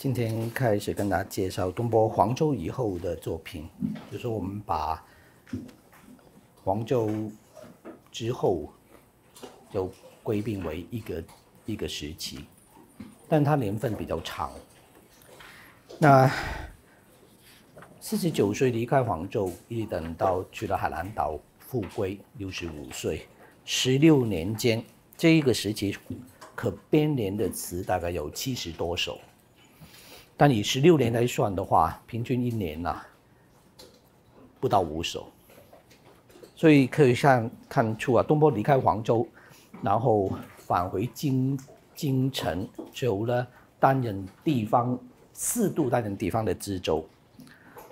今天开始跟大家介绍东坡黄州以后的作品，就是我们把黄州之后就归并为一个一个时期，但它年份比较长。那四十九岁离开黄州，一等到去了海南岛复归，六十五岁，十六年间这一个时期可编年的词大概有七十多首。但以十六年来算的话，平均一年呐，不到五首。所以可以看出啊，东坡离开黄州，然后返回京京城，之后呢，担任地方四度担任地方的知州，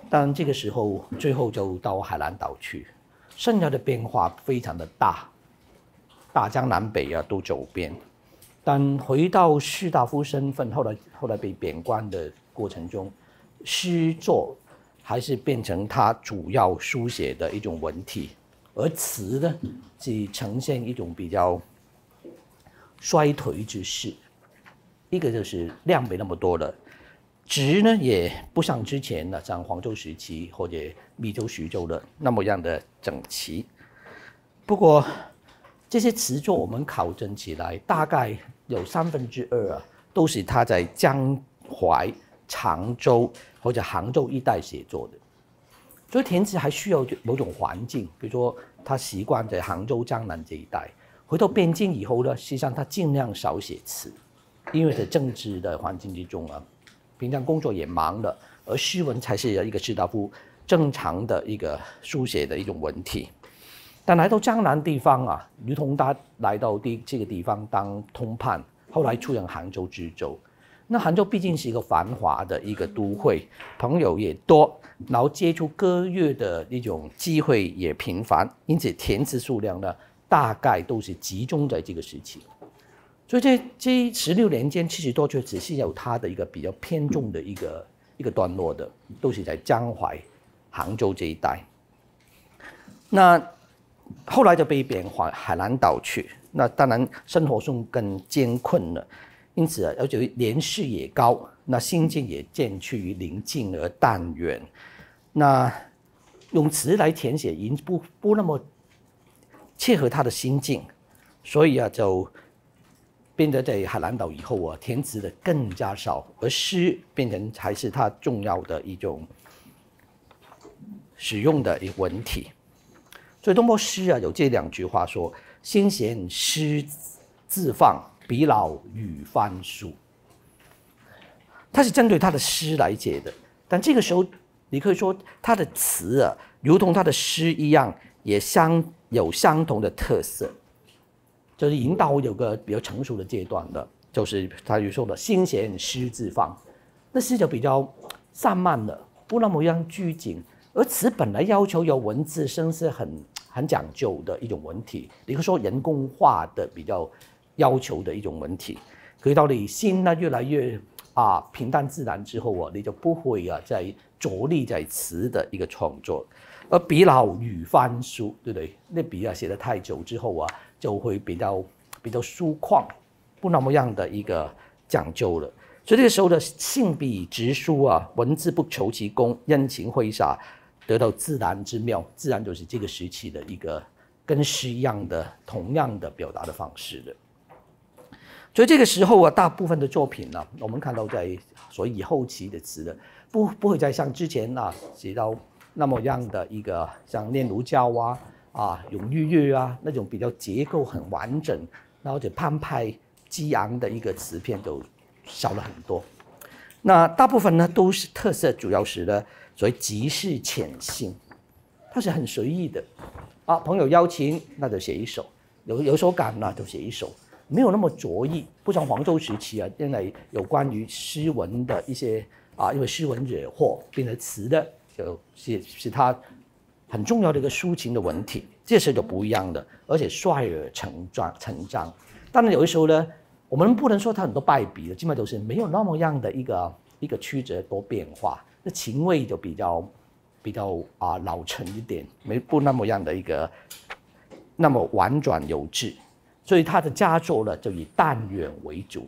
但这个时候最后就到海南岛去，剩下的变化非常的大，大江南北啊都走遍。但回到士大夫身份，后来后来被贬官的过程中，诗作还是变成他主要书写的一种文体，而词呢，是呈现一种比较衰颓之势。一个就是量没那么多了，值呢也不像之前了，像黄州时期或者密州、徐州的那么样的整齐。不过这些词作我们考证起来，大概。有三分之二啊，都是他在江淮、常州或者杭州一带写作的，所以填词还需要某种环境。比如说，他习惯在杭州、江南这一带，回到边境以后呢，实际上他尽量少写词，因为在政治的环境之中啊，平常工作也忙了，而诗文才是一个士大夫正常的一个书写的一种文体。但来到江南地方啊，如同他来到这这个地方当通判，后来出任杭州知州。那杭州毕竟是一个繁华的一个都会，朋友也多，然后接触歌乐的那种机会也频繁，因此填词数量呢，大概都是集中在这个时期。所以这这十六年间七十多却只是有它的一个比较偏重的一个一个段落的，都是在江淮、杭州这一带。那。后来就被贬还海南岛去，那当然生活中更艰困了，因此啊，求年事也高，那心境也渐趋于宁静而淡远。那用词来填写，已经不不那么切合他的心境，所以啊，就变得在海南岛以后啊，填词的更加少，而诗变成才是他重要的一种使用的一文体。所以东坡诗啊，有这两句话说：“心闲诗自放，笔老与翻书。”他是针对他的诗来解的。但这个时候，你可以说他的词啊，如同他的诗一样，也相有相同的特色，就是引导有个比较成熟的阶段的，就是他就说的“心闲诗自放”，那诗就比较散漫的，不那么样拘谨。而词本来要求有文字声是很。很讲究的一种文体，可以说人工化的比较要求的一种文体。可以到你心呢越来越啊平淡自然之后啊，你就不会啊再着力在词的一个创作。而笔老与翻书，对不对？那笔啊写得太久之后啊，就会比较比较疏旷，不那么样的一个讲究了。所以这个时候的信笔直书啊，文字不求其功，任情挥洒。得到自然之妙，自然就是这个时期的一个跟诗一样的、同样的表达的方式的。所以这个时候啊，大部分的作品呢，我们看到在所以后期的词的不不会再像之前啊写到那么样的一个像《念奴娇》啊、啊《永玉月》啊那种比较结构很完整，然后且澎湃激昂的一个词片都少了很多。那大部分呢都是特色，主要是呢。所以即是浅信，他是很随意的，啊，朋友邀请那就写一首，有有所感呢就写一首，没有那么着意。不像黄州时期啊，因为有关于诗文的一些啊，因为诗文惹祸，变成词的，就写是他很重要的一个抒情的文体，这些都不一样的，而且率而成章，成章。当然，有的时候呢，我们不能说他很多败笔的，基本上都是没有那么样的一个一个曲折多变化。情味就比较，比较啊老成一点，没不那么样的一个，那么婉转有致，所以他的佳作呢就以淡远为主。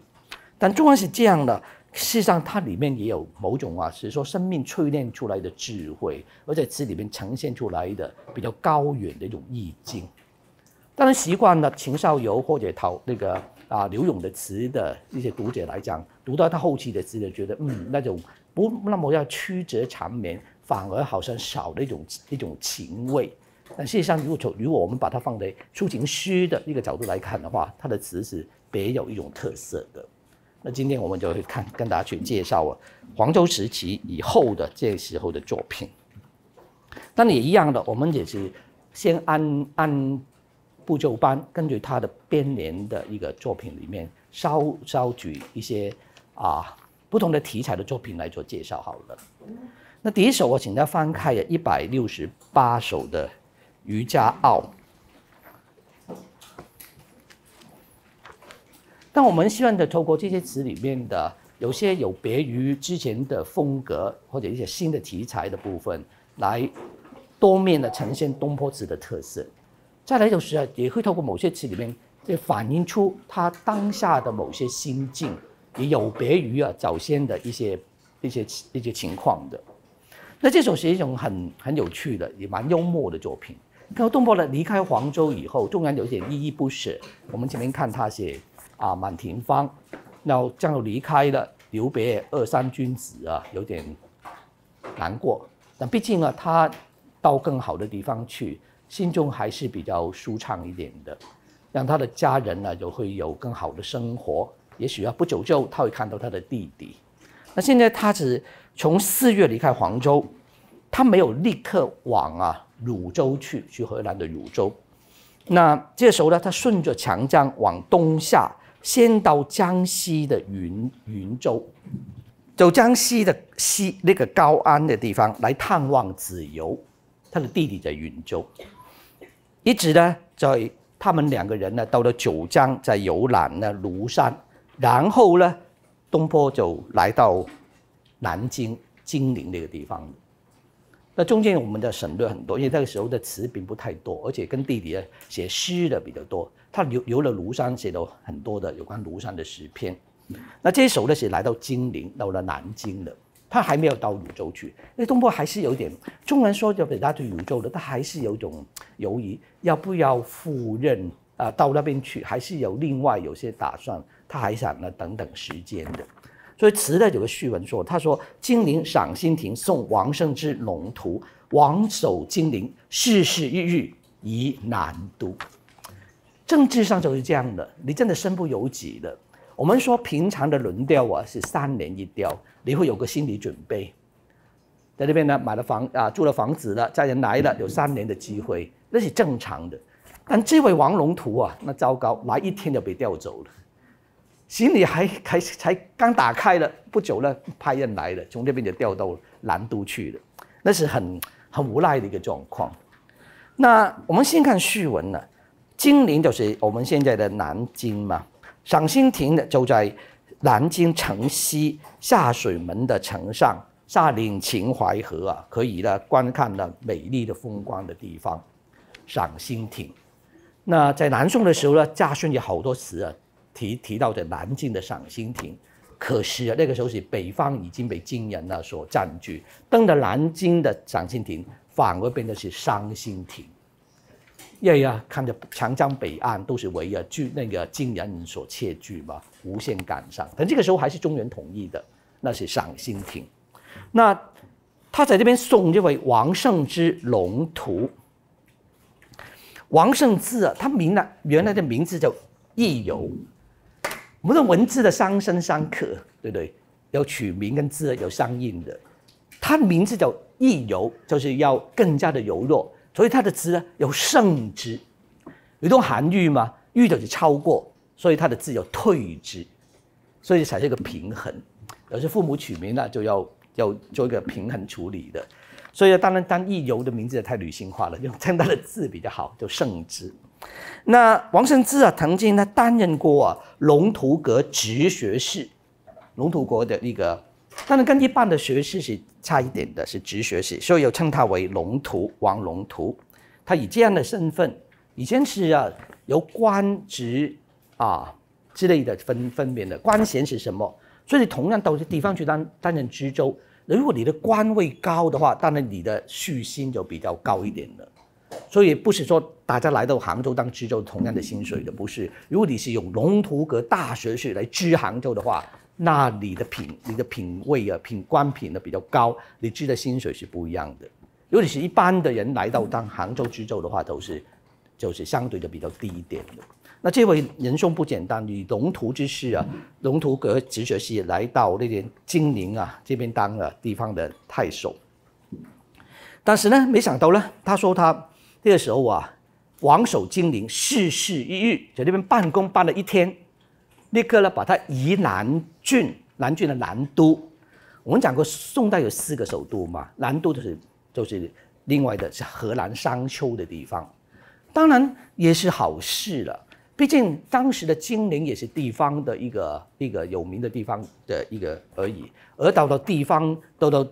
但纵然是这样的，事实上它里面也有某种啊，是说生命淬炼出来的智慧，而且词里面呈现出来的比较高远的一种意境。当然习惯了秦少游或者陶那个啊柳永的词的一些读者来讲，读到他后期的词，就觉得嗯那种。不那么要曲折缠绵，反而好像少了一种一种情味。但事实上，如果从如果我们把它放在抒情诗的一个角度来看的话，它的词是别有一种特色的。那今天我们就会看跟大家去介绍啊，黄州时期以后的这时候的作品。那也一样的，我们也是先按按步骤班，根据他的编年的一个作品里面，稍稍举一些啊。不同的题材的作品来做介绍好了。那第一首，我请大家翻开一百六十八首的《渔家傲》。但我们希望的，透过这些词里面的有些有别于之前的风格，或者一些新的题材的部分，来多面的呈现东坡词的特色。再来就是啊，也会透过某些词里面，也反映出他当下的某些心境。也有别于啊早先的一些一些一些情况的，那这首是一种很很有趣的，也蛮幽默的作品。那东坡呢离开黄州以后，纵然有点依依不舍，我们前面看他写啊《满庭芳》，然后这样离开了，留别二三君子啊，有点难过。但毕竟啊，他到更好的地方去，心中还是比较舒畅一点的，让他的家人呢就会有更好的生活。也许啊，不久之后他会看到他的弟弟。那现在他是从四月离开黄州，他没有立刻往啊汝州去，去河南的汝州。那这时候呢，他顺着长江往东下，先到江西的云云州，走江西的西那个高安的地方来探望子由，他的弟弟在云州。一直呢，在他们两个人呢到了九江，在游览呢庐山。然后呢，东坡就来到南京金陵那个地方。那中间我们的省略很多，因为那个时候的词并不太多，而且跟弟弟写诗的比较多。他留留了庐山，写了很多的有关庐山的诗篇。那这首呢是来到金陵，到了南京的，他还没有到汝州去。那东坡还是有点，中文说要给他去汝州的，他还是有种犹豫，要不要赴任啊？到那边去，还是有另外有些打算。他还想呢，等等时间的。所以词呢有个序文说：“他说金陵赏心亭送王胜之龙图，王守金陵，日日郁郁于南都。政治上就是这样的，你真的身不由己的。我们说平常的轮调啊，是三年一调，你会有个心理准备，在那边呢买了房啊，住了房子了，家人来了，有三年的机会，那是正常的。但这位王龙图啊，那糟糕，来一天就被调走了。”行李还还才刚打开了不久呢，派人来了，从这边就调到南都去了，那是很很无奈的一个状况。那我们先看序文呢，金陵就是我们现在的南京嘛。赏心亭的就在南京城西下水门的城上，下临秦淮河啊，可以呢观看了美丽的风光的地方。赏心亭。那在南宋的时候呢，家训有好多词啊。提提到的南京的赏心亭，可是啊，那个时候是北方已经被金人呢所占据，登了南京的赏心亭，反而变得是伤心亭。呀呀，看着长江北岸都是围啊据那个金人所窃据嘛，无限感伤。但这个时候还是中原统一的，那是赏心亭。那他在这边送这位王胜之龙图。王胜之啊，他名呢原来的名字叫易游。我们文字的三生三克，对不对？有取名跟字有相应。的，它的名字叫易柔，就是要更加的柔弱，所以它的字呢有胜之。有种含愈嘛，欲就是超过，所以它的字有退之，所以才是一个平衡。有些父母取名呢，就要要做一个平衡处理的。所以当然，当易柔的名字太女性化了，用它的字比较好，叫胜之。那王升之啊，曾经呢担任过啊龙图阁直学士，龙图阁的那个，当然跟一般的学士是差一点的，是直学士，所以又称他为龙图王龙图。他以这样的身份，以前是啊由官职啊之类的分分别的官衔是什么？所以同样都是地方去担担任知州，如果你的官位高的话，当然你的续薪就比较高一点了。所以不是说大家来到杭州当知州同样的薪水的，不是。如果你是有龙图阁大学士来知杭州的话，那你的品、你的品位啊、品官品的比较高，你知的薪水是不一样的。如果你是一般的人来到当杭州知州的话，都是就是相对的比较低一点的。那这位仁兄不简单，你龙图之士啊，龙图阁直学士来到那边金陵啊这边当了地方的太守，但是呢，没想到呢，他说他。这个时候啊，王守金陵事事一日在那边办公办了一天，立刻呢把他移南郡，南郡的南都。我们讲过，宋代有四个首都嘛，南都就是就是另外的是河南商丘的地方。当然也是好事了，毕竟当时的金陵也是地方的一个一个有名的地方的一个而已。而到了地方，到了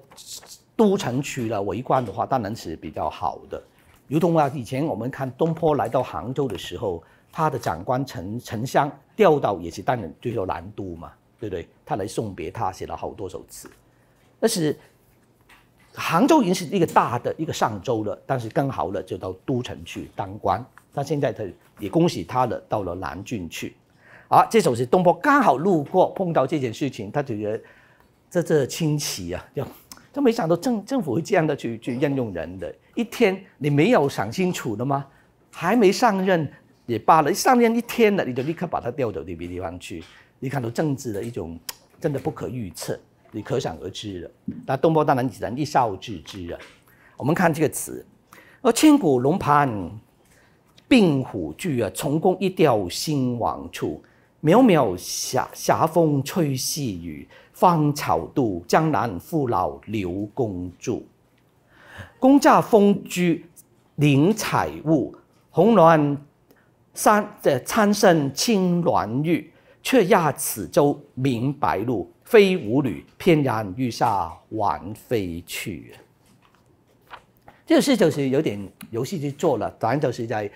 都城区了，围观的话当然是比较好的。如同啊，以前我们看东坡来到杭州的时候，他的长官陈陈香调到也是担任就说南都嘛，对不对？他来送别，他写了好多首词。但是杭州已经是一个大的一个上州了，但是刚好了就到都城去当官。那现在他也恭喜他了，到了南郡去。而这首是东坡刚好路过碰到这件事情，他就觉得这这清奇啊，就。他没想到政政府会这样的去去任用人的一天，你没有想清楚的吗？还没上任也罢了，一上任一天了，你就立刻把他调走别的地方去。你看到政治的一种真的不可预测，你可想而知了。那东坡大人只能一笑置之啊。我们看这个词，而千古龙盘，病虎踞啊，成功一钓兴亡处，渺渺峡峡风吹细雨。芳草渡，江南父老刘公住。公驾风居凌彩雾，红鸾山，的参升青鸾玉。却讶此舟明白露，飞舞女翩然欲下，还飞去。这个事就是有点游戏去做了，咱就是在。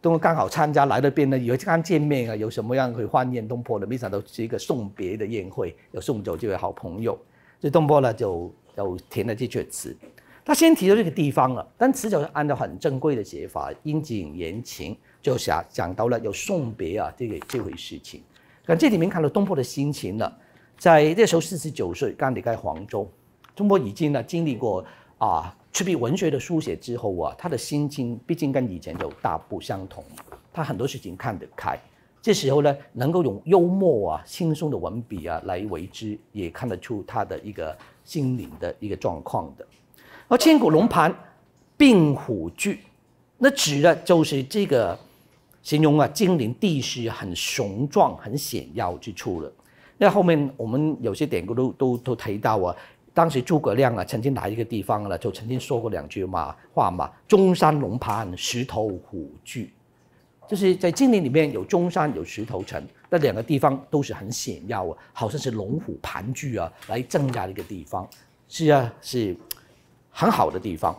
都刚好参加来了边呢，以为刚见面啊，有什么样可以欢宴东坡的？没想到是一个送别的宴会，要送走这位好朋友。所以东坡呢，就就填了这阙词。他先提到这个地方了，但词就按照很正规的写法，因景言情，就想讲到了有送别啊这个这回事情。那这里面看到东坡的心情了，在这时候四十九岁，刚离开黄州，东坡已经呢经历过啊。去壁文学的书写之后啊，他的心境毕竟跟以前就大不相同，他很多事情看得开。这时候呢，能够用幽默啊、轻松的文笔啊来为之，也看得出他的一个心灵的一个状况的。而千古龙盘，病虎踞，那指的就是这个形容啊，金陵地势很雄壮、很险要之处了。那后面我们有些典故都都都提到啊。当时诸葛亮啊，曾经来一个地方了，就曾经说过两句嘛话嘛：“中山龙盘，石头虎踞。”就是在金陵里面有中山有石头城，那两个地方都是很险要啊，好像是龙虎盘踞啊来镇压的一个地方。是啊，是很好的地方。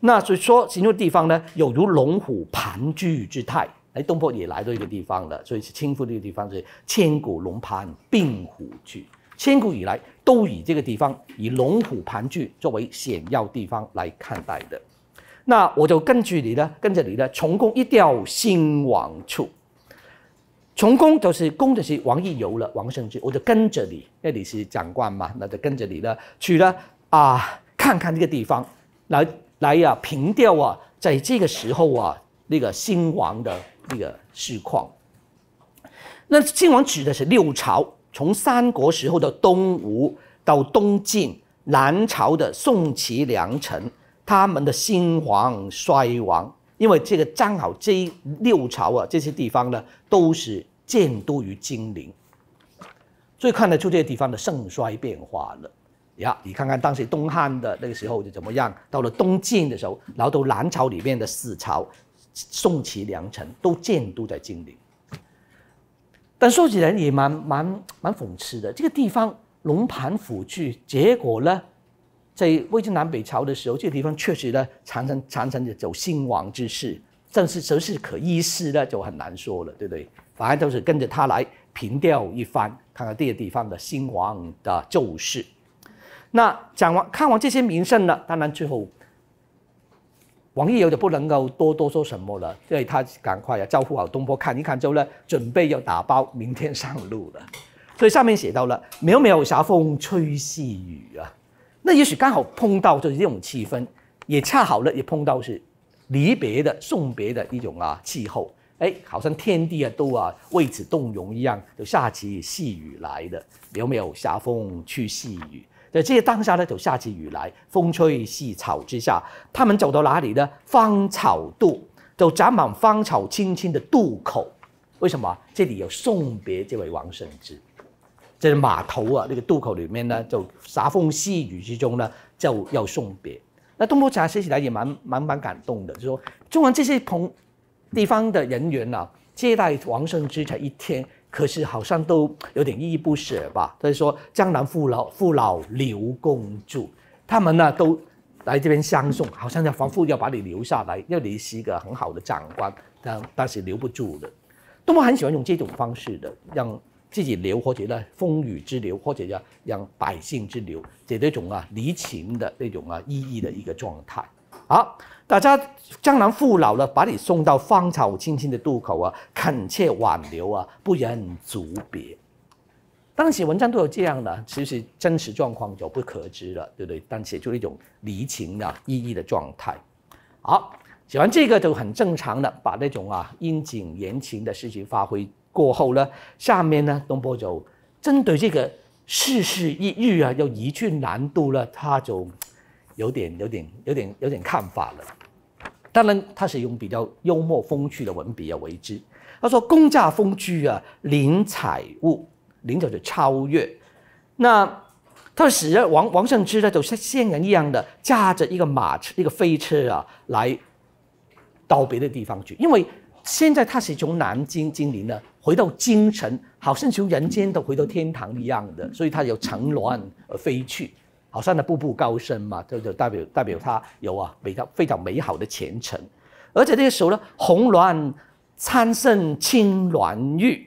那所以说形容地方呢，有如龙虎盘踞之态。哎，东坡也来到一个地方了，所以是青湖这个地方，是千古龙盘并虎踞。千古以来都以这个地方以龙虎盘踞作为险要地方来看待的，那我就根据你呢，跟着你呢，重公一钓新王处，重公就是公就是王义游了，王胜之，我就跟着你，那里是长官嘛，那就跟着你呢去呢啊看看这个地方，来来呀平钓啊，在这个时候啊那个新王的那个事况，那新王指的是六朝。从三国时候的东吴到东晋、南朝的宋、齐、梁、陈，他们的兴亡衰亡，因为这个正好这六朝啊，这些地方呢，都是建都于金陵，最看得出这些地方的盛衰变化了。呀，你看看当时东汉的那个时候就怎么样，到了东晋的时候，然后到南朝里面的四朝宋、齐、梁、陈，都建都在金陵。但说起来也蛮蛮蛮讽刺的，这个地方龙盘虎踞，结果呢，在魏晋南北朝的时候，这个地方确实呢，常常常常的走兴亡之势，正是则是可一世呢，就很难说了，对不对？反而都是跟着他来平调一番，看看这个地方的兴亡的走势。那讲完看完这些名胜呢，当然最后。王逸游就不能够多多说什么了，所以他赶快要招呼好东坡看一看之后呢，准备要打包明天上路了。所以上面写到了渺渺下风吹细雨啊，那也许刚好碰到就是这种气氛，也恰好呢也碰到是离别的送别的一种啊气候，哎，好像天地啊都啊为此动容一样，就下起细雨来的，渺渺下风吹细雨。就这些，当下呢就下起雨来，风吹细草之下，他们走到哪里呢？芳草渡就长满芳草青青的渡口，为什么？这里有送别这位王审之，在码头啊，那个渡口里面呢，就夹风细雨之中呢，就要送别。那东坡茶写起来也蛮蛮蛮感动的，就说，中完这些朋地方的人员呢，接待王审之才一天。可是好像都有点依依不舍吧？他说：“江南父老父老留公主，他们呢都来这边相送，好像要仿佛要把你留下来，要你是一个很好的长官，但但是留不住的。东牧很喜欢用这种方式的，让自己留，或者呢风雨之流，或者要让百姓之流，这种啊离情的那种啊意义的一个状态。”好。大家江南父老呢，把你送到芳草青青的渡口啊，恳切挽留啊，不忍卒别。当写文章都有这样的，其实真实状况就不可知了，对不对？但写出是一种离情的意义的状态。好，写完这个就很正常的，把那种啊，因景言情的事情发挥过后呢，下面呢，东坡就针对这个事事抑郁啊，要移去南都了，他就。有点，有点，有点，有点看法了。当然，他是用比较幽默风趣的文笔啊为之。他说：“公驾风趣啊，临采物，临就是超越。”那他使王王圣之呢，就像仙人一样的驾着一个马车、一个飞车啊，来到别的地方去。因为现在他是从南京金陵呢，回到京城，好像从人间都回到天堂一样的，所以他有乘鸾而飞去。好像呢，步步高升嘛，这就代表代表他有啊，非常非常美好的前程。而且这个时候呢，红鸾参圣，青鸾玉，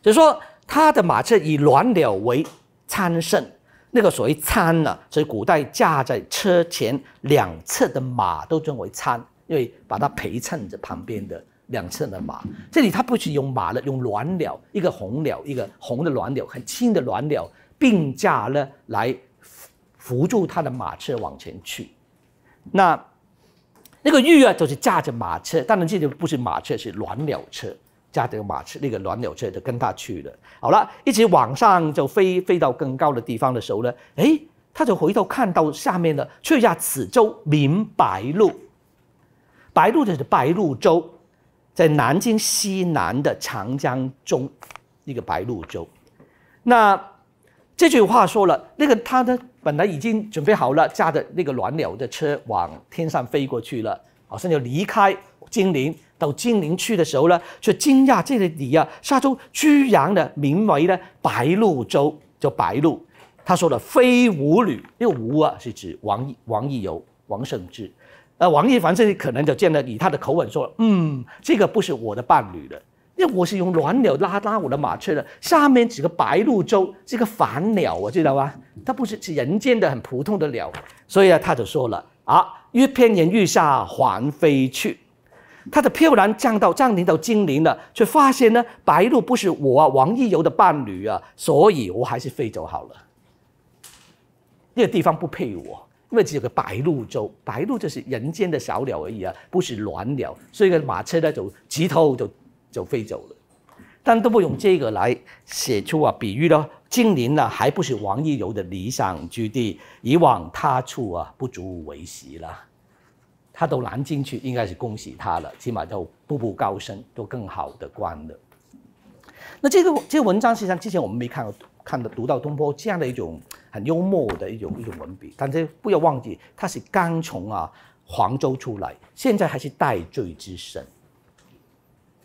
就是说他的马车以鸾鸟为参圣，那个所谓参呢，所以古代驾在车前两侧的马都称为参，因为把它陪衬着旁边的两侧的马。这里他不是用马了，用鸾鸟，一个红鸟，一个红的鸾鸟，很轻的鸾鸟。并驾呢来扶扶住他的马车往前去，那那个玉啊，就是驾着马车，当然这就不是马车，是鸾鸟车，驾着马车那个鸾鸟车就跟他去了。好了，一直往上就飞飞到更高的地方的时候呢，哎，他就回头看到下面的却下此州名白鹭，白鹭就是白鹭洲，在南京西南的长江中一个白鹭洲，那。这句话说了，那个他呢，本来已经准备好了，驾着那个鸾鸟的车往天上飞过去了，好像要离开金陵，到金陵去的时候呢，却惊讶这个呀、啊，沙洲居然呢，名为呢白鹭洲，叫白鹭。他说的非吾女，这个“吾”啊，是指王王义游、王胜之，呃，王亦凡这里可能就见了，以他的口吻说：“嗯，这个不是我的伴侣了。”因为我是用鸾鸟拉拉我的马车的，下面几个白鹭洲是一个凡鸟，我知道吧？它不是是人间的很普通的鸟，所以啊，他就说了啊，越偏人欲下还飞去。他的飘然降到降临到金陵了，却发现呢，白鹭不是我啊，王一游的伴侣啊，所以我还是飞走好了。这个地方不配我，因为只有个白鹭洲，白鹭就是人间的小鸟而已啊，不是鸾鸟，所以个马车呢就直头就。就飞走了，但都不用这个来写出啊，比喻了金陵呢，还不是王一游的理想之地，以往他处啊不足为惜了，他都难进去，应该是恭喜他了，起码就步步高升，都更好的官了。那这个这个文章，实际上之前我们没看，看的读到东坡这样的一种很幽默的一种一种文笔，但这不要忘记，他是刚从啊黄州出来，现在还是戴罪之身。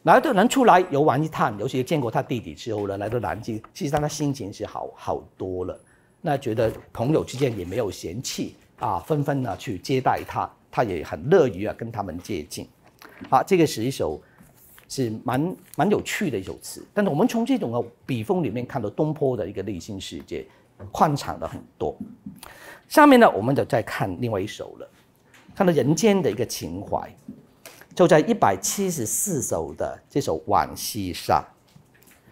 来到能出来游玩一趟，尤其见过他弟弟之后呢，来到南京，其实他心情是好好多了。那觉得朋友之间也没有嫌弃啊，纷纷呢去接待他，他也很乐于啊跟他们接近。啊，这个是一首，是蛮蛮有趣的一首词。但是我们从这种啊笔锋里面看到东坡的一个内心世界，宽敞了很多。下面呢，我们就再看另外一首了，看到人间的一个情怀。就在一百七十四首的这首《浣溪沙》，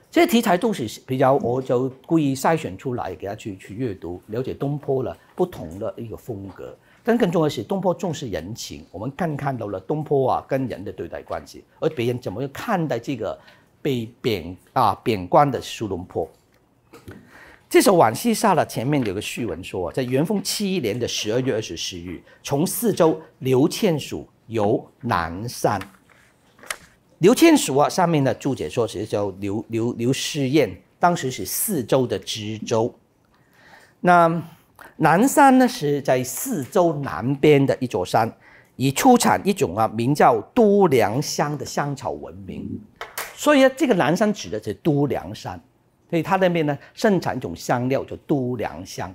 这些题材都是比较我就故意筛选出来给他去去阅读，了解东坡了不同的一个风格。但更重要的是，东坡重视人情，我们更看到了东坡啊跟人的对待关系，而别人怎么样看待这个被贬啊贬官的苏东坡。这首《往西下了，前面有个序文说，在元丰七年的十二月二十四日，从四周刘倩署由南山刘千叔啊，上面的注解说，其实叫刘刘刘诗燕，当时是四州的知州。那南山呢，是在四州南边的一座山，以出产一种啊，名叫都梁香的香草闻名。所以啊，这个南山指的是都梁山，所以它那边呢，盛产一种香料叫都梁香，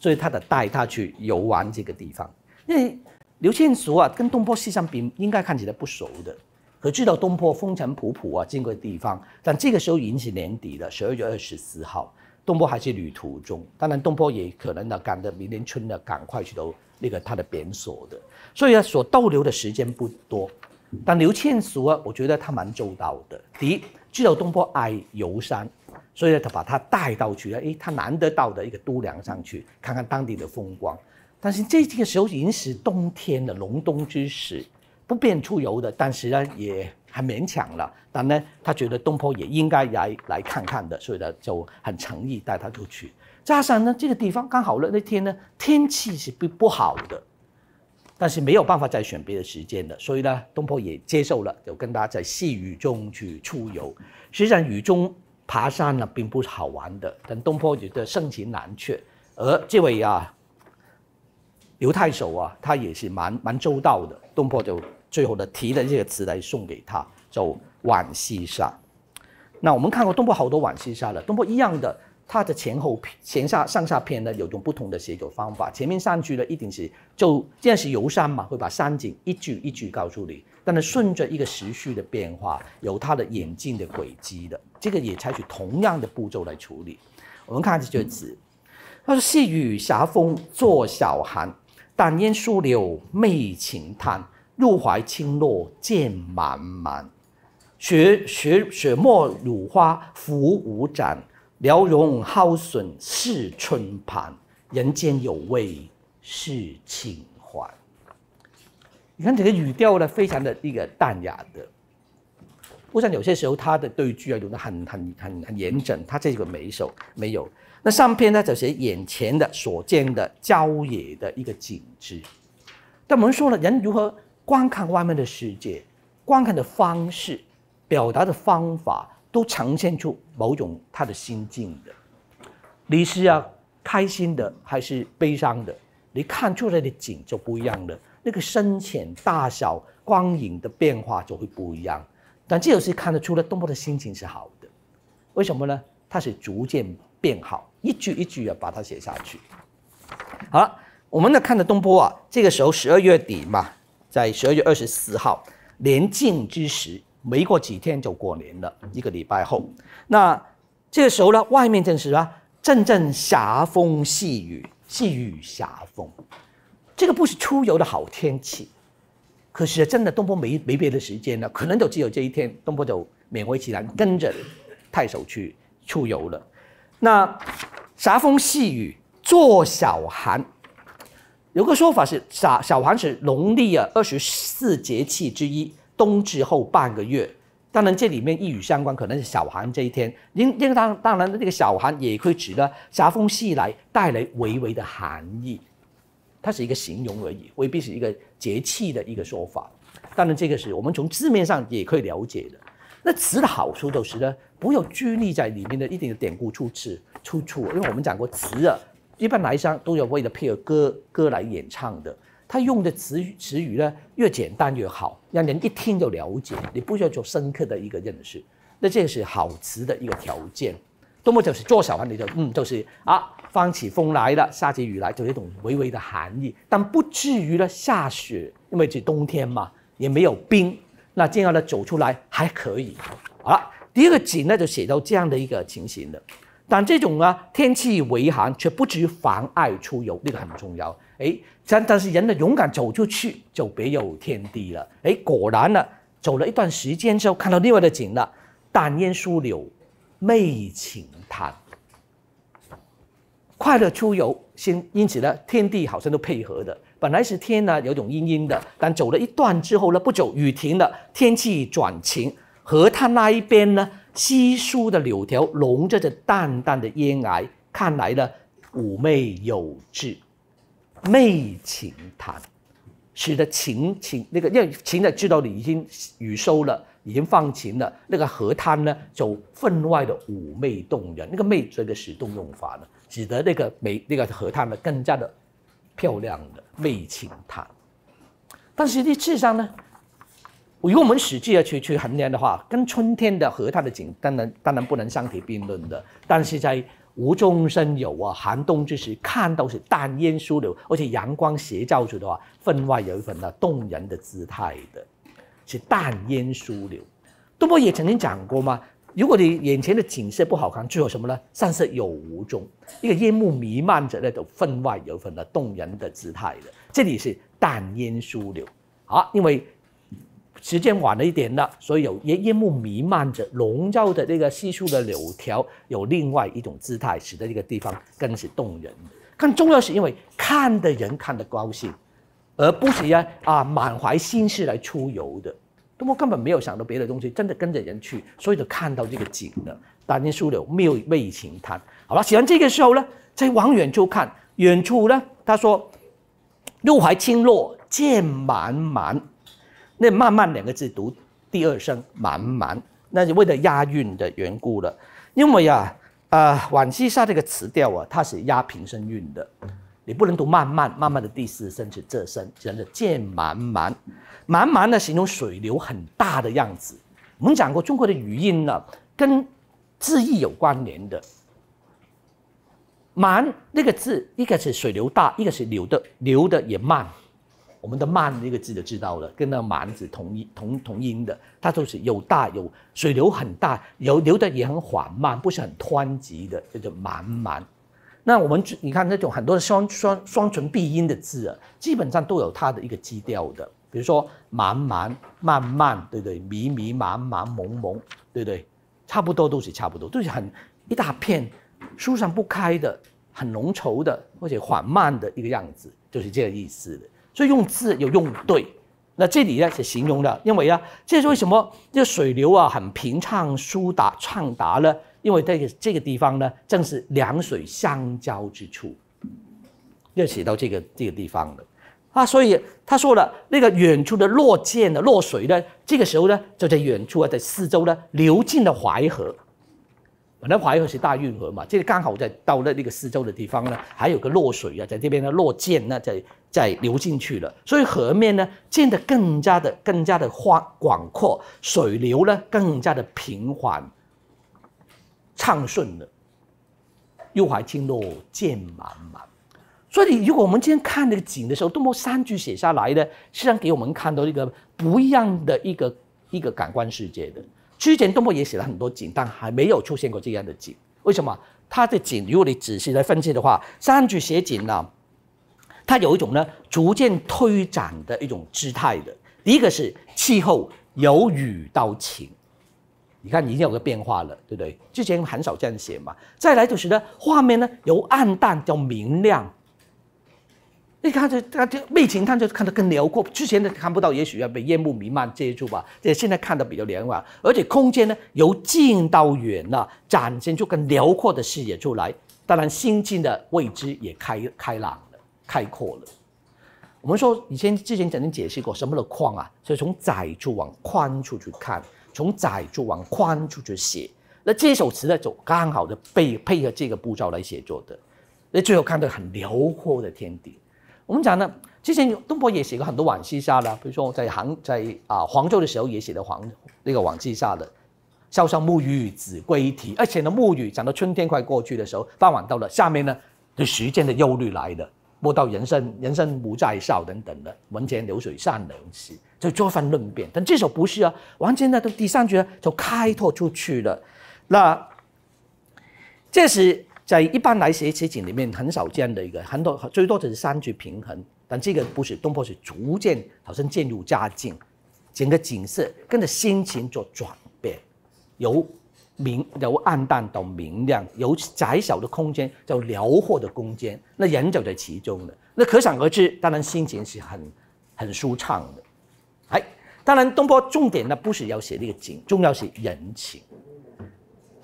所以他得带他去游玩这个地方，因为。刘倩俗啊，跟东坡西际上比应该看起来不熟的，可知道东坡风尘仆仆啊，经过地方。但这个时候已经是年底了，十二月二十四号，东坡还是旅途中。当然，东坡也可能呢赶着明年春呢，赶快去到那个他的贬所的，所以呢，所逗留的时间不多。但刘倩俗啊，我觉得他蛮周到的。第一，知道东坡爱游山，所以呢，他把他带到去了，哎，他难得到的一个都梁上去看看当地的风光。但是这个时候已经是冬天的隆冬之时，不便出游的。但是呢，也很勉强了。但呢，他觉得东坡也应该来来看看的，所以呢，就很诚意带他出去。加上呢，这个地方刚好了那天呢天气是不不好的，但是没有办法再选别的时间了。所以呢，东坡也接受了，就跟他，在细雨中去出游。实际上，雨中爬山呢并不是好玩的。但东坡觉得盛情难却，而这位啊。刘太守啊，他也是蛮蛮周到的。东坡就最后的提了这个词来送给他，叫《浣西山》。那我们看过东坡好多《浣西山》了，东坡一样的，他的前后前下上下篇呢，有种不同的写作方法。前面三句呢，一定是就既然是游山嘛，会把山景一句一句告诉你，但是顺着一个时序的变化，有它的演进的轨迹的。这个也采取同样的步骤来处理。我们看这句词，他说：“细雨斜风作晓寒。”淡烟疏柳媚晴滩，入怀清落渐茫茫。雪雪雪沫乳花浮午盏，蓼容蒿笋似春盘。人间有味是清欢。你看这个语调呢，非常的这个淡雅的。我想有些时候他的对句啊，用的很很很很严整，他这个每一首没有。那上篇呢，就写眼前的所见的郊野的一个景致。但我们说了，人如何观看外面的世界，观看的方式、表达的方法，都呈现出某种他的心境的。你是要开心的还是悲伤的？你看出来的景就不一样了，那个深浅、大小、光影的变化就会不一样。但这首是看得出来，东坡的心情是好的。为什么呢？他是逐渐变好。一句一句啊，把它写下去。好了，我们呢看到东坡啊，这个时候十二月底嘛，在十二月二十四号，年近之时，没过几天就过年了，一个礼拜后。那这个时候呢，外面正是啊，阵阵霞风细雨，细雨霞风，这个不是出游的好天气。可是真的，东坡没没别的时间了，可能就只有这一天，东坡就勉为其难跟着太守去出游了。那霞风细雨作小寒，有个说法是霞小寒是农历啊二十四节气之一，冬至后半个月。当然这里面一语相关，可能是小寒这一天。因因当当然，那个小寒也会指呢，霞风细来带来微微的寒意，它是一个形容而已，未必是一个节气的一个说法。当然这个是我们从字面上也可以了解的。那词的好处就是呢，不要拘泥在里面的一定的典故、出处、出处。因为我们讲过词啊，一般来商都要为了配合歌歌来演唱的。他用的词词语呢，越简单越好，让人一听就了解，你不需要做深刻的一个认识。那这是好词的一个条件。多么就是做小孩你就嗯，就是啊，放起风来了，下起雨来，就一种微微的寒意，但不至于呢下雪，因为是冬天嘛，也没有冰。那这样呢，走出来还可以。好了，第一个景呢，就写到这样的一个情形了。但这种呢天气微寒，却不至于妨碍出游，这个很重要。哎，真但是人的勇敢走出去，就别有天地了。哎，果然呢走了一段时间之后，看到另外的景了。淡烟疏柳，媚晴滩。快乐出游，先因此呢，天地好像都配合的。本来是天呢，有种阴阴的，但走了一段之后呢，不走，雨停了，天气转晴，河滩那一边呢，稀疏的柳条笼着着淡淡的烟霭，看来呢，妩媚有致，媚晴叹，使得晴晴那个要晴的知道你已经雨收了，已经放晴了，那个河滩呢，就分外的妩媚动人。那个媚这个使动用法呢，使得那个美那个河滩呢，更加的漂亮的。未清他。但是实际上呢，如果我们实际要去去衡量的话，跟春天的河滩的景，当然当然不能相提并论的。但是在无中生有啊，寒冬之时看到是淡烟疏柳，而且阳光斜照处的话，分外有一份那动人的姿态的，是淡烟疏柳。杜甫也曾经讲过嘛。如果你眼前的景色不好看，最后什么呢？山色有无中，一个夜幕弥漫着那种分外有份的动人的姿态的，这里是淡烟疏柳啊。因为时间晚了一点了，所以有夜夜幕弥漫着，笼罩的这个稀疏的柳条，有另外一种姿态，使得这个地方更是动人。更重要是因为看的人看得高兴，而不是要啊满怀心事来出游的。但我根本没有想到别的东西，真的跟着人去，所以就看到这个景了。但你输流没有为情叹，好吧？写完这个时候呢，再往远处看，远处呢，他说：“入怀清落剑，满满，那“慢慢”两个字读第二声“茫茫”，那是为了押韵的缘故了。因为呀，啊，王之涣这个词调啊，它是压平声韵的，你不能读“慢慢”，“慢慢的”第四声是这声，真的“剑满满。”慢慢的形容水流很大的样子。我们讲过中国的语音呢，跟字义有关联的。慢那个字，一个是水流大，一个是流的流的也慢。我们的慢那个字就知道了，跟那蛮字同音同同音的，它都是有大有水流很大，有流的也很缓慢，不是很湍急的，叫做慢慢。那我们你看那种很多双双双唇闭音的字啊，基本上都有它的一个基调的。比如说，茫茫、漫漫，对不对？迷迷茫茫、蒙蒙，对不对？差不多都是差不多，都是很一大片，疏散不开的，很浓稠的，或者缓慢的一个样子，就是这个意思的。所以用字有用对，那这里呢是形容的，因为啊，这是为什么这水流啊很平畅、舒达、畅达呢？因为这个这个地方呢正是两水相交之处，要写到这个这个地方的。啊，所以他说了，那个远处的落箭的落水呢，这个时候呢，就在远处啊，在四周呢，流进了淮河。本来淮河是大运河嘛，这个刚好在到了那个四周的地方呢，还有个落水啊，在这边呢，落箭呢，在在流进去了，所以河面呢，见得更加的、更加的宽广阔，水流呢，更加的平缓、畅顺了。入淮清落剑茫茫。所以，如果我们今天看那个景的时候，杜牧三句写下来的，实际上给我们看到一个不一样的一个一个感官世界的。之前杜牧也写了很多景，但还没有出现过这样的景。为什么？他的景，如果你仔细来分析的话，三句写景呢，它有一种呢逐渐推展的一种姿态的。第一个是气候由雨到晴，你看已经有个变化了，对不对？之前很少这样写嘛。再来就是呢，画面呢由暗淡到明亮。你看这，他这背景，他就看得更辽阔。之前的看不到，也许要被烟雾弥漫遮住吧。这现在看得比较连贯，而且空间呢由近到远了，展现出更辽阔的视野出来。当然心境的未知也开开朗了，开阔了。我们说以前之前曾经解释过，什么的宽啊，所以从窄处往宽处去看，从窄处往宽处去写。那这首词呢，就刚好的配配合这个步骤来写作的。那最后看到很辽阔的天地。我们讲呢，之前东坡也写过很多晚戏下的，比如说在杭在啊黄州的时候也写的黄那个晚戏下的，潇潇暮雨子规啼，而且呢暮雨讲到春天快过去的时候，傍晚到了下面呢就时间的忧虑来了，摸到人生人生不再少等等的门前流水尚能西，就做番论辩，但这首不是啊，完全呢都第三句呢就开拓出去了，那这时。在一般来写写景里面很少见的一个，很多最多只是三句平衡，但这个不是东坡是逐渐好像渐入佳境，整个景色跟着心情做转变，由明由暗淡到明亮，由窄小的空间到辽阔的空间，那人走在其中的，那可想而知，当然心情是很很舒畅的。哎，当然东坡重点呢不是要写那个景，重要是人情。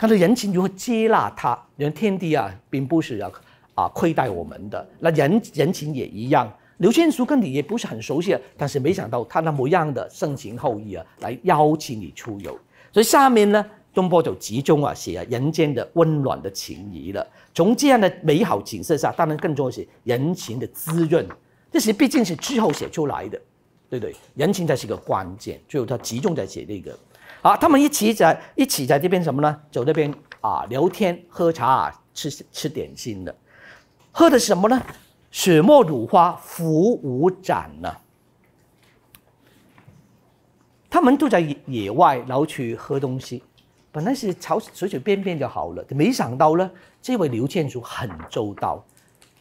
他的人情如何接纳他，人天地啊，并不是要啊亏待我们的。那人人情也一样。刘千叔跟你也不是很熟悉啊，但是没想到他那模样的盛情厚意啊，来邀请你出游。所以下面呢，东坡就集中啊写人间的温暖的情谊了。从这样的美好景色下，当然更重要是人情的滋润。这些毕竟是之后写出来的，对不对？人情才是个关键。最后他集中在写这个。好，他们一起在一起在这边什么呢？走这边啊，聊天、喝茶、吃吃点心的，喝的是什么呢？雪沫乳花浮午盏呢。他们都在野野外后去喝东西，本来是朝随随便便就好了，没想到呢，这位刘建筑很周到，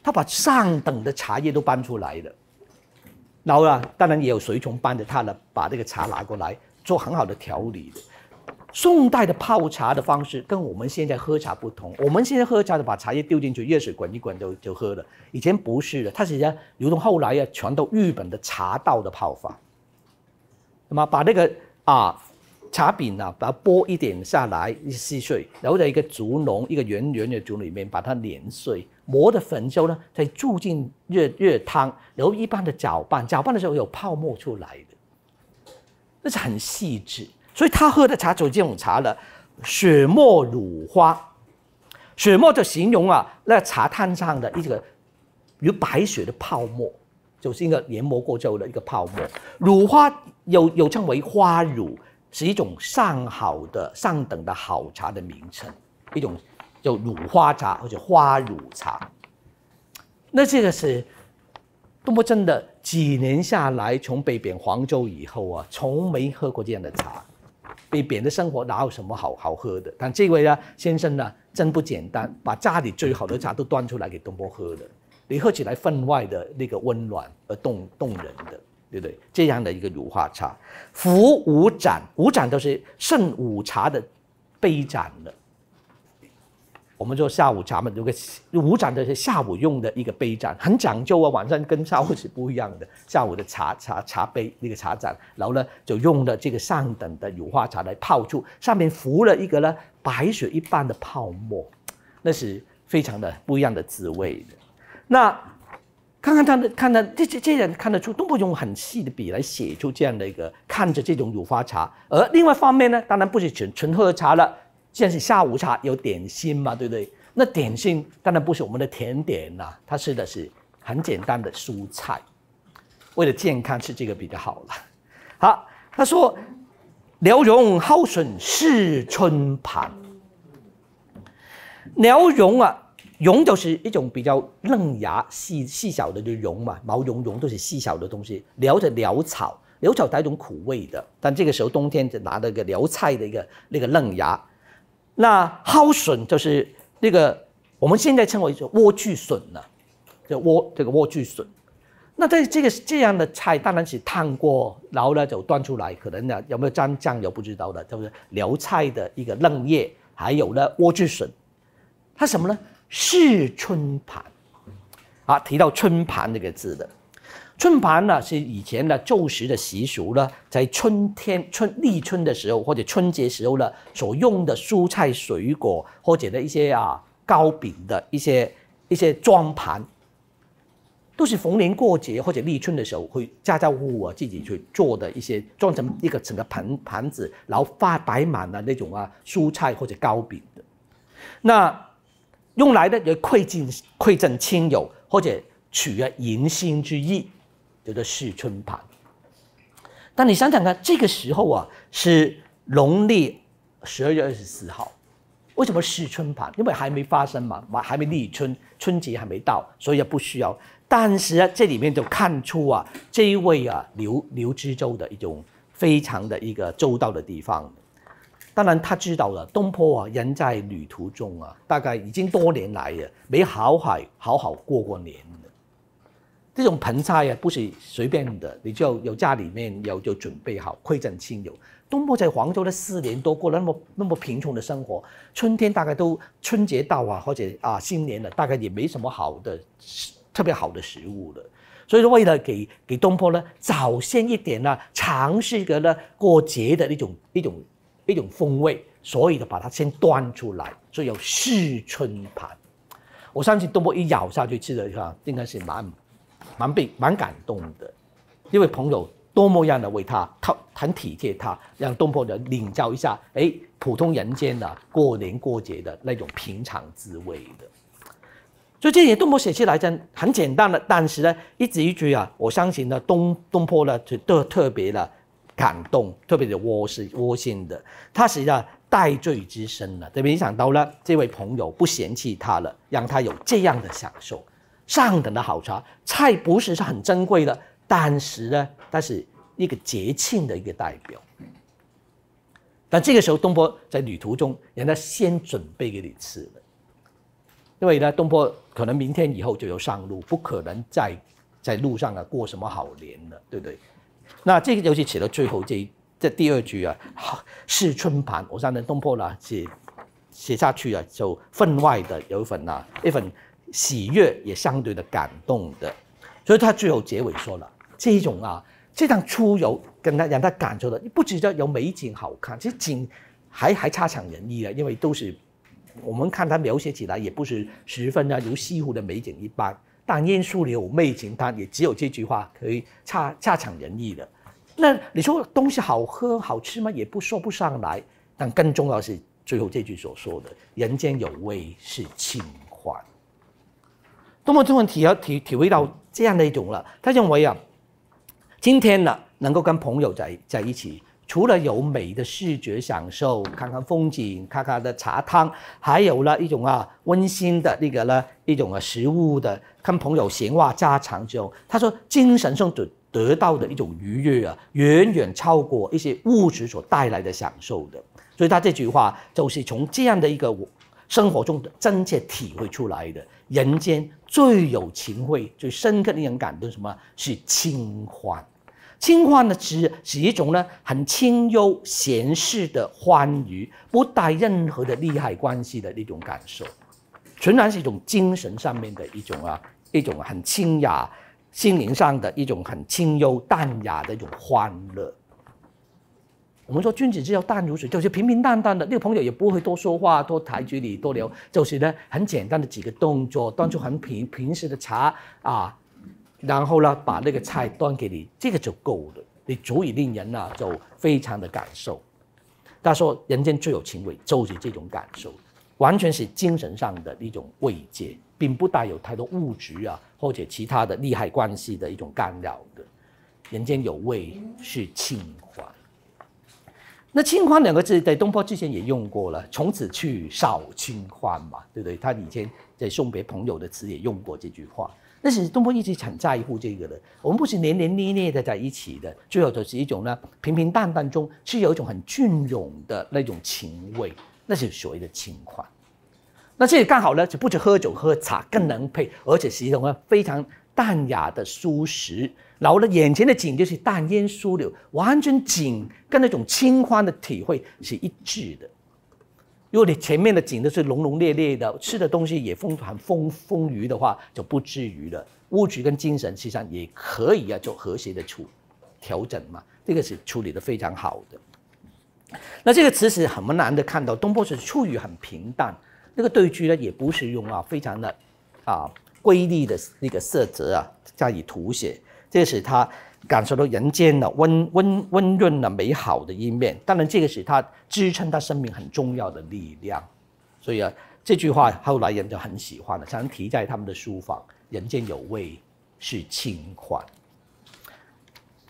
他把上等的茶叶都搬出来了，然后啊，当然也有随从帮着他了，把这个茶拿过来。做很好的调理的，宋代的泡茶的方式跟我们现在喝茶不同。我们现在喝茶的把茶叶丢进去，热水滚一滚就就喝了。以前不是的，它是上如同后来要传到日本的茶道的泡法。那么把那个啊茶饼啊，把它剥一点下来，细碎，然后在一个竹笼一个圆圆的竹里面把它碾碎，磨的粉之后呢再注进热热汤，然后一般的搅拌，搅拌的时候有泡沫出来的。那是很细致，所以他喝的茶就这种茶了。雪沫乳花，雪沫就形容啊，那茶摊上的一个，如白雪的泡沫，就是一个研磨过之后的一个泡沫。乳花有有称为花乳，是一种上好的、上等的好茶的名称，一种叫乳花茶或者花乳茶。那这个是多么真的。几年下来，从被贬黄州以后啊，从没喝过这样的茶。被贬的生活哪有什么好好喝的？但这位呢，先生呢，真不简单，把家里最好的茶都端出来给东坡喝了。你喝起来分外的那个温暖而动动人的，对不对？这样的一个乳化茶，福五盏，五盏都是盛武茶的杯盏的。我们就下午茶嘛，有个午盏的是下午用的一个杯盏，很讲究啊。晚上跟下午是不一样的，下午的茶茶茶杯那个茶盏，然后呢就用了这个上等的乳化茶来泡出，上面浮了一个呢白雪一般的泡沫，那是非常的不一样的滋味的。那看看他的看看这这这人看得出，都不用很细的笔来写出这样的一个看着这种乳花茶，而另外方面呢，当然不是纯纯喝茶了。这是下午茶有点心嘛，对不对？那点心当然不是我们的甜点啦，他吃的是很简单的蔬菜，为了健康吃这个比较好了。好，他说：“缭茸蒿笋是春盘。”缭茸啊，茸就是一种比较嫩芽、细细小的就茸嘛，毛茸茸都是细小的东西。缭是缭草，缭草带一种苦味的，但这个时候冬天就拿了一个缭菜的一个那个嫩芽。那蒿笋就是那个我们现在称为叫莴苣笋了，叫莴这个莴苣笋。那在这个这样的菜当然是烫过，然后呢就端出来，可能呢有没有沾酱油不知道的，就是留菜的一个嫩叶，还有呢莴苣笋，它什么呢？是春盘，啊提到春盘这个字的。春盘呢，是以前的旧时的习俗呢，在春天春立春的时候或者春节时候呢，所用的蔬菜、水果或者的一些啊糕饼的一些一些装盘，都是逢年过节或者立春的时候，会家家户户自己去做的一些装成一个整个盘盘子，然后发摆满了那种啊蔬菜或者糕饼的，那用来呢也馈赠馈赠亲友或者取啊迎新之意。有的是春盘，但你想想看，这个时候啊是农历十二月二十四号，为什么是春盘？因为还没发生嘛，还没立春，春节还没到，所以不需要。但是啊，这里面就看出啊，这一位啊刘刘知州的一种非常的一个周到的地方。当然，他知道了东坡啊人在旅途中啊，大概已经多年来了没好海好好过过年。这种盆菜呀，不是随便的，你就有家里面有就准备好馈赠亲友。东坡在黄州的四年多，过了那么那么贫穷的生活，春天大概都春节到啊，或者啊新年了，大概也没什么好的特别好的食物了。所以说，为了给给东坡呢早先一点呢尝试个呢过节的那种一种一种风味，所以呢把它先端出来，所以有试春盘。我相信东坡一咬下去吃的话，应该是蛮。蛮被蛮感动的，因为朋友多么样的为他，他很体贴他，让东坡人领教一下，哎，普通人间的过年过节的那种平常滋味的。所以这些东坡写起来真很简单的，但是呢，一字一句啊，我相信呢，东东坡呢就特特别的感动，特别的窝心窝心的。他实际上。戴罪之身了，对没想到呢，这位朋友不嫌弃他了，让他有这样的享受。上等的好茶菜不是是很珍贵的，但是呢，它是一个节庆的一个代表。但这个时候，东坡在旅途中，人家先准备给你吃了，因为呢，东坡可能明天以后就要上路，不可能在在路上啊过什么好年了，对不对？那这个尤其写到最后这一这第二句啊，是春盘。我相信东坡呢写写下去啊，就分外的有一份啊一份。喜悦也相对的感动的，所以他最后结尾说了这一种啊，这趟出游跟他让他感受的，你不只叫有美景好看，这景还还差强人意啊，因为都是我们看他描写起来也不是十分啊，如西湖的美景一般。但烟树柳美景，但也只有这句话可以差差强人意的。那你说东西好喝好吃吗？也不说不上来。但更重要是最后这句所说的，人间有味是清。那么，这问体要体体会到这样的一种了，他认为啊，今天呢能够跟朋友在在一起，除了有美的视觉享受，看看风景，看看的茶汤，还有了一种啊温馨的那个呢一种啊食物的，跟朋友闲话家常之后，他说精神上得得到的一种愉悦啊，远远超过一些物质所带来的享受的。所以他这句话就是从这样的一个生活中真切体会出来的，人间。最有情会、最深刻的一种感动，什么是清欢？清欢呢，指是一种呢很清幽闲适的欢愉，不带任何的利害关系的那种感受，纯然是一种精神上面的一种啊一种很清雅、心灵上的一种很清幽淡雅的一种欢乐。我们说君子之交淡如水，就是平平淡淡的，那个朋友也不会多说话、多抬举你、多聊，就是呢很简单的几个动作，端出很平平时的茶啊，然后呢把那个菜端给你，这个就够了，你足以令人呢就非常的感受。他说人间最有情味，就是这种感受，完全是精神上的一种慰藉，并不带有太多物质啊或者其他的利害关系的一种干扰的。人间有味是清怀。那清欢两个字在东坡之前也用过了，从此去少清欢嘛，对不对？他以前在送别朋友的词也用过这句话。那是东坡一直很在乎这个的。我们不是黏黏腻腻的在一起的，最后就是一种呢平平淡淡中是有一种很隽永的那种情味，那是所谓的情欢。那这里刚好呢，就不止喝酒喝茶更能配，而且是一种呢非常。淡雅的舒适，然后呢，眼前的景就是淡烟疏柳，完全景跟那种清欢的体会是一致的。如果你前面的景都是浓浓烈烈的，吃的东西也风团风风雨的话，就不至于了。物局跟精神实际上也可以啊，做和谐的处调整嘛，这个是处理的非常好的。那这个词是很难的，看到东坡是处于很平淡，那个对句呢也不是用啊，非常的啊。瑰丽的那个色泽啊，加以涂写，这使他感受到人间的温温温润的美好的一面。当然，这个是他支撑他生命很重要的力量。所以啊，这句话后来人就很喜欢了，常提在他们的书房。人间有味是清欢。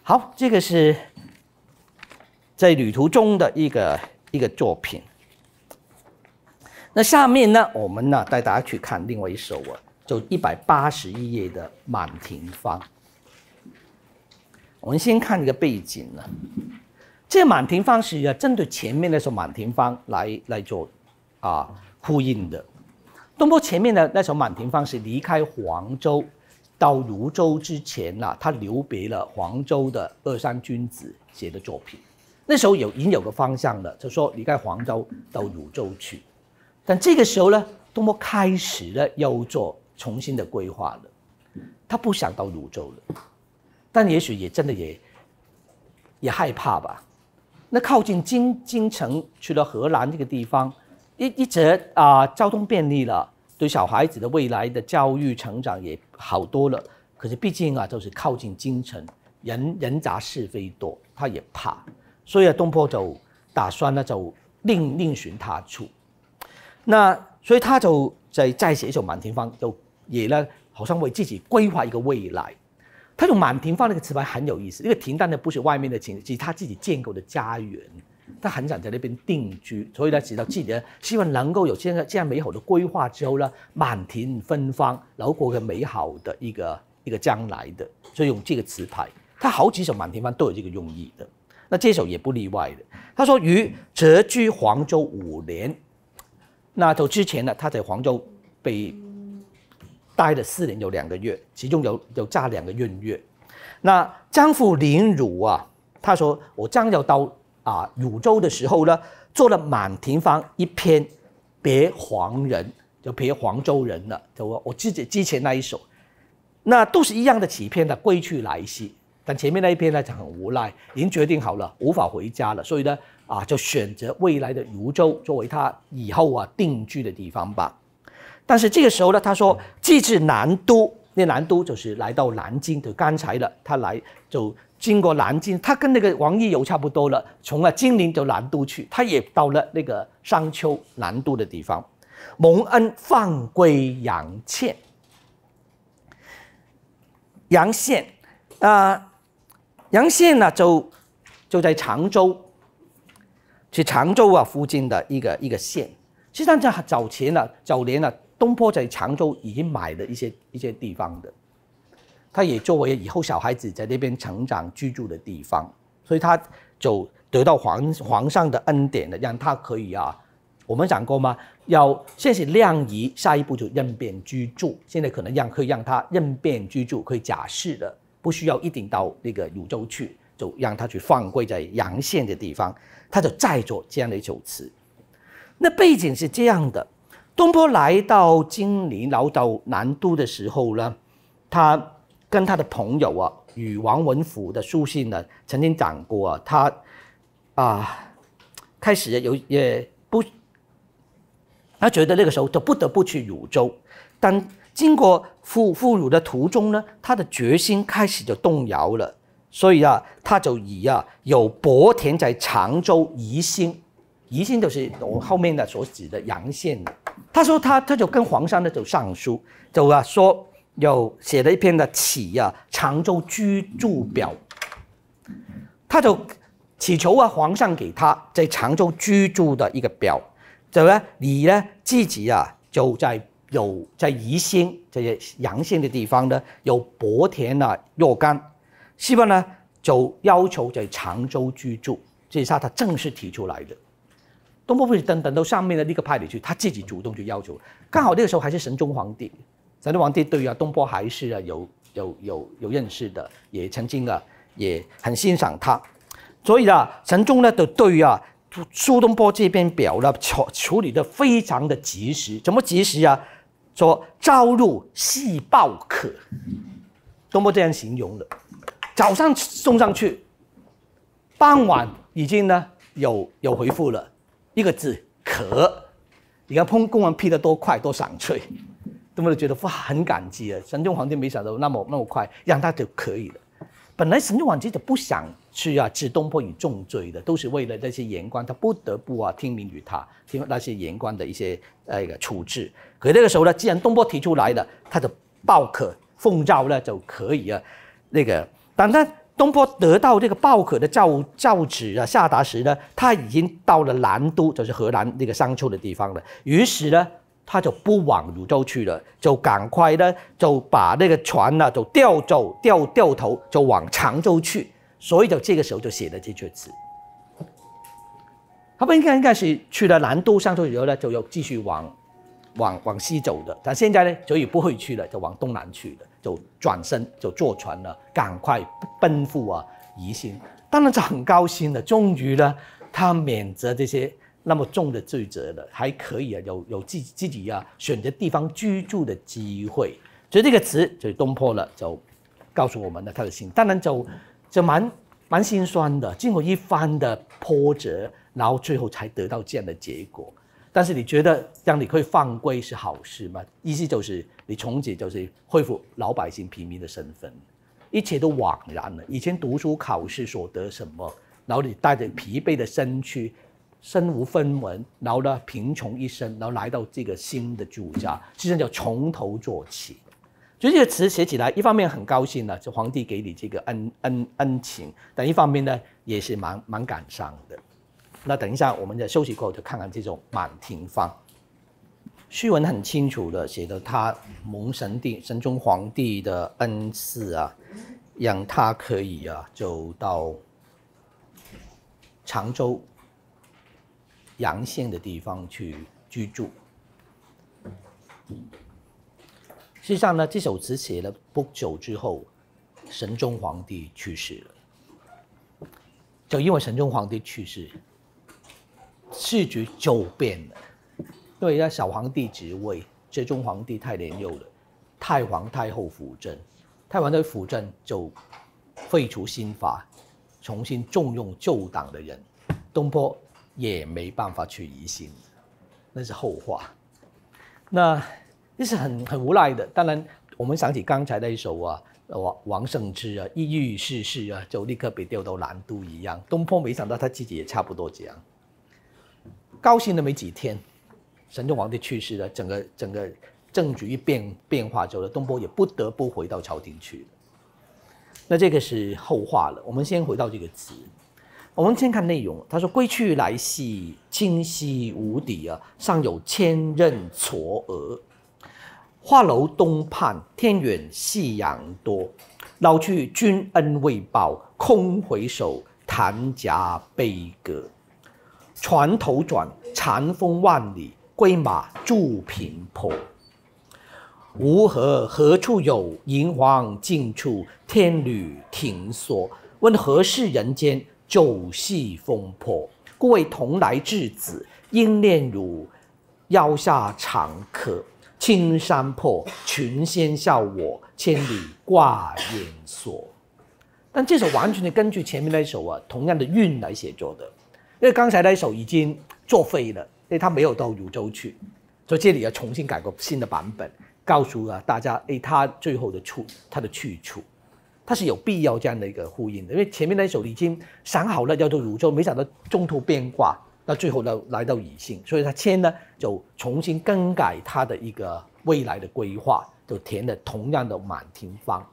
好，这个是在旅途中的一个一个作品。那下面呢，我们呢带大家去看另外一首文。就一百八十页的《满庭芳》，我们先看一个背景呢。这《满庭芳》是要针对前面那首《满庭芳》来来做，啊，呼应的。东坡前面的那首《满庭芳》是离开黄州，到泸州之前呢，他留别了黄州的二三君子写的作品。那时候有已经有个方向了，就说离开黄州到汝州去。但这个时候呢，东坡开始了要做。重新的规划了，他不想到泸州了，但也许也真的也也害怕吧。那靠近京京城，去了河南这个地方，一一直啊交通便利了，对小孩子的未来的教育成长也好多了。可是毕竟啊，就是靠近京城，人人杂是非多，他也怕，所以啊、东坡就打算呢，就另另寻他处。那所以他就在再写一首《满庭芳》就。也呢，好像为自己规划一个未来。他用“满庭芳”那个词牌很有意思，因为庭当然不是外面的景，是他自己建构的家园。他很想在那边定居，所以呢，直到自己呢，希望能够有这样这样美好的规划之后呢，满庭芬芳，然后过个美好的一个一个将来的。所以用这个词牌，他好几首《满庭芳》都有这个用意的。那这首也不例外的。他说：“于谪居黄州五年。”那就之前呢，他在黄州被。待了四年有两个月，其中有有加两个月。那丈夫林汝啊，他说我将要到啊汝州的时候呢，做了《满庭芳》一篇，别黄人，就别黄州人了。就我我自己之前那一首，那都是一样的几篇的归去来兮。但前面那一篇呢，就很无奈，已经决定好了无法回家了，所以呢啊就选择未来的汝州作为他以后啊定居的地方吧。但是这个时候呢，他说：“既至南都，那南都就是来到南京。就刚才了，他来就经过南京，他跟那个王义友差不多了，从啊金陵走南都去，他也到了那个商丘南都的地方，蒙恩放归阳倩。阳宪，啊，阳宪呢，就就在常州，去常州啊附近的一个一个县。实际上在早前呢，早年呢，东坡在常州已经买了一些一些地方的，他也作为以后小孩子在那边成长居住的地方，所以他就得到皇皇上的恩典了，让他可以啊，我们讲过吗？要先是量仪，下一步就任便居住。现在可能让可以让他任便居住，可以假释的，不需要一定到那个汝州去，就让他去放归在阳县的地方，他就再做《这样的一首词》。那背景是这样的。东坡来到金陵、老早南都的时候呢，他跟他的朋友啊，与王文甫的书信呢，曾经讲过，啊，他啊，开始有也不，他觉得那个时候他不得不去汝州，但经过赴赴汝的途中呢，他的决心开始就动摇了，所以啊，他就以啊有薄田在常州宜兴。宜兴就是我后面的所指的阳县他说他他就跟皇上呢就上书，就啊说有写了一篇的启啊常州居住表。他就祈求啊皇上给他在常州居住的一个表。就呢你呢自己啊就在有在宜兴这些阳县的地方呢有薄田呐若干，希望呢就要求在常州居住。这是他正式提出来的。东坡会等等到上面的那个派你去，他自己主动去要求。刚好那个时候还是神宗皇帝，神宗皇帝对于啊东坡还是啊有有有有认识的，也曾经啊也很欣赏他，所以啊神宗呢就对于啊苏东坡这边表呢处处理的非常的及时，怎么及时啊？说朝露细报可，东坡这样形容的，早上送上去，傍晚已经呢有有回复了。一个字，可，你看碰公完批的多快多爽脆，他们都觉得哇，很感激啊。神宗皇帝没想到那么那么快，让他就可以了。本来神宗皇帝就不想去啊治东坡以重罪的，都是为了那些言官，他不得不啊听命于他，听那些言官的一些呃一个处置。可这个时候呢，既然东坡提出来了，他就暴可奉诏呢就可以啊，那个，但他。东坡得到这个报可的诏诏旨啊，下达时呢，他已经到了南都，就是河南那个商丘的地方了。于是呢，他就不往汝州去了，就赶快呢，就把那个船呢，就调走，调调头就往常州去。所以，就这个时候就写了这阙词。他们应该应该是去了南都商丘以后呢，就要继续往，往往西走的。但现在呢，所以不会去了，就往东南去了。就转身就坐船了，赶快奔赴啊宜兴。当然他很高兴的，终于呢，他免责这些那么重的罪责了，还可以啊有有自自己啊选择地方居住的机会。所以这个词就东坡了，就告诉我们了他的心。当然就就蛮蛮心酸的，经过一番的波折，然后最后才得到这样的结果。但是你觉得让你可以犯规是好事吗？意思就是你从此就是恢复老百姓平民的身份，一切都枉然了。以前读书考试所得什么，然后你带着疲惫的身躯，身无分文，然后呢贫穷一生，然后来到这个新的住家，实际上叫从头做起。所以这个词写起来，一方面很高兴呢，就皇帝给你这个恩恩恩情，但一方面呢也是蛮蛮感伤的。那等一下，我们在休息过后就看看这种《满庭芳》。序文很清楚的写的，他蒙神帝、神宗皇帝的恩赐啊，让他可以啊，走到常州阳县的地方去居住。事实上呢，这首词写了不久之后，神宗皇帝去世了，就因为神宗皇帝去世。世局就变了，因为他小皇帝即位，最终皇帝太年幼了，太皇太后辅政，太皇太后辅政就废除新法，重新重用旧党的人，东坡也没办法去疑心，那是后话，那这是很很无奈的。当然，我们想起刚才那一首啊，王王胜之啊，抑郁逝世啊，就立刻被调到南都一样，东坡没想到他自己也差不多这样。高兴了没几天，神宗皇帝去世了，整个整个政局一变变化之后，东坡也不得不回到朝廷去了。那这个是后话了。我们先回到这个词，我们先看内容。他说：“归去来兮，清晰无底啊，上有千仞嵯峨。画楼东畔，天远夕阳多。老去君恩未报，空回首，弹铗悲歌。”船头转，长风万里，归马驻平坡。无河何处有？银黄尽处，天女停梭。问何事人间，酒戏风波？故为同来稚子，应念汝腰下长客。青山破，群仙笑我，千里挂烟锁。但这首完全的根据前面那首啊，同样的韵来写作的。因为刚才那一首已经作废了，以他没有到汝州去，所以这里要重新改个新的版本，告诉了大家，哎，他最后的处，他的去处，他是有必要这样的一个呼应的，因为前面那一首已经想好了要做汝州，没想到中途变卦，那最后呢来到宜兴，所以他签呢就重新更改他的一个未来的规划，就填了同样的满庭芳。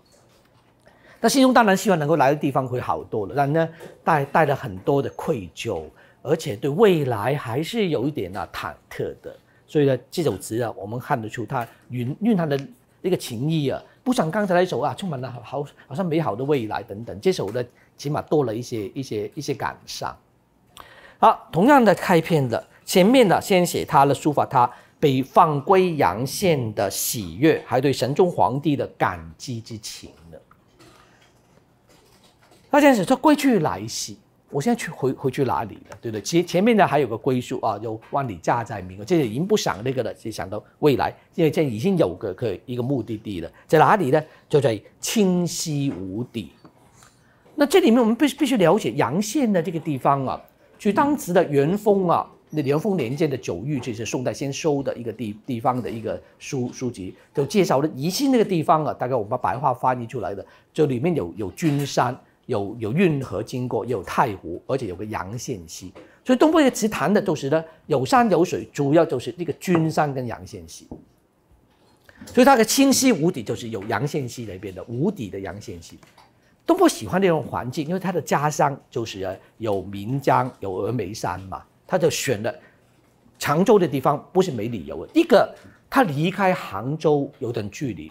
那心中当然希望能够来的地方会好多了，但呢带带了很多的愧疚。而且对未来还是有一点啊忐忑的，所以呢，这首词啊，我们看得出他蕴蕴含的那个情意啊，不像刚才那首啊，充满了好好像美好的未来等等。这首呢，起码多了一些一些一些感伤。好，同样的开篇的前面的先写他的书法，他被放归阳县的喜悦，还对神宗皇帝的感激之情呢。他这样写说：“归去来兮。”我现在去回回去哪里了？对不对？前前面呢还有个归宿啊，有万里家在岷峨，这是已经不想那个了，就想到未来，因为这已经有个可一个目的地了，在哪里呢？就在清溪无底。那这里面我们必必须了解阳县的这个地方啊，据当时的元丰啊，那元丰年间的《九域这是宋代先收的一个地地方的一个书书籍，就介绍了宜兴那个地方啊，大概我们把白话翻译出来的，就里面有有君山。有有运河经过，有太湖，而且有个阳线溪，所以东坡的池谈的就是呢，有山有水，主要就是那个君山跟阳线溪，所以它的清溪无底就是有阳线溪那边的无底的阳线溪。东坡喜欢这种环境，因为他的家乡就是有岷江、有峨眉山嘛，他就选了常州的地方，不是没理由的。一个他离开杭州有点距离。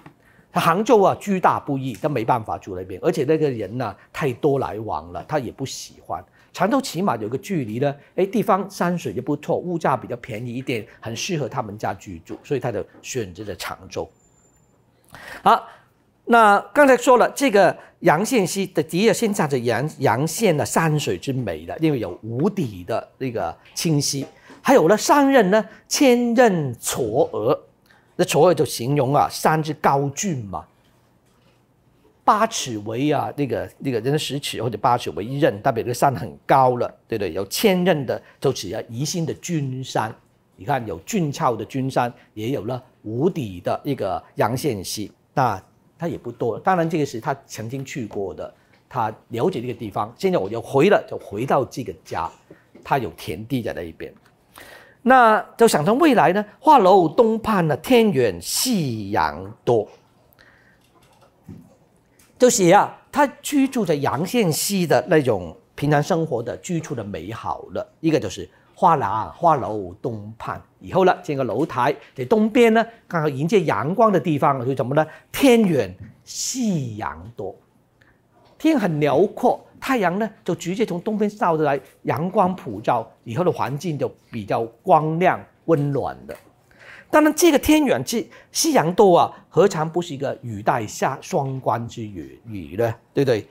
杭州啊，居大不易，他没办法住那边，而且那个人呢太多来往了，他也不喜欢。常州起码有个距离呢，哎，地方山水就不错，物价比较便宜一点，很适合他们家居住，所以他就选择在常州。好，那刚才说了，这个阳羡溪的的确现在是阳阳羡的山水之美的，因为有无底的那个清溪，还有呢上任呢，千仞嵯峨。那所谓就形容啊，山是高峻嘛，八尺为啊，那个那个，人的十尺或者八尺为一仞，代表这个山很高了，对不对？有千仞的，就指啊宜兴的君山。你看有俊俏的君山，也有了无底的一个阳羡溪，那它也不多。当然这个是他曾经去过的，他了解这个地方。现在我就回了，就回到这个家，他有田地在那一边。那就想到未来呢，画楼东畔呢，天远夕阳多。就写啊，他居住在阳县西的那种平常生活的居住的美好了。一个就是花廊、花楼东畔，以后了建个楼台，在东边呢，刚好迎接阳光的地方，就怎么呢？天远夕阳多，天很辽阔。太阳呢，就直接从东边照着来，阳光普照以后的环境就比较光亮温暖的。当然，这个“天远气夕阳多”啊，何尝不是一个雨带下双关之雨雨呢？对不对？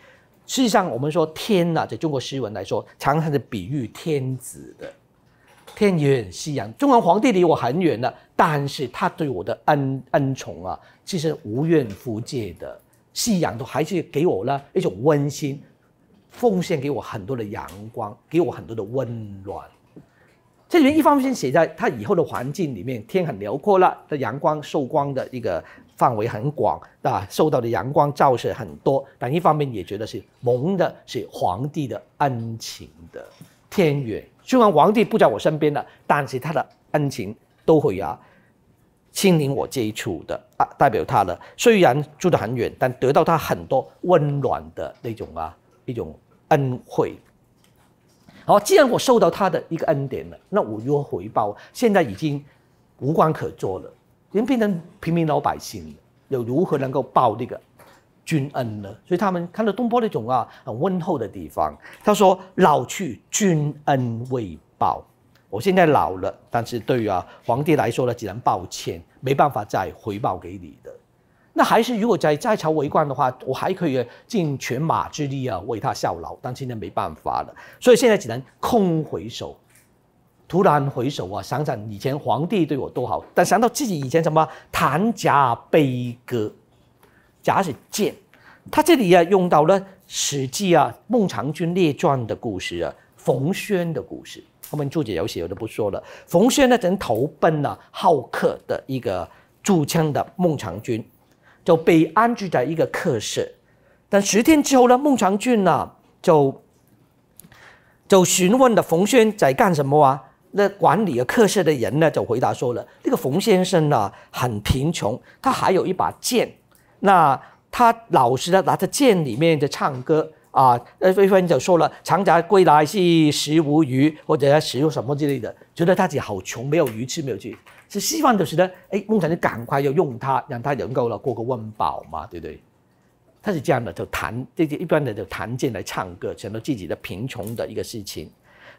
事实上，我们说天呐，在中国诗文来说，常常是比喻天子的“天远夕阳”。中国皇帝离我很远了，但是他对我的恩恩宠啊，其实无怨无届的。夕阳都还是给我了一种温馨。奉献给我很多的阳光，给我很多的温暖。这里面一方面写在他以后的环境里面，天很辽阔了，的阳光受光的一个范围很广啊，受到的阳光照射很多。但一方面也觉得是蒙的，是皇帝的恩情的天远。虽然皇帝不在我身边了，但是他的恩情都会啊亲临我这一处的啊，代表他了。虽然住得很远，但得到他很多温暖的那种啊，一种。恩惠，好，既然我受到他的一个恩典了，那我如何回报？现在已经无关可做了，已经变成平民老百姓了，又如何能够报这个君恩呢？所以他们看到东坡那种啊很温厚的地方，他说：“老去君恩未报，我现在老了，但是对于啊皇帝来说呢，只能抱歉，没办法再回报给你的。”那还是如果在在朝为官的话，我还可以尽犬马之力啊为他效劳，但今天没办法了，所以现在只能空回首，突然回首啊，想想以前皇帝对我多好，但想到自己以前什么弹甲悲歌，铗是剑，他这里啊用到了《史记》啊《孟尝君列传》的故事啊，冯谖的故事。后面注解有写，我就不说了。冯谖呢曾投奔了好客的一个驻羌的孟尝君。就被安置在一个客舍，但十天之后呢，孟尝君呢就就询问的冯轩在干什么啊？那管理客舍的人呢就回答说了，那个冯先生呢很贫穷，他还有一把剑，那他老是呢拿着剑里面在唱歌啊，呃，飞飞就说了：“常常归来是食无鱼，或者食什么之类的，觉得自己好穷，没有鱼吃，没有去。是希望就是呢，哎，孟想就赶快要用它，让它能够了过个温饱嘛，对不对？他是这样的，就弹这些一般的就弹剑来唱歌，成了自己的贫穷的一个事情。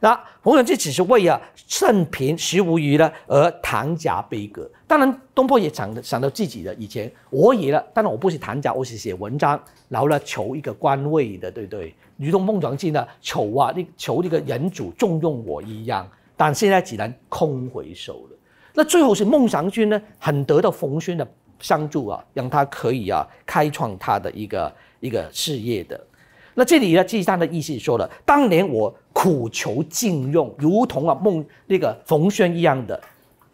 那《孟尝这只是为了“盛贫食无鱼”呢，而弹铗悲歌。当然，东坡也想想到自己的以前我也了，当然我不是弹铗，我是写文章，然后呢求一个官位的，对不对？《如同孟尝记呢，求啊，你求这个人主重用我一样，但现在只能空回首了。那最后是孟尝君呢，很得到冯轩的相助啊，让他可以啊开创他的一个一个事业的。那这里呢，季札的意思说了，当年我苦求禁用，如同啊孟那个冯轩一样的，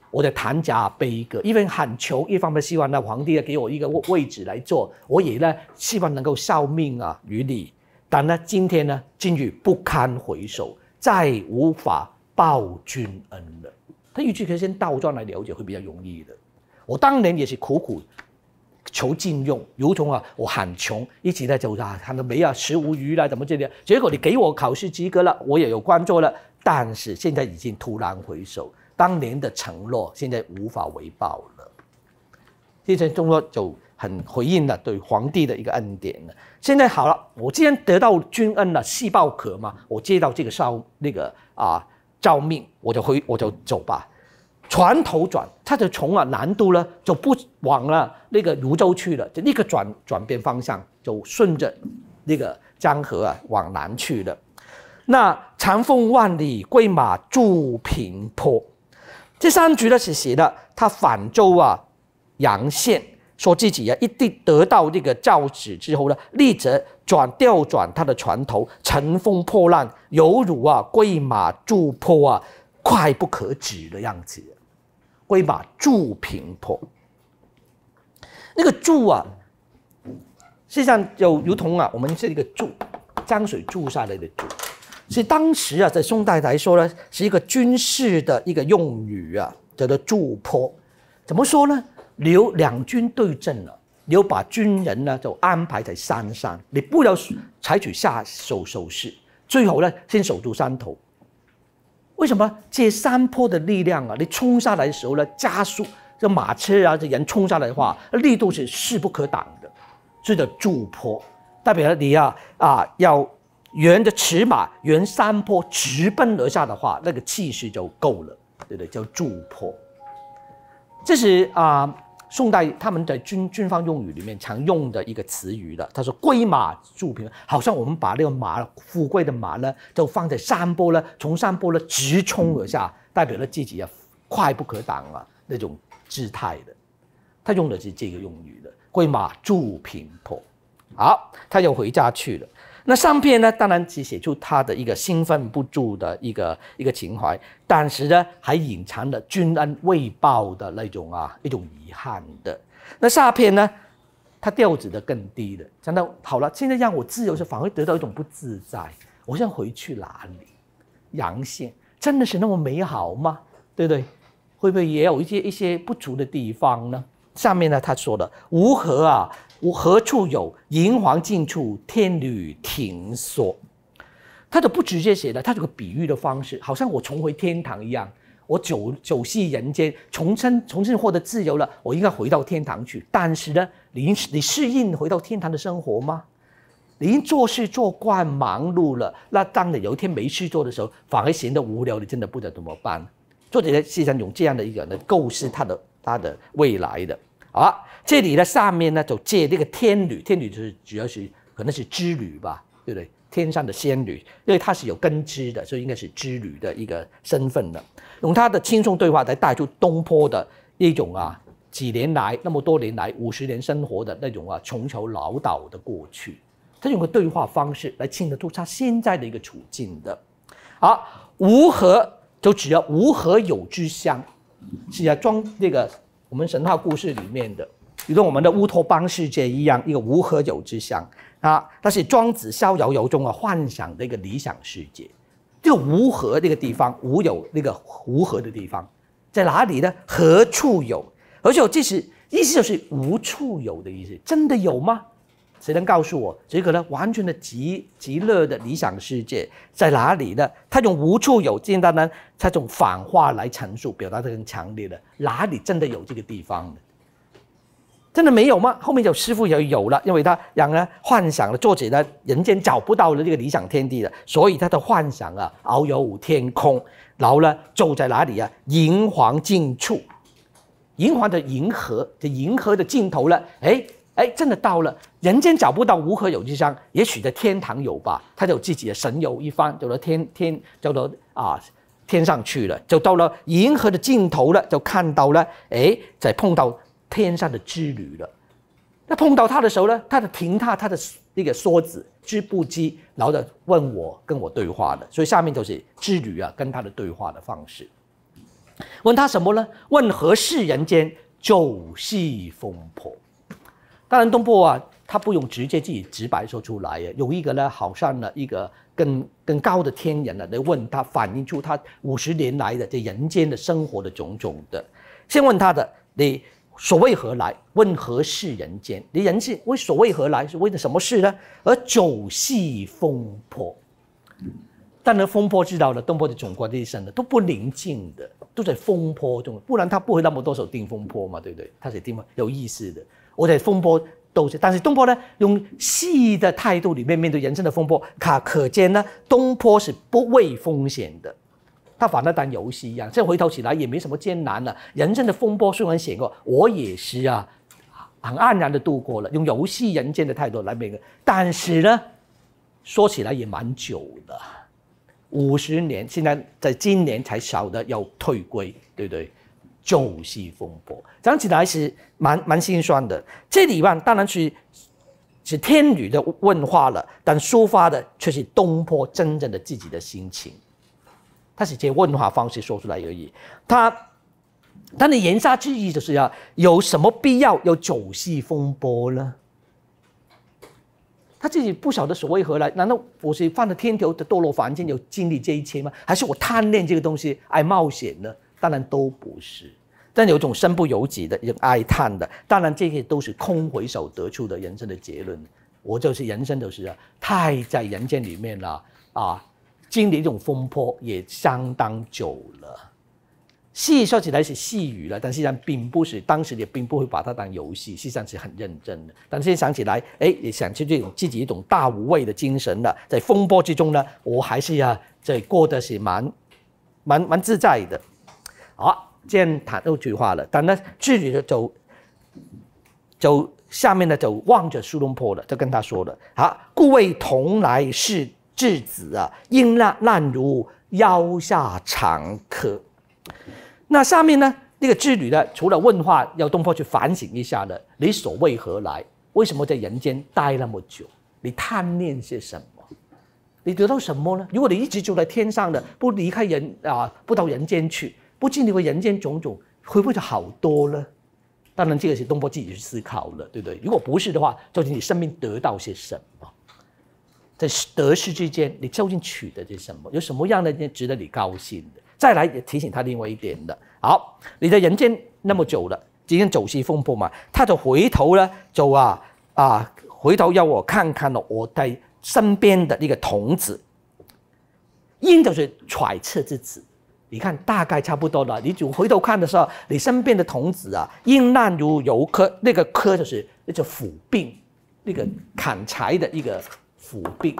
我的谈家悲歌，因为很穷，一方面希望那皇帝啊给我一个位位置来做，我也呢希望能够效命啊于你。但呢，今天呢，今日不堪回首，再无法报君恩了。他一句可以先倒转来了解会比较容易的。我当年也是苦苦求禁用，如同啊，我很穷，一直在走他，看到没啊，食无鱼啦，怎么这些？结果你给我考试及格了，我也有官做了。但是现在已经突然回首，当年的承诺现在无法回报了。现在中国就很回应了对皇帝的一个恩典了。现在好了，我既然得到君恩了，细报可嘛？我接到这个烧那个啊。照命，我就回，我就走吧。船头转，他就从啊南都呢，就不往了那个泸州去了，就立刻转转变方向，就顺着那个江河啊往南去了。那长风万里，贵马驻平坡。这三句呢是写的他反舟啊阳羡。说自己呀，一定得到这个诏旨之后呢，立即转调转他的船头，乘风破浪，犹如啊，龟马助坡啊，快不可止的样子。龟马助平坡，那个助啊，实际上就如同啊，我们这个助江水注下来的助，是当时啊，在宋代来说呢，是一个军事的一个用语啊，叫做助坡，怎么说呢？留两军对阵了，你要把军人呢就安排在山上，你不要采取下手手势，最好呢先守住山头。为什么借山坡的力量啊？你冲下来的时候呢，加速这马车啊，这人冲下来的话，力度是势不可挡的，所以叫筑坡。代表你要啊要沿着尺马沿山坡直奔而下的话，那个气势就够了，对不对？叫筑坡。这是啊。宋代他们在军军方用语里面常用的一个词语的，他说“归马助平”，好像我们把那个马富贵的马呢，就放在山坡呢，从山坡呢直冲而下，代表了自己要快不可挡啊那种姿态的。他用的是这个用语的“归马助平坡”。好，他又回家去了。那上片呢，当然只写出他的一个兴奋不住的一个一个情怀，但是呢，还隐藏了君恩未报的那种啊一种遗憾的。那下片呢，它调子的更低的，讲到好了，现在让我自由，是反而得到一种不自在。我现在回去哪里？阳线真的是那么美好吗？对不对？会不会也有一些一些不足的地方呢？下面呢，他说的如何啊。我何处有银黄尽处天女停锁？他就不直接写的，他这个比喻的方式，好像我重回天堂一样，我久久系人间，重新重新获得自由了，我应该回到天堂去。但是呢，你你适应回到天堂的生活吗？您做事做惯忙碌了，那当你有一天没事做的时候，反而闲得无聊，你真的不知道怎么办。作者呢是想用这样的一个呢构思他的他的未来的啊。这里的下面呢就借这个天女，天女就是主要是可能是织女吧，对不对？天上的仙女，因为她是有根织的，所以应该是织女的一个身份的。用她的轻松对话来带出东坡的一种啊，几年来那么多年来五十年生活的那种啊穷愁潦倒的过去。他用个对话方式来倾托出他现在的一个处境的。好，无何就只要无何有之乡，是要装那个我们神话故事里面的。如同我们的乌托邦世界一样，一个无何有之乡啊，它是庄子《逍遥游》中啊幻想的一个理想世界，就无何那个地方无有那个无何的地方在哪里呢？何处有？而且这是意思就是无处有”的意思，真的有吗？谁能告诉我？这个呢？完全的极极乐的理想世界在哪里呢？他用无处有，简单呢，他用反话来陈述，表达的更强烈了。哪里真的有这个地方呢？真的没有吗？后面有师傅也有了，因为他让呢幻想了，作者呢人间找不到了这个理想天地了，所以他的幻想啊，遨游天空，然后呢就在哪里啊？银黄尽处，银黄的银河这银河的尽头了，哎哎，真的到了，人间找不到，无何有之张？也许在天堂有吧，他就自己的神游一番，走到天天走到啊天上去了，就到了银河的尽头了，就看到了，哎，在碰到。天上的织女了，那碰到他的时候呢？他的停踏，他的那个梭子、织布机，然后呢问我跟我对话的。所以下面就是织女啊，跟他的对话的方式。问他什么呢？问何事人间就是风婆？当然东坡啊，他不用直接自己直白说出来有一个呢，好像呢一个更更高的天人呢，来问他，反映出他五十年来的这人间的生活的种种的。先问他的，你。所谓何来？问何事人间？你人是为所谓何来？是为了什么事呢？而酒系风波，但呢风波知道了，东坡的总观这一生的都不宁静的，都在风波中，不然他不会那么多首定风波嘛，对不对？他写《定风有意思的，我在风波都是，但是东坡呢，用戏的态度里面面对人生的风波，他可见呢，东坡是不畏风险的。他把那当游戏一样，这回头起来也没什么艰难了。人生的风波虽然险恶，我也是啊，很黯然的度过了，用游戏人间的态度来面对。但是呢，说起来也蛮久的，五十年，现在在今年才晓得要退归，对不对？就是风波讲起来是蛮蛮心酸的。这里面当然是是天女的问话了，但抒发的却是东坡真正的自己的心情。他是借问话方式说出来而已，他，他的言下之意就是要有什么必要要走私风波呢？他自己不晓得所谓何来？难道我是犯了天条的堕落凡间，有经历这一切吗？还是我贪恋这个东西爱冒险呢？当然都不是，但有种身不由己的哀叹的，当然这些都是空回首得出的人生的结论。我就是人生，就是太在人间里面了啊。经历一种风波也相当久了，戏说起来是细语了，但实际上并不是，当时也并不会把它当游戏，实际上是很认真的。但现在想起来，哎，也想起这种自己一种大无畏的精神了。在风波之中呢，我还是要在过得是蛮蛮蛮自在的。好，这样谈这句话了。但呢，具体的走走下面呢，就望着苏东坡了，就跟他说了：，好，故为同来是。质子啊，硬烂烂如腰下长客。那下面呢？那个织女呢？除了问话，要东坡去反省一下了。你所为何来？为什么在人间待那么久？你贪恋些什么？你得到什么呢？如果你一直住在天上的，不离开人啊，不到人间去，不经历过人间种种，会不会就好多呢？当然，这个是东坡自己去思考了，对不对？如果不是的话，究竟你生命得到些什么。在得失之间，你究竟取得是什么？有什么样的值得你高兴的？再来也提醒他另外一点的。好，你在人间那么久了，今天走势风波嘛，他就回头呢，就啊啊，回头要我看看了，我在身边的那个童子，应就是揣测之子。你看，大概差不多了。你就回头看的时候，你身边的童子啊，应难如油柯，那个柯就是那叫斧柄，那个砍柴的一个。府病。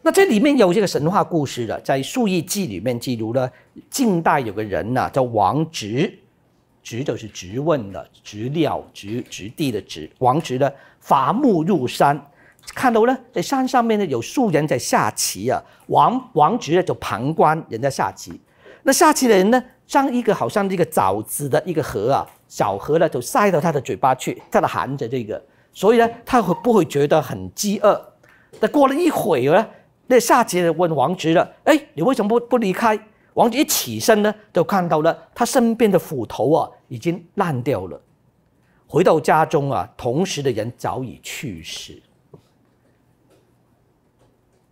那这里面有这个神话故事的，在《述亿记》里面记录了，近代有个人呐，叫王直，直就是直问的，直料直直地的直。王直呢，伐木入山，看到呢，在山上面呢有数人在下棋啊。王王直呢就旁观人家下棋，那下棋的人呢，像一个好像一个枣子的一个核啊。小河呢，就塞到他的嘴巴去，在那含着这个，所以呢，他会不会觉得很饥饿？但过了一会呢，那下桀问王直了：“哎，你为什么不不离开？”王直一起身呢，就看到了他身边的斧头啊，已经烂掉了。回到家中啊，同时的人早已去世，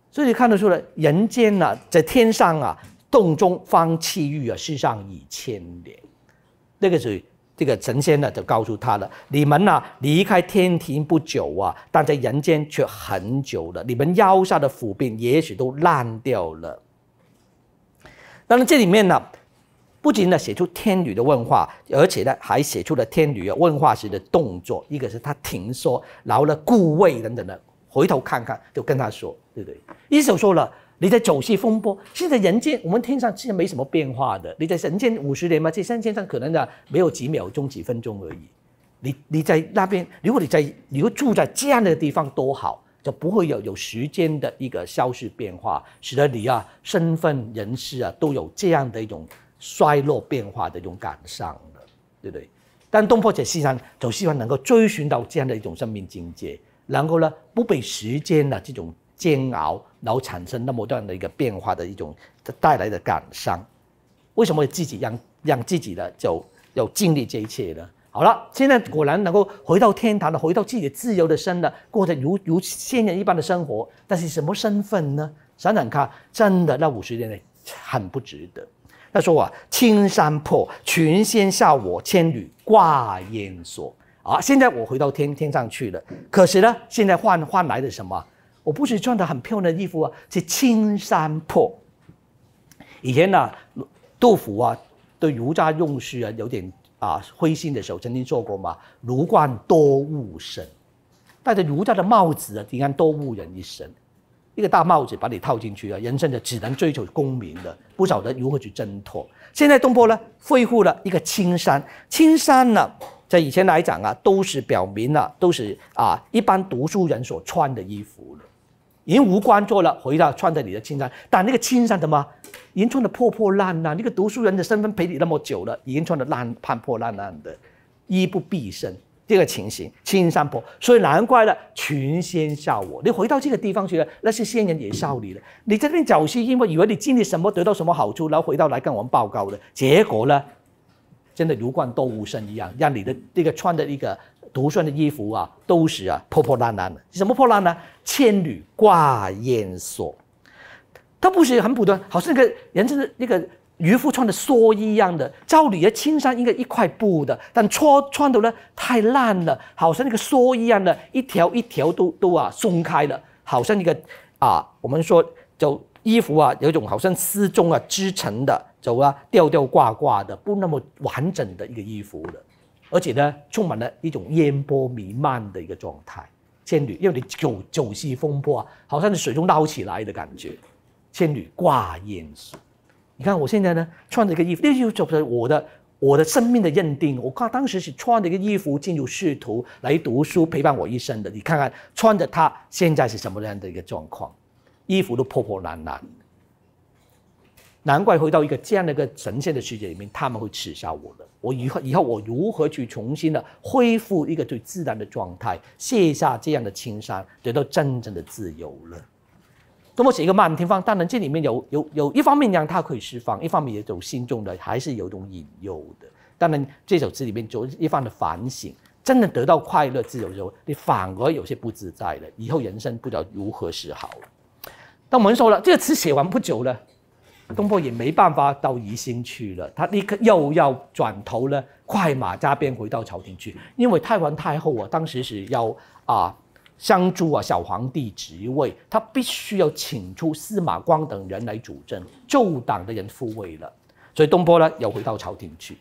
所以看得出来，人间啊，在天上啊，洞中方七欲啊，世上已千年。那个时候。这个神仙呢，就告诉他了：你们呢，离开天庭不久啊，但在人间却很久了。你们腰下的斧病，也许都烂掉了。当然，这里面呢，不仅呢写出天女的问话，而且呢还写出了天女问话时的动作：一个是他停说，然后呢顾魏等等的回头看看，就跟他说，对不对？一手说了。你在走戏风波，现在人间我们天上其实没什么变化的。你在人间五十年嘛，在三千上可能的没有几秒钟、几分钟而已。你你在那边，如果你在，你会住在这样的地方多好，就不会有有时间的一个消失变化，使得你啊身份、人士啊都有这样的一种衰落变化的一种感伤了，对不对？但东坡在西山，就希望能够追寻到这样的一种生命境界，然后呢不被时间的这种。煎熬，然后产生那么样的一个变化的一种带来的感伤，为什么自己让让自己的就要经历这一切呢？好了，现在果然能够回到天堂了，回到自己自由的身了，过着如如仙人一般的生活。但是什么身份呢？想想看，真的那五十年内很不值得。他说啊：“青山破，群仙下我千缕挂烟锁啊！”现在我回到天天上去了，可是呢，现在换换来的什么？我不是穿的很漂亮的衣服啊，是青山破。以前啊，杜甫啊，对儒家用事啊有点啊灰心的时候，曾经做过嘛，儒冠多误身，戴着儒家的帽子啊，你看多误人一生，一个大帽子把你套进去啊，人生就只能追求功名了，不晓得如何去挣脱。现在东坡呢，恢复了一个青山，青山呢，在以前来讲啊，都是表明了都是啊一般读书人所穿的衣服了。已经无关做了，回到穿在你的青山，但那个青山的吗？已经穿得破破烂烂，那个读书人的身份陪你那么久了，已经穿得烂破破烂烂的，衣不蔽身，这个情形，青山破，所以难怪了，群仙笑我。你回到这个地方去了，那些仙人也笑你了。你这边走是因为以为你经历什么得到什么好处，然后回到来跟我们报告的，结果呢，真的如贯多无声一样，让你的这个穿的一个。独穿的衣服啊，都是啊破破烂烂的。什么破烂呢？千缕挂烟锁，它不是很普通，好像那个人家的那个渔夫穿的蓑衣一样的。照理啊，青衫应该一块布的，但穿穿的呢太烂了，好像那个蓑衣一样的，一条一条都都啊松开了，好像一个啊，我们说就衣服啊，有一种好像丝中啊织成的，走啊吊吊挂挂的，不那么完整的一个衣服的。而且呢，充满了一种烟波弥漫的一个状态，千缕，为你九九溪风波啊，好像是水中捞起来的感觉，千缕挂烟丝。你看我现在呢，穿着一个衣服，那衣服就是我的，我的生命的认定。我看当时是穿着一个衣服进入仕途来读书，陪伴我一生的。你看看穿着它，现在是什么样的一个状况？衣服都破破烂烂，难怪回到一个这样的一个神仙的世界里面，他们会耻笑我的。我以后以后我如何去重新的恢复一个最自然的状态，卸下这样的轻伤，得到真正的自由了？多么写一个慢天放！当然，这里面有有有一方面让他可以释放，一方面也有心中的还是有种隐忧的。当然，这首词里面就一方的反省，真的得到快乐自由之后，你反而有些不自在了，以后人生不知道如何是好了。但我们说了，这个词写完不久了。东坡也没办法到宜兴去了，他立刻又要转头呢，快马加鞭回到朝廷去。因为太皇太后啊，当时是要啊相助啊小皇帝职位，他必须要请出司马光等人来主政，旧党的人复位了，所以东坡呢要回到朝廷去。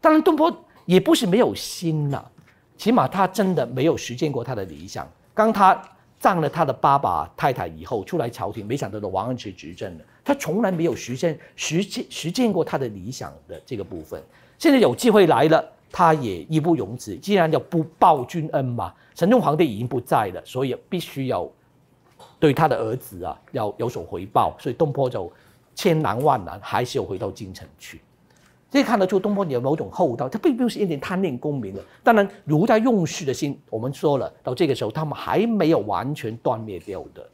当然，东坡也不是没有心了，起码他真的没有实现过他的理想。当他葬了他的爸爸太太以后，出来朝廷，没想到的王安石执政了。他从来没有实现、实践实践过他的理想的这个部分。现在有机会来了，他也义不容辞。既然要不报君恩嘛，神宗皇帝已经不在了，所以必须要对他的儿子啊要有所回报。所以东坡就千难万难，还是要回到京城去。这看得出东坡有某种厚道，他并不是一点贪恋功名的。当然，儒家用世的心，我们说了，到这个时候，他们还没有完全断灭掉的。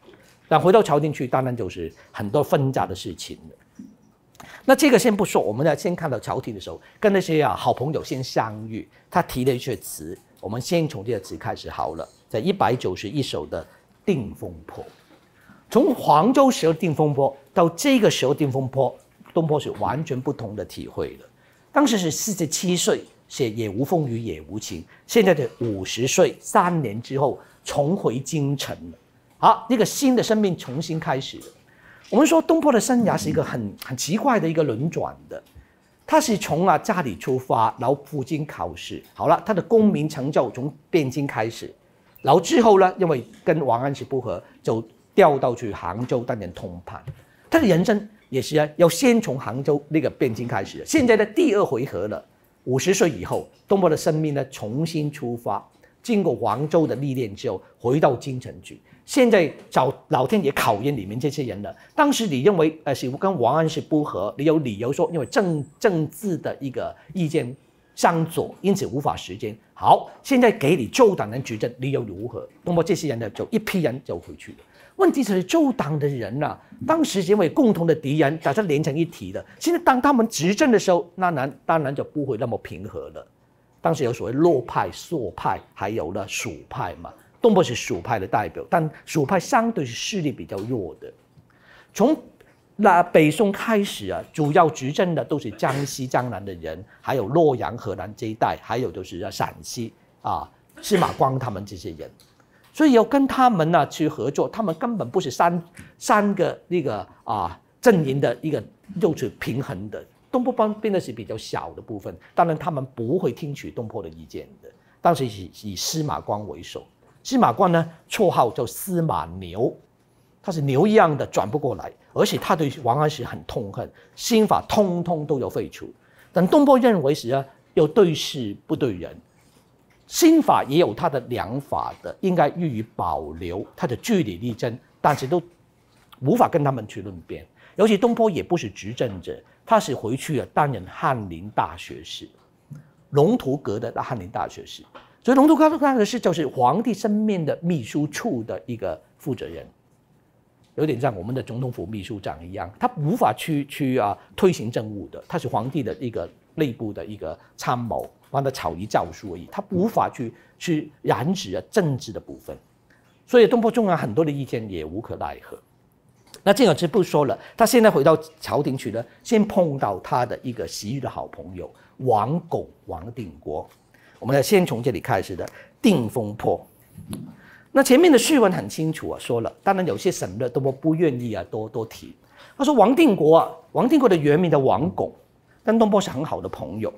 但回到朝廷去，当然就是很多纷杂的事情了。那这个先不说，我们要先看到朝廷的时候，跟那些啊好朋友先相遇。他提了一些词，我们先从这个词开始好了。在一百九十一首的《定风波》，从黄州时候《定风波》到这个时候《定风波》，东坡是完全不同的体会了。当时是四十七岁写《也无风雨也无晴》，现在的五十岁，三年之后重回京城了。好，一个新的生命重新开始。我们说东坡的生涯是一个很很奇怪的一个轮转的，他是从啊家里出发，然后赴京考试，好了，他的功名成就从汴京开始，然后之后呢，因为跟王安石不合，就调到去杭州担任通判。他的人生也是啊，要先从杭州那个汴京开始。现在的第二回合了，五十岁以后，东坡的生命呢重新出发，经过黄州的历练之后，回到京城去。现在找老天也考验你们这些人了。当时你认为，呃，是跟王安石不合，你有理由说，因为政政治的一个意见相左，因此无法实践。好，现在给你州党人举证，你又如何？那么这些人呢，就一批人就回去。问题是州旧党的人呐，当时因为共同的敌人，把家连成一体的。现在当他们执政的时候，那然当然就不会那么平和了。当时有所谓洛派、朔派，还有呢蜀派嘛。东坡是蜀派的代表，但蜀派相对是势力比较弱的。从那北宋开始啊，主要执政的都是江西、江南的人，还有洛阳、河南这一带，还有就是在陕西啊，司马光他们这些人，所以要跟他们呢去合作，他们根本不是三三个那个啊阵营的一个又是平衡的。东坡帮变得是比较小的部分，当然他们不会听取东坡的意见的，但是以以司马光为首。司马光呢，绰号叫司马牛，他是牛一样的转不过来，而且他对王安石很痛恨，新法通通都要废除。但东坡认为是要又对事不对人，新法也有他的良法的，应该予以保留。他的据理力争，但是都无法跟他们去论辩。尤其东坡也不是执政者，他是回去啊担任翰林大学士，龙图阁的翰林大学士。所以龙图高奏那是，就是皇帝身边的秘书处的一个负责人，有点像我们的总统府秘书长一样。他无法去去啊推行政务的，他是皇帝的一个内部的一个参谋，帮他草拟诏书而已。他无法去去染指啊政治的部分。所以东坡重阳很多的意见也无可奈何。那这样就不说了，他现在回到朝廷去呢，先碰到他的一个昔日的好朋友王巩、王定国。我们要先从这里开始的《定风波》。那前面的序文很清楚啊，说了。当然有些省略都不不愿意啊，多多提。他说王定国啊，王定国的原名的王巩，跟东坡是很好的朋友。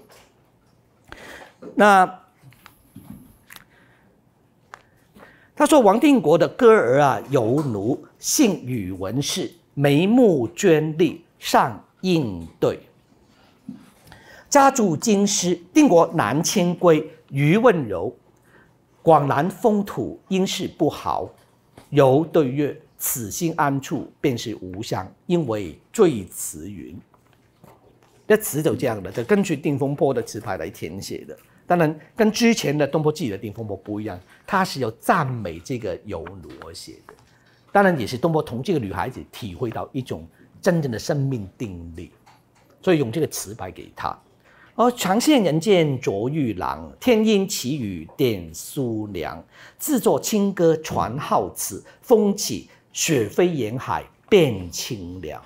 那他说王定国的歌儿啊，犹奴，姓宇文氏，眉目娟丽，善应对。家住京师，定国南迁归。余问柔，广南风土应是不好。柔对月，此心安处便是吾乡。因为最词云。这词就这样的，就根据《定风波》的词牌来填写的。当然，跟之前的东坡自己的《定风波》不一样，他是要赞美这个柔奴而写的。当然，也是东坡同这个女孩子体会到一种真正的生命定力，所以用这个词牌给她。而长羡人间卓玉郎，天阴奇雨点苏凉。自作清歌传号此，风起雪飞沿海变清凉。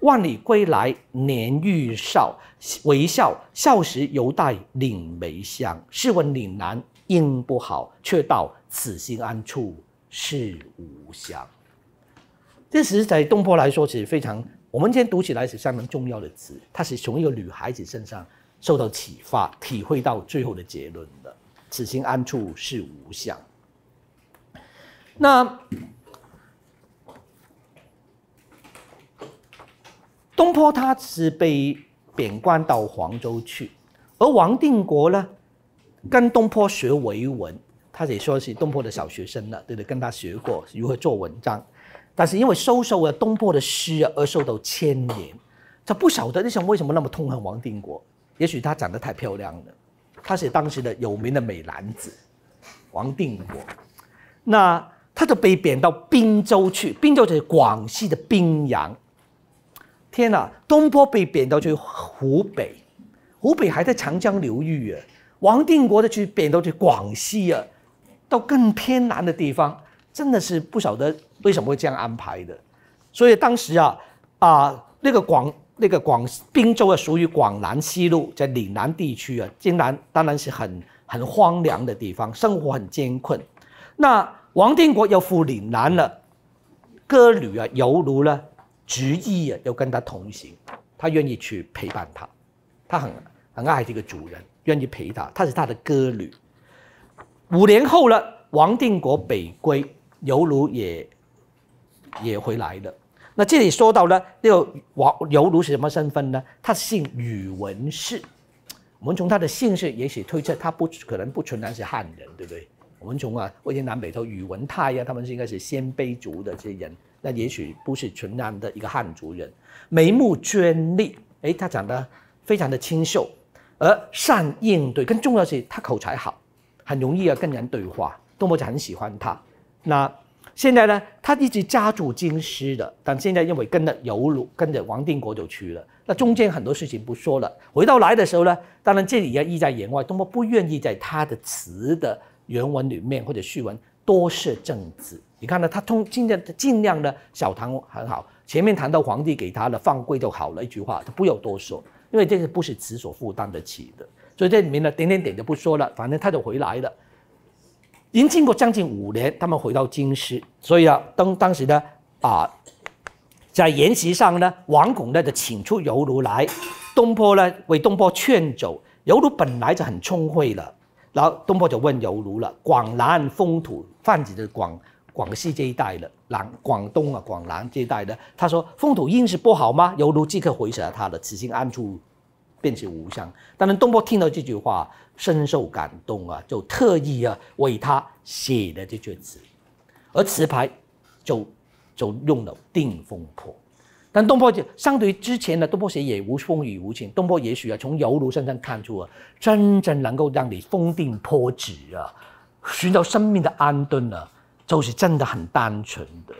万里归来年欲少，微笑笑时犹带岭梅香。试问岭南应不好，却道此心安处是吾乡。这实在东坡来说是非常，我们今天读起来是相当重要的词。它是从一个女孩子身上。受到启发，体会到最后的结论的，此心安处是无相。那东坡他是被贬官到黄州去，而王定国呢，跟东坡学为文，他也说是东坡的小学生了，对不对？跟他学过如何做文章，但是因为收受了东坡的诗啊，而受到牵连，他不晓得你想为什么那么痛恨王定国。也许他长得太漂亮了，他是当时的有名的美男子，王定国。那他就被贬到滨州去，滨州就是广西的宾阳。天哪，东坡被贬到去湖北，湖北还在长江流域啊。王定国的去贬到去广西啊，到更偏南的地方，真的是不晓得为什么会这样安排的。所以当时啊啊，那个广。那个广滨州啊，属于广南西路，在岭南地区啊，竟然当然是很很荒凉的地方，生活很艰困。那王定国要赴岭南了，歌女啊，犹如呢执意啊，要跟他同行，他愿意去陪伴他，他很很爱这个主人，愿意陪他，他是他的歌女。五年后了，王定国北归，犹如也也回来了。那这里说到呢，又王犹如什么身份呢？他姓宇文氏，我们从他的姓氏也许推测，他不可能不存然是汉人，对不对？我们从啊魏晋南北朝宇文泰呀，他们是应该是鲜卑族的这些人，那也许不是纯然的一个汉族人。眉目娟丽，哎，他长得非常的清秀，而善应对，更重要是他口才好，很容易啊跟人对话，东武子很喜欢他。那。现在呢，他一直家住京师的，但现在认为跟着犹如跟着王定国就去了。那中间很多事情不说了。回到来的时候呢，当然这里要意在言外，东坡不愿意在他的词的原文里面或者序文多涉政治。你看呢，他通尽量尽量呢，小谈很好。前面谈到皇帝给他的放归就好了一句话，他不要多说，因为这个不是词所负担得起的。所以这里面呢，点点点就不说了，反正他就回来了。已经经过将近五年，他们回到京师，所以啊，当当时呢，啊，在筵席上呢，王巩呢就请出尤如来，东坡呢为东坡劝走尤如，本来就很聪慧了，然后东坡就问尤如了：“广南风土，泛指的广广西这一带的南广东啊，广南这一带的。”他说：“风土硬是不好吗？”尤如即刻回了他了：“此心安处，便是吾乡。”但然，东坡听到这句话。深受感动啊，就特意啊为他写的这阙词，而词牌就就用了《定风波》。但东坡就相对于之前的东坡写也无风雨无情，东坡也许啊从犹如身上看出啊，真正能够让你风定波止啊，寻找生命的安顿呢，就是真的很单纯的。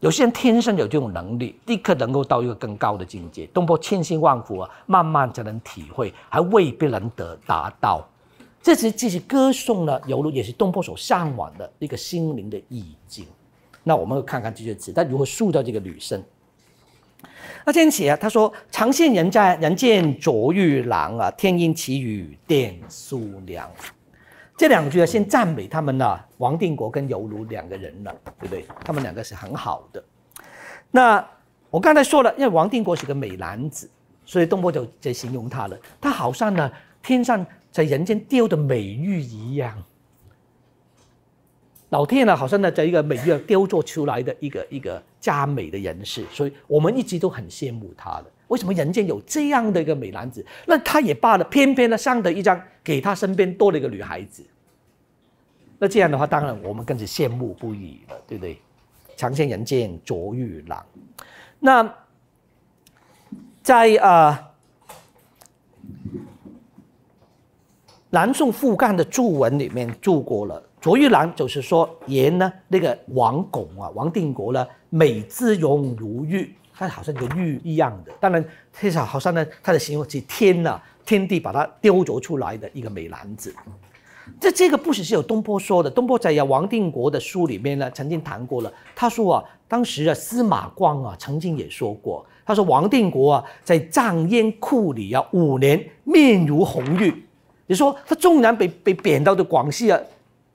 有些人天生有这种能力，立刻能够到一个更高的境界。东坡千辛万苦啊，慢慢才能体会，还未必能得达到。这些这些歌颂呢，犹如也是东坡所向往的一个心灵的意境。那我们看看这些词，他如何塑造这个女生。那天写啊，他说：“常羡人，在人见卓玉郎啊，天阴奇雨，电苏凉。”这两句啊，先赞美他们呢，王定国跟尤如两个人了，对不对？他们两个是很好的。那我刚才说了，因为王定国是个美男子，所以东坡就就形容他了。他好像呢，天上在人间雕的美玉一样。老天呢，好像呢，在一个美玉雕琢出来的一个一个佳美的人士，所以我们一直都很羡慕他的。为什么人间有这样的一个美男子？那他也罢了，偏偏呢上的一张给他身边多了一个女孩子。那这样的话，当然我们更是羡慕不已了，对不对？常见人间卓玉郎。那在呃南宋傅干的著文里面注过了，卓玉郎就是说，言呢那个王巩啊，王定国呢，美姿容如玉。他好像一个玉一样的，当然，少好像呢，他的形容是天呐，天地把他雕琢出来的一个美男子。这这个故事是有东坡说的，东坡在呀王定国的书里面呢，曾经谈过了。他说啊，当时啊，司马光啊，曾经也说过，他说王定国啊，在藏烟库里啊，五年面如红玉。你说他纵然被被贬到的广西啊，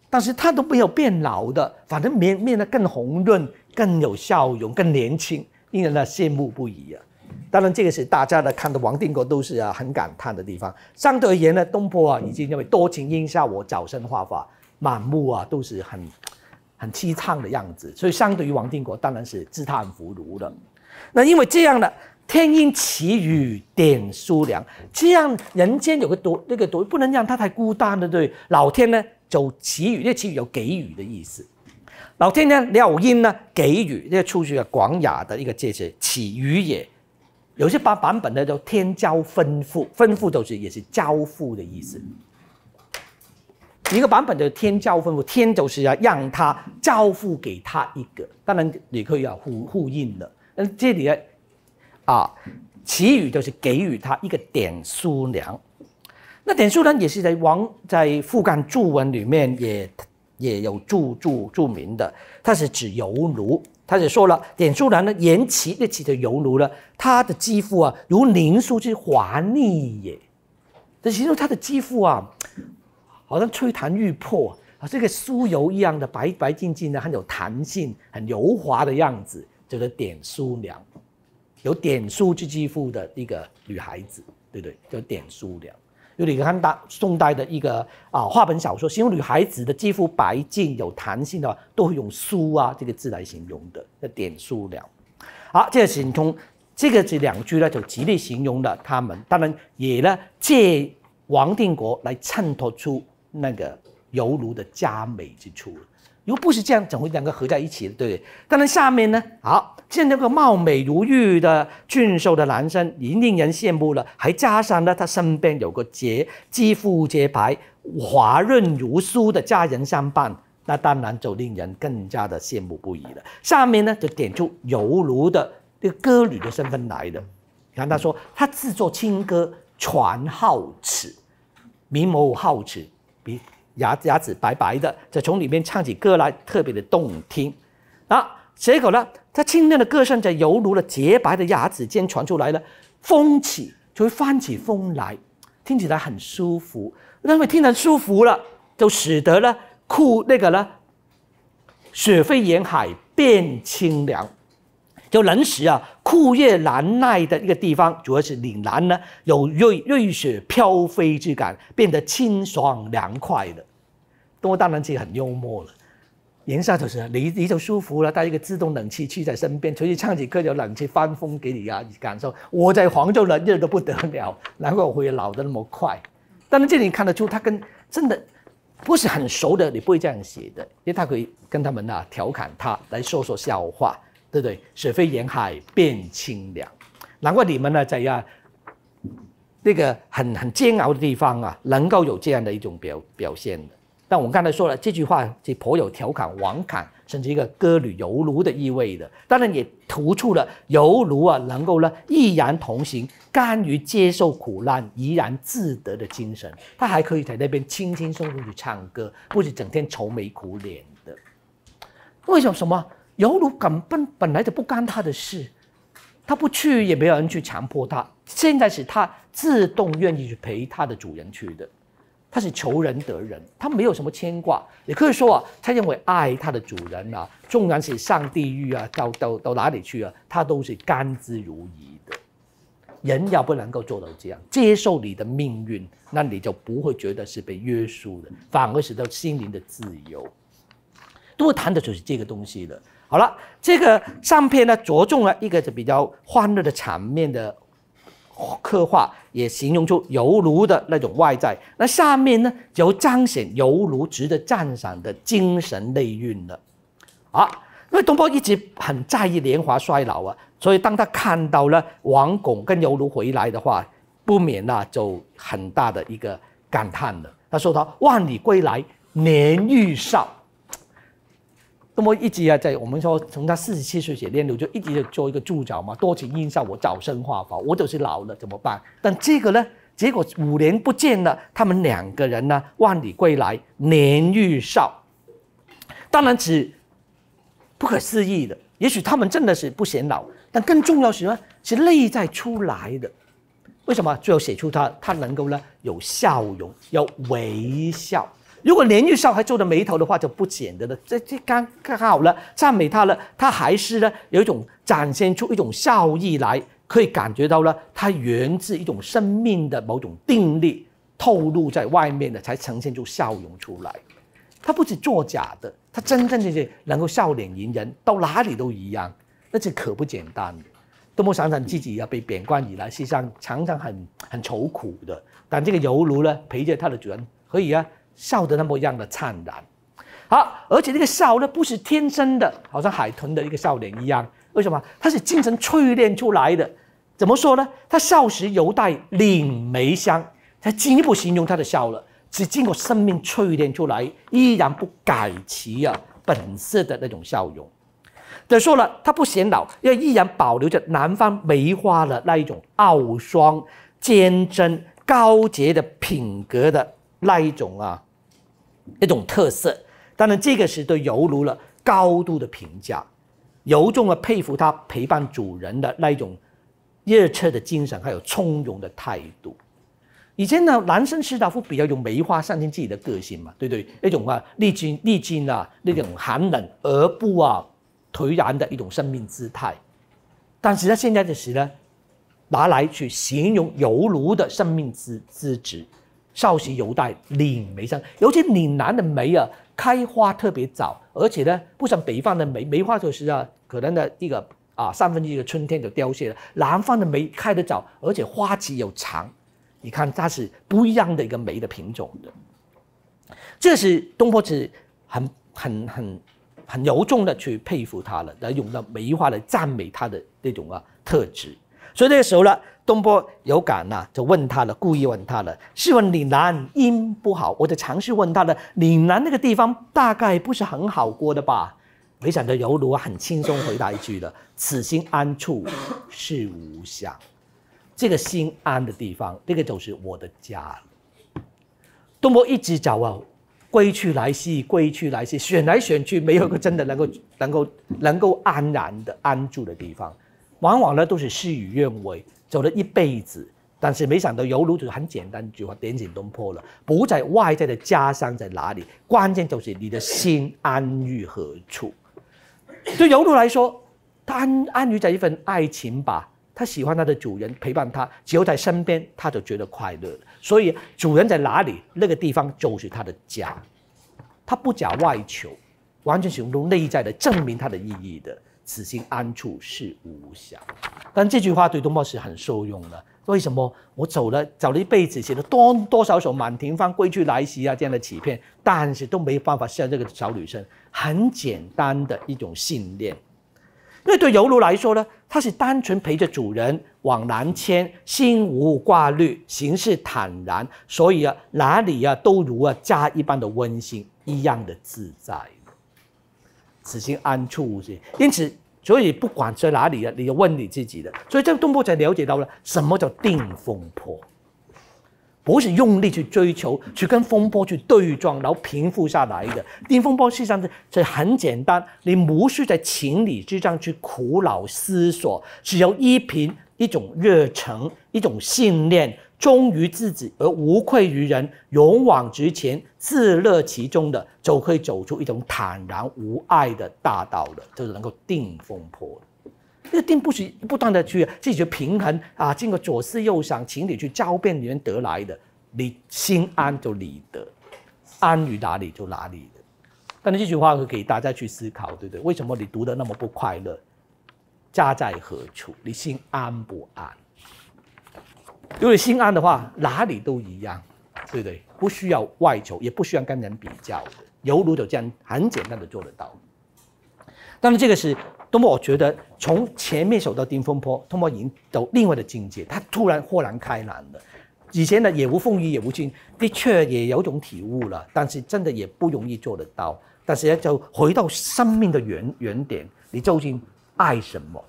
但是他都没有变老的，反正面面呢更红润，更有笑容，更年轻。令人呢羡慕不已啊！当然，这个是大家呢看到王定国都是啊很感叹的地方。相对而言呢，东坡啊已经认为多情应笑我，早生华发，满目啊都是很很凄怆的样子。所以相对于王定国，当然是自叹弗如了。那因为这样的天阴其雨点疏凉，这样人间有个多那个多，不能让他太孤单的，对。老天呢走其雨，那其雨有给予的意思。老天呢？了因呢？给予这出于广雅的一个介释，起予也。有些版版本呢叫天交吩咐，吩咐就是也是交付的意思。一个版本是天交吩咐，天就是要让他交付给他一个。当然你可以要互互应的。那这里啊，起雨就是给予他一个点数量。那点数量也是在王在副干注文里面也。也有著著著名的，他是指油奴，他就说了，点酥娘呢，言齐那期的油奴呢，他的肌肤啊，如凝酥之滑腻也，这形容他的肌肤啊，好像吹弹欲破，啊，这个酥油一样的白白净净的，很有弹性，很油滑的样子，就是点酥娘，有点酥之肌肤的一个女孩子，对不对？叫点酥娘。就你看，大宋代的一个啊话本小说，形容女孩子的肌肤白净有弹性的，都会用“酥”啊这个字来形容的，叫点酥了。好，这是形从，这个这两句呢，就极力形容了她们，当然也呢借王定国来衬托出那个犹如的佳美之处如果不是这样，怎么会两个合在一起对不对？当然下面呢，好，见那个貌美如玉的俊秀的男生已经令人羡慕了，还加上了他身边有个结肌肤洁白、滑润如酥的佳人相伴，那当然就令人更加的羡慕不已了。下面呢，就点出犹如的这个歌女的身份来了。你看他说，他自作清歌传皓齿，明眸皓齿，明。牙牙齿白白的，就从里面唱起歌来，特别的动听。啊，结果呢，他清亮的歌声在犹如了洁白的牙齿间传出来了，风起就会翻起风来，听起来很舒服。因为听人舒服了，就使得呢，酷那个呢，雪飞沿海变清凉。就冷使啊，酷热难耐的一个地方，主要是岭南呢，有瑞瑞雪飘飞之感，变得清爽凉快的。多大冷气很幽默了，言下就是你你就舒服了，带一个自动冷气去在身边，出去唱几歌，有冷气翻风给你啊，你感受。我在杭州冷热得不得了，难怪我会老得那么快。但是这里看得出，他跟真的不是很熟的，你不会这样写的，因为他可以跟他们啊调侃他，来说说笑话。对不对？水飞沿海变清凉，难怪你们呢在呀，那个很很煎熬的地方啊，能够有这样的一种表表现的。但我们刚才说了这句话，是颇有调侃王侃，甚至一个歌女犹如的意味的。当然也突出了犹如啊，能够呢毅然同行，甘于接受苦难，怡然自得的精神。他还可以在那边轻轻松松去唱歌，不是整天愁眉苦脸的。为什么？什么？犹如根本本来就不干他的事，他不去也没有人去强迫他。现在是他自动愿意去陪他的主人去的，他是求人得人，他没有什么牵挂。也可以说啊，他认为爱他的主人啊，纵然是上地狱啊，到到到哪里去啊，他都是甘之如饴的。人要不能够做到这样，接受你的命运，那你就不会觉得是被约束的，反而是他心灵的自由。都谈的就是这个东西了。好了，这个上篇呢着重了一个是比较欢乐的场面的刻画，也形容出犹如的那种外在。那下面呢，就彰显犹如值得赞赏的精神内蕴了。好，因为东坡一直很在意年华衰老啊，所以当他看到了王巩跟犹如回来的话，不免呐就很大的一个感叹了。他说他万里归来年愈少。那么一直啊，在我们说从他四十七岁写《恋柳》就一直做一个助脚嘛，多情应笑我早生华发，我就是老了怎么办？但这个呢，结果五年不见了，他们两个人呢万里归来年愈少，当然只不可思议的。也许他们真的是不显老，但更重要是什么？是内在出来的。为什么最后写出他，他能够呢有笑容，有微笑？如果连玉少还皱着眉头的话，就不简单了。这这刚刚好了，赞美他了，他还是呢有一种展现出一种笑意来，可以感觉到呢，他源自一种生命的某种定力，透露在外面的，才呈现出笑容出来。他不是作假的，他真真正正能够笑脸迎人，到哪里都一样。那这可不简单。多么想想自己要被贬官以来，实际上常常很很愁苦的。但这个油如呢，陪着他的主人，可以啊。笑得那么样的灿烂。好，而且这个笑呢，不是天生的，好像海豚的一个笑脸一样。为什么？它是精神淬炼出来的。怎么说呢？他少时犹带岭梅香，才进一步形容他的笑了，只经过生命淬炼出来，依然不改其啊本色的那种笑容。再说了，他不显老，要依然保留着南方梅花的那一种傲霜、坚贞、高洁的品格的。那一种啊，一种特色，当然这个是对犹如了高度的评价，由衷的佩服他陪伴主人的那一种热切的精神，还有从容的态度。以前呢，男生士大夫比较用梅花象征自己的个性嘛，对不对？一种啊，历经历经啊，那种寒冷而不啊颓然的一种生命姿态。但是他现在就是呢，拿来去形容犹如的生命姿姿质。少时犹带岭梅香，尤其岭南的梅啊，开花特别早，而且呢，不像北方的梅，梅花就是啊，可能呢一个啊三分之一的春天就凋谢了。南方的梅开得早，而且花期又长，你看它是不一样的一个梅的品种。这是东坡词很很很很由衷的去佩服他了，来用到梅花来赞美他的那种啊特质。所以那个时候呢，东坡有感呐，就问他了，故意问他了。试问岭南音不好，我就尝试问他了。岭南那个地方大概不是很好过的吧？没想到，犹如很轻松回答一句了：“此心安处是吾乡。”这个心安的地方，这个就是我的家东坡一直找啊，归去来兮，归去来兮，选来选去，没有个真的能够能够能够安然的安住的地方。往往呢都是事与愿违，走了一辈子，但是没想到，尤如就是很简单一句话，点醒东坡了。不在外在的家乡在哪里，关键就是你的心安于何处。对尤如来说，他安安于在一份爱情吧，他喜欢他的主人，陪伴他，只要在身边，他就觉得快乐。所以主人在哪里，那个地方就是他的家。他不假外求，完全是用内在的证明他的意义的。此心安处是吾乡，但这句话对东坡是很受用的。为什么？我走了，走了一辈子，写了多多少首《满庭芳》《归去来兮》啊这样的起片，但是都没办法像这个小女生，很简单的一种信念。因为对游奴来说呢，他是单纯陪着主人往南迁，心无挂虑，行事坦然，所以啊，哪里啊都如啊家一般的温馨，一样的自在。此心安处是，因此，所以不管在哪里了，你要问你自己的。所以，在东坡才了解到了什么叫定风波，不是用力去追求，去跟风波去对撞，然后平复下来的。定风波实际上是这很简单，你无需在情理之上去苦恼思索，只要依凭一种热忱，一种信念。忠于自己而无愧于人，勇往直前，自乐其中的，就可以走出一种坦然无碍的大道了，就是能够定风波的。那定不是不断的去自己去平衡啊，经过左思右想，请你去交辩里面得来的，你心安就理得，安于哪里就哪里的。但是这句话会给大家去思考，对不对？为什么你读的那么不快乐？家在何处？你心安不安？如果心安的话，哪里都一样，对不对？不需要外求，也不需要跟人比较，犹如就这样很简单的做得到。但是这个是多么我觉得从前面走到顶峰坡，通过已经走另外的境界，他突然豁然开朗了。以前呢也无风雨也无晴，的确也有种体悟了，但是真的也不容易做得到。但是呢就回到生命的原原点，你究竟爱什么？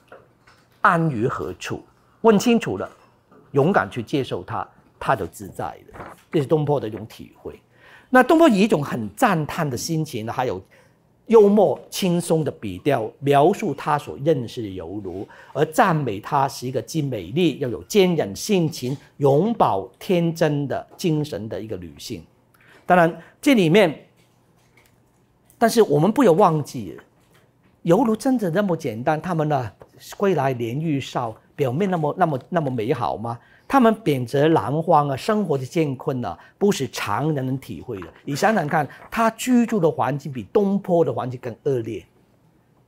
安于何处？问清楚了。勇敢去接受它，它就自在了。这是东坡的一种体会。那东坡以一种很赞叹的心情，还有幽默轻松的笔调，描述他所认识的犹如，而赞美她是一个既美丽又有坚韧性情、永葆天真的精神的一个女性。当然，这里面，但是我们不要忘记，犹如真的那么简单。他们呢，归来年玉少。表面那么那么那么美好吗？他们贬谪南方啊，生活的艰困呐，不是常人能体会的。你想想看，他居住的环境比东坡的环境更恶劣，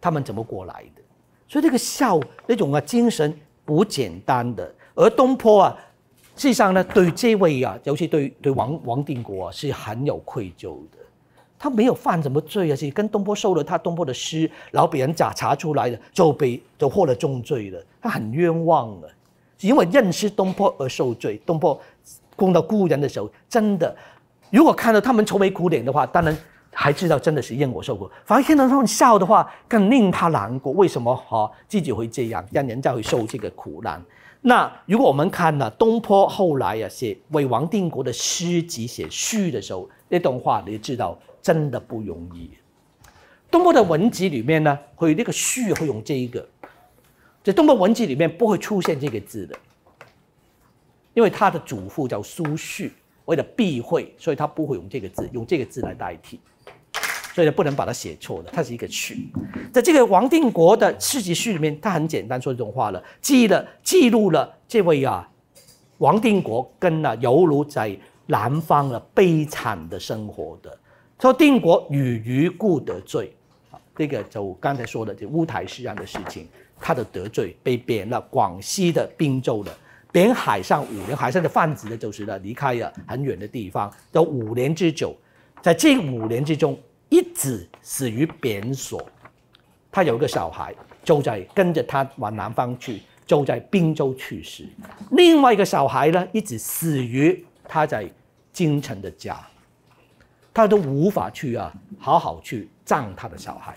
他们怎么过来的？所以这个笑那种啊精神不简单的。而东坡啊，事实上呢，对这位啊，尤其对对王王定国啊，是很有愧疚的。他没有犯什么罪啊，是跟东坡收了他东坡的诗，然后被人假查出来的，就被就获了重罪了。他很冤枉了，因为认识东坡而受罪。东坡攻到故人的时候，真的，如果看到他们愁眉苦脸的话，当然还知道真的是因果受苦。反而看到他们笑的话，更令他难过。为什么哈自己会这样，让人家会受这个苦难？那如果我们看了东坡后来啊写为王定国的诗集写序的时候那段话，你就知道。真的不容易。东坡的文集里面呢，会那个序会用这一个，在东坡文集里面不会出现这个字的，因为他的祖父叫苏序，为了避讳，所以他不会用这个字，用这个字来代替，所以不能把它写错了。它是一个序，在这个王定国的《赤集序》里面，他很简单说这种话了，记了记录了这位啊王定国跟啊犹如在南方了悲惨的生活的。说定国与于故得罪，啊，这个就刚才说的这乌台诗案的事情，他的得罪被贬了广西的滨州的，贬海上五年，海上的贩子呢就是呢离开了很远的地方，有五年之久，在这五年之中一直死于贬所。他有一个小孩就在跟着他往南方去，就在滨州去世；另外一个小孩呢一直死于他在京城的家。他都无法去啊，好好去葬他的小孩，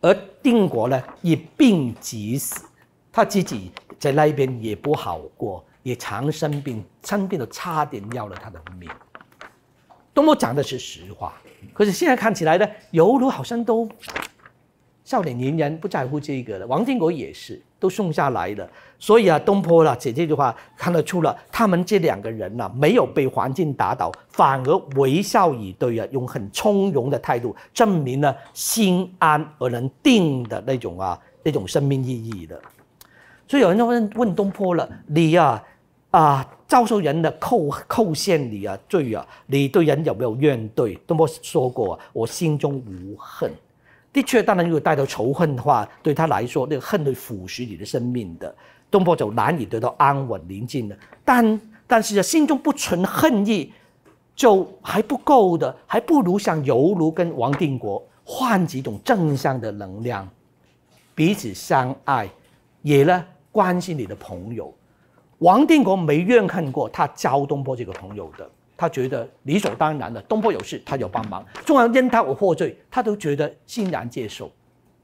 而定国呢也病急死，他自己在那边也不好过，也常生病，生病都差点要了他的命。多么讲的是实话，可是现在看起来呢，犹如好像都少年年人不在乎这个了。王定国也是。都送下来了，所以啊，东坡了写这句话，看得出了他们这两个人呢，没有被环境打倒，反而微笑以对啊，用很从容的态度，证明了心安而能定的那种啊，那种生命意义的。所以有人就问问东坡了，你呀，啊，遭受人的扣扣陷你啊，罪啊，你对人有没有怨对？东坡说过，我心中无恨。的确，当然，如果带着仇恨的话，对他来说，那个恨会腐蚀你的生命的。东坡就难以得到安稳宁静的。但但是啊，心中不存恨意，就还不够的，还不如像犹如跟王定国换几种正向的能量，彼此相爱，也呢关心你的朋友。王定国没怨恨过他，交东坡这个朋友的。他觉得理所当然的，东坡有事，他有帮忙。纵然因他我获罪，他都觉得欣然接受。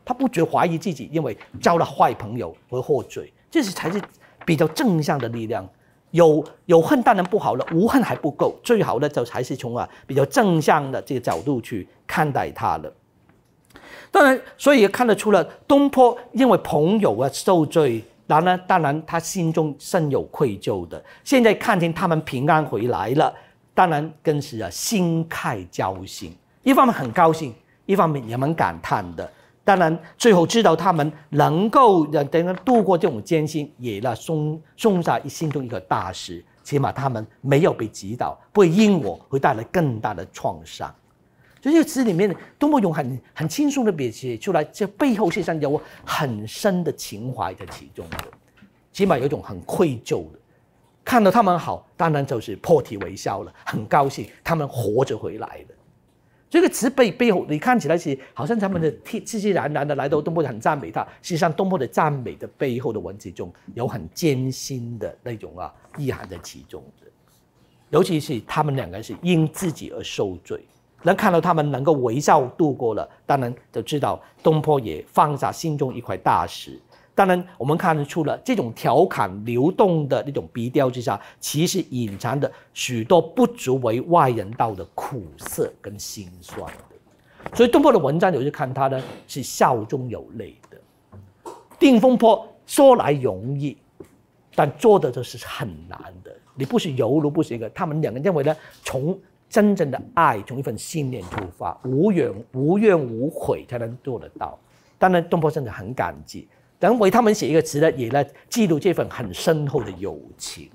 他不觉怀疑自己，因为交了坏朋友而获罪，这是才是比较正向的力量。有有恨当然不好了，无恨还不够，最好的就还是从啊比较正向的这个角度去看待他了。当然，所以看得出了，东坡因为朋友啊受罪，然后呢，当然他心中深有愧疚的。现在看见他们平安回来了。当然，更是啊，心态交心。一方面很高兴，一方面也蛮感叹的。当然，最后知道他们能够呃，等度过这种艰辛，也那松松下心中一个大事，起码他们没有被击倒，不会因我，会带来更大的创伤。所以这个词里面，多么用很很轻松的笔写出来，这背后实际上有很深的情怀在其中的。起码有一种很愧疚的。看到他们好，当然就是破涕为笑了，很高兴他们活着回来了。这个慈悲背后，你看起来是好像他们的自自然然的来到东坡，很赞美他。实际上，东坡的赞美的背后的文字中有很艰辛的那种啊意涵在其中的。尤其是他们两个人是因自己而受罪，能看到他们能够微笑度过了，当然就知道东坡也放下心中一块大石。当然，我们看得出了这种调侃、流动的那种笔调之下，其实隐藏着许多不足为外人道的苦涩跟心酸的。所以，东坡的文章，有时看他呢是笑中有泪的。《定风波》说来容易，但做的就是很难的。你不是犹如不一个，他们两个认为呢，从真正的爱，从一份信念出发，无怨无怨无悔，才能做得到。当然，东坡真的很感激。等为他们写一个词呢，也呢记录这份很深厚的友情，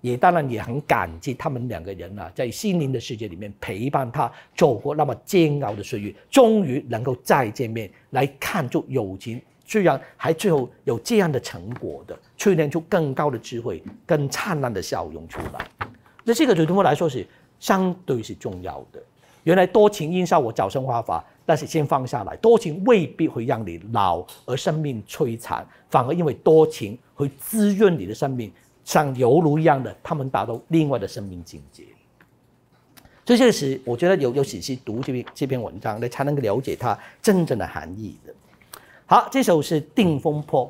也当然也很感激他们两个人啊，在心灵的世界里面陪伴他走过那么煎熬的岁月，终于能够再见面来看出友情，居然还最后有这样的成果的，淬炼出更高的智慧，更灿烂的笑容出来。那这个对他们来说是相对是重要的。原来多情应笑我早生华发。但是先放下来，多情未必会让你老而生命摧残，反而因为多情会滋润你的生命，像油炉一样的，他们达到另外的生命境界。所以这是我觉得有有仔细读这篇这篇文章，你才能够了解它真正的含义的。好，这首是《定风波》，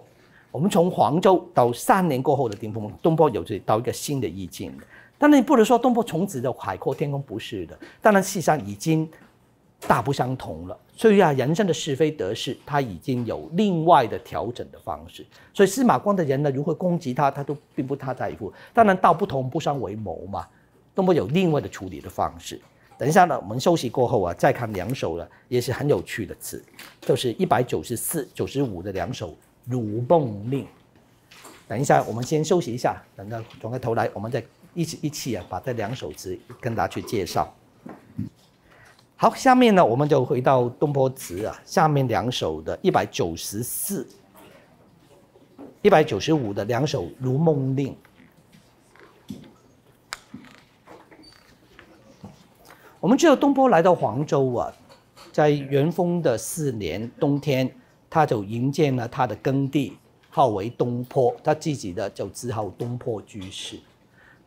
我们从黄州到三年过后的《定风波》，东坡有这到一个新的意境当然你不能说东坡从此就海阔天空不是的，当然事实上已经。大不相同了，所以啊，人生的是非得失，他已经有另外的调整的方式。所以司马光的人呢，如何攻击他，他都并不太在乎。当然，道不同不相为谋嘛，那么有另外的处理的方式。等一下呢，我们休息过后啊，再看两首了，也是很有趣的词，就是一百九十四、九十五的两首《如梦令》。等一下，我们先休息一下，等到转过头来，我们再一起一起啊，把这两首词跟大家去介绍。好，下面呢，我们就回到东坡词啊，下面两首的，一百九十四、一百九十五的两首《如梦令》。我们知道东坡来到黄州啊，在元丰的四年冬天，他就营建了他的耕地，号为东坡，他自己的就自号东坡居士。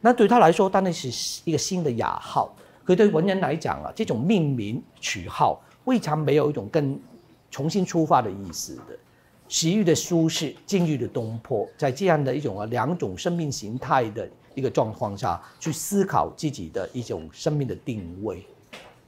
那对他来说，当那是一个新的雅号。可对文人来讲啊，这种命名取号，未尝没有一种更重新出发的意思的。西域的苏轼，境遇的东坡，在这样的一种啊两种生命形态的一个状况下，去思考自己的一种生命的定位。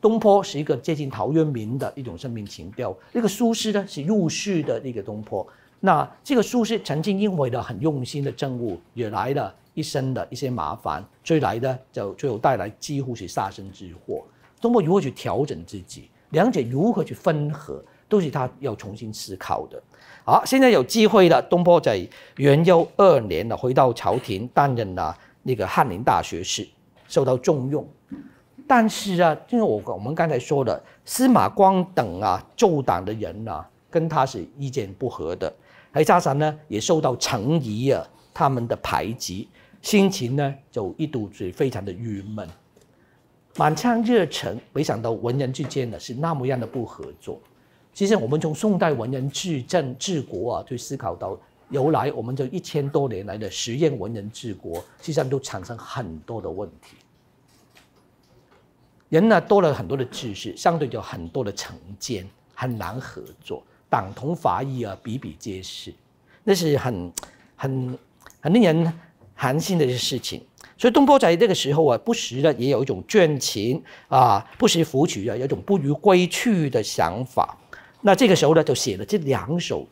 东坡是一个接近陶渊明的一种生命情调，那个苏轼呢，是入世的那个东坡。那这个苏轼曾经因为了很用心的政务，也来了。一生的一些麻烦，最来的就最后带来几乎是杀身之祸。东坡如何去调整自己，两者如何去分合，都是他要重新思考的。好，现在有机会了，东坡在元佑二年呢，回到朝廷担任了那个翰林大学士，受到重用。但是啊，就是我我们刚才说的司马光等啊奏党的人啊，跟他是意见不合的，而加上呢也受到程颐啊他们的排挤。心情呢，就一肚子非常的郁闷，满腔热忱，没想到文人之间呢是那么样的不合作。其实我们从宋代文人治政治国啊，去思考到由来，我们就一千多年来的实验文人治国，实际上都产生很多的问题。人呢，多了很多的知识，相对就很多的成见，很难合作，党同伐异啊，比比皆是，那是很、很、很令人。韩信的一些事情，所以东坡在这个时候啊，不时的也有一种倦情啊，不时浮取啊，有一种不如归去的想法。那这个时候呢，就写了这两首《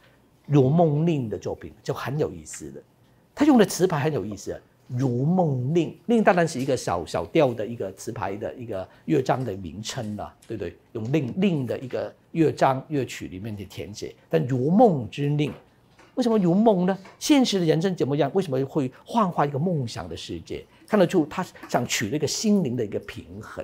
如梦令》的作品，就很有意思的。他用的词牌很有意思，《如梦令》令当然是一个小小调的一个词牌的一个乐章的名称了，对不对？用令令的一个乐章乐曲里面的填写，但《如梦之令》。为什么如梦呢？现实的人生怎么样？为什么会幻化一个梦想的世界？看得出他想取得一个心灵的一个平衡，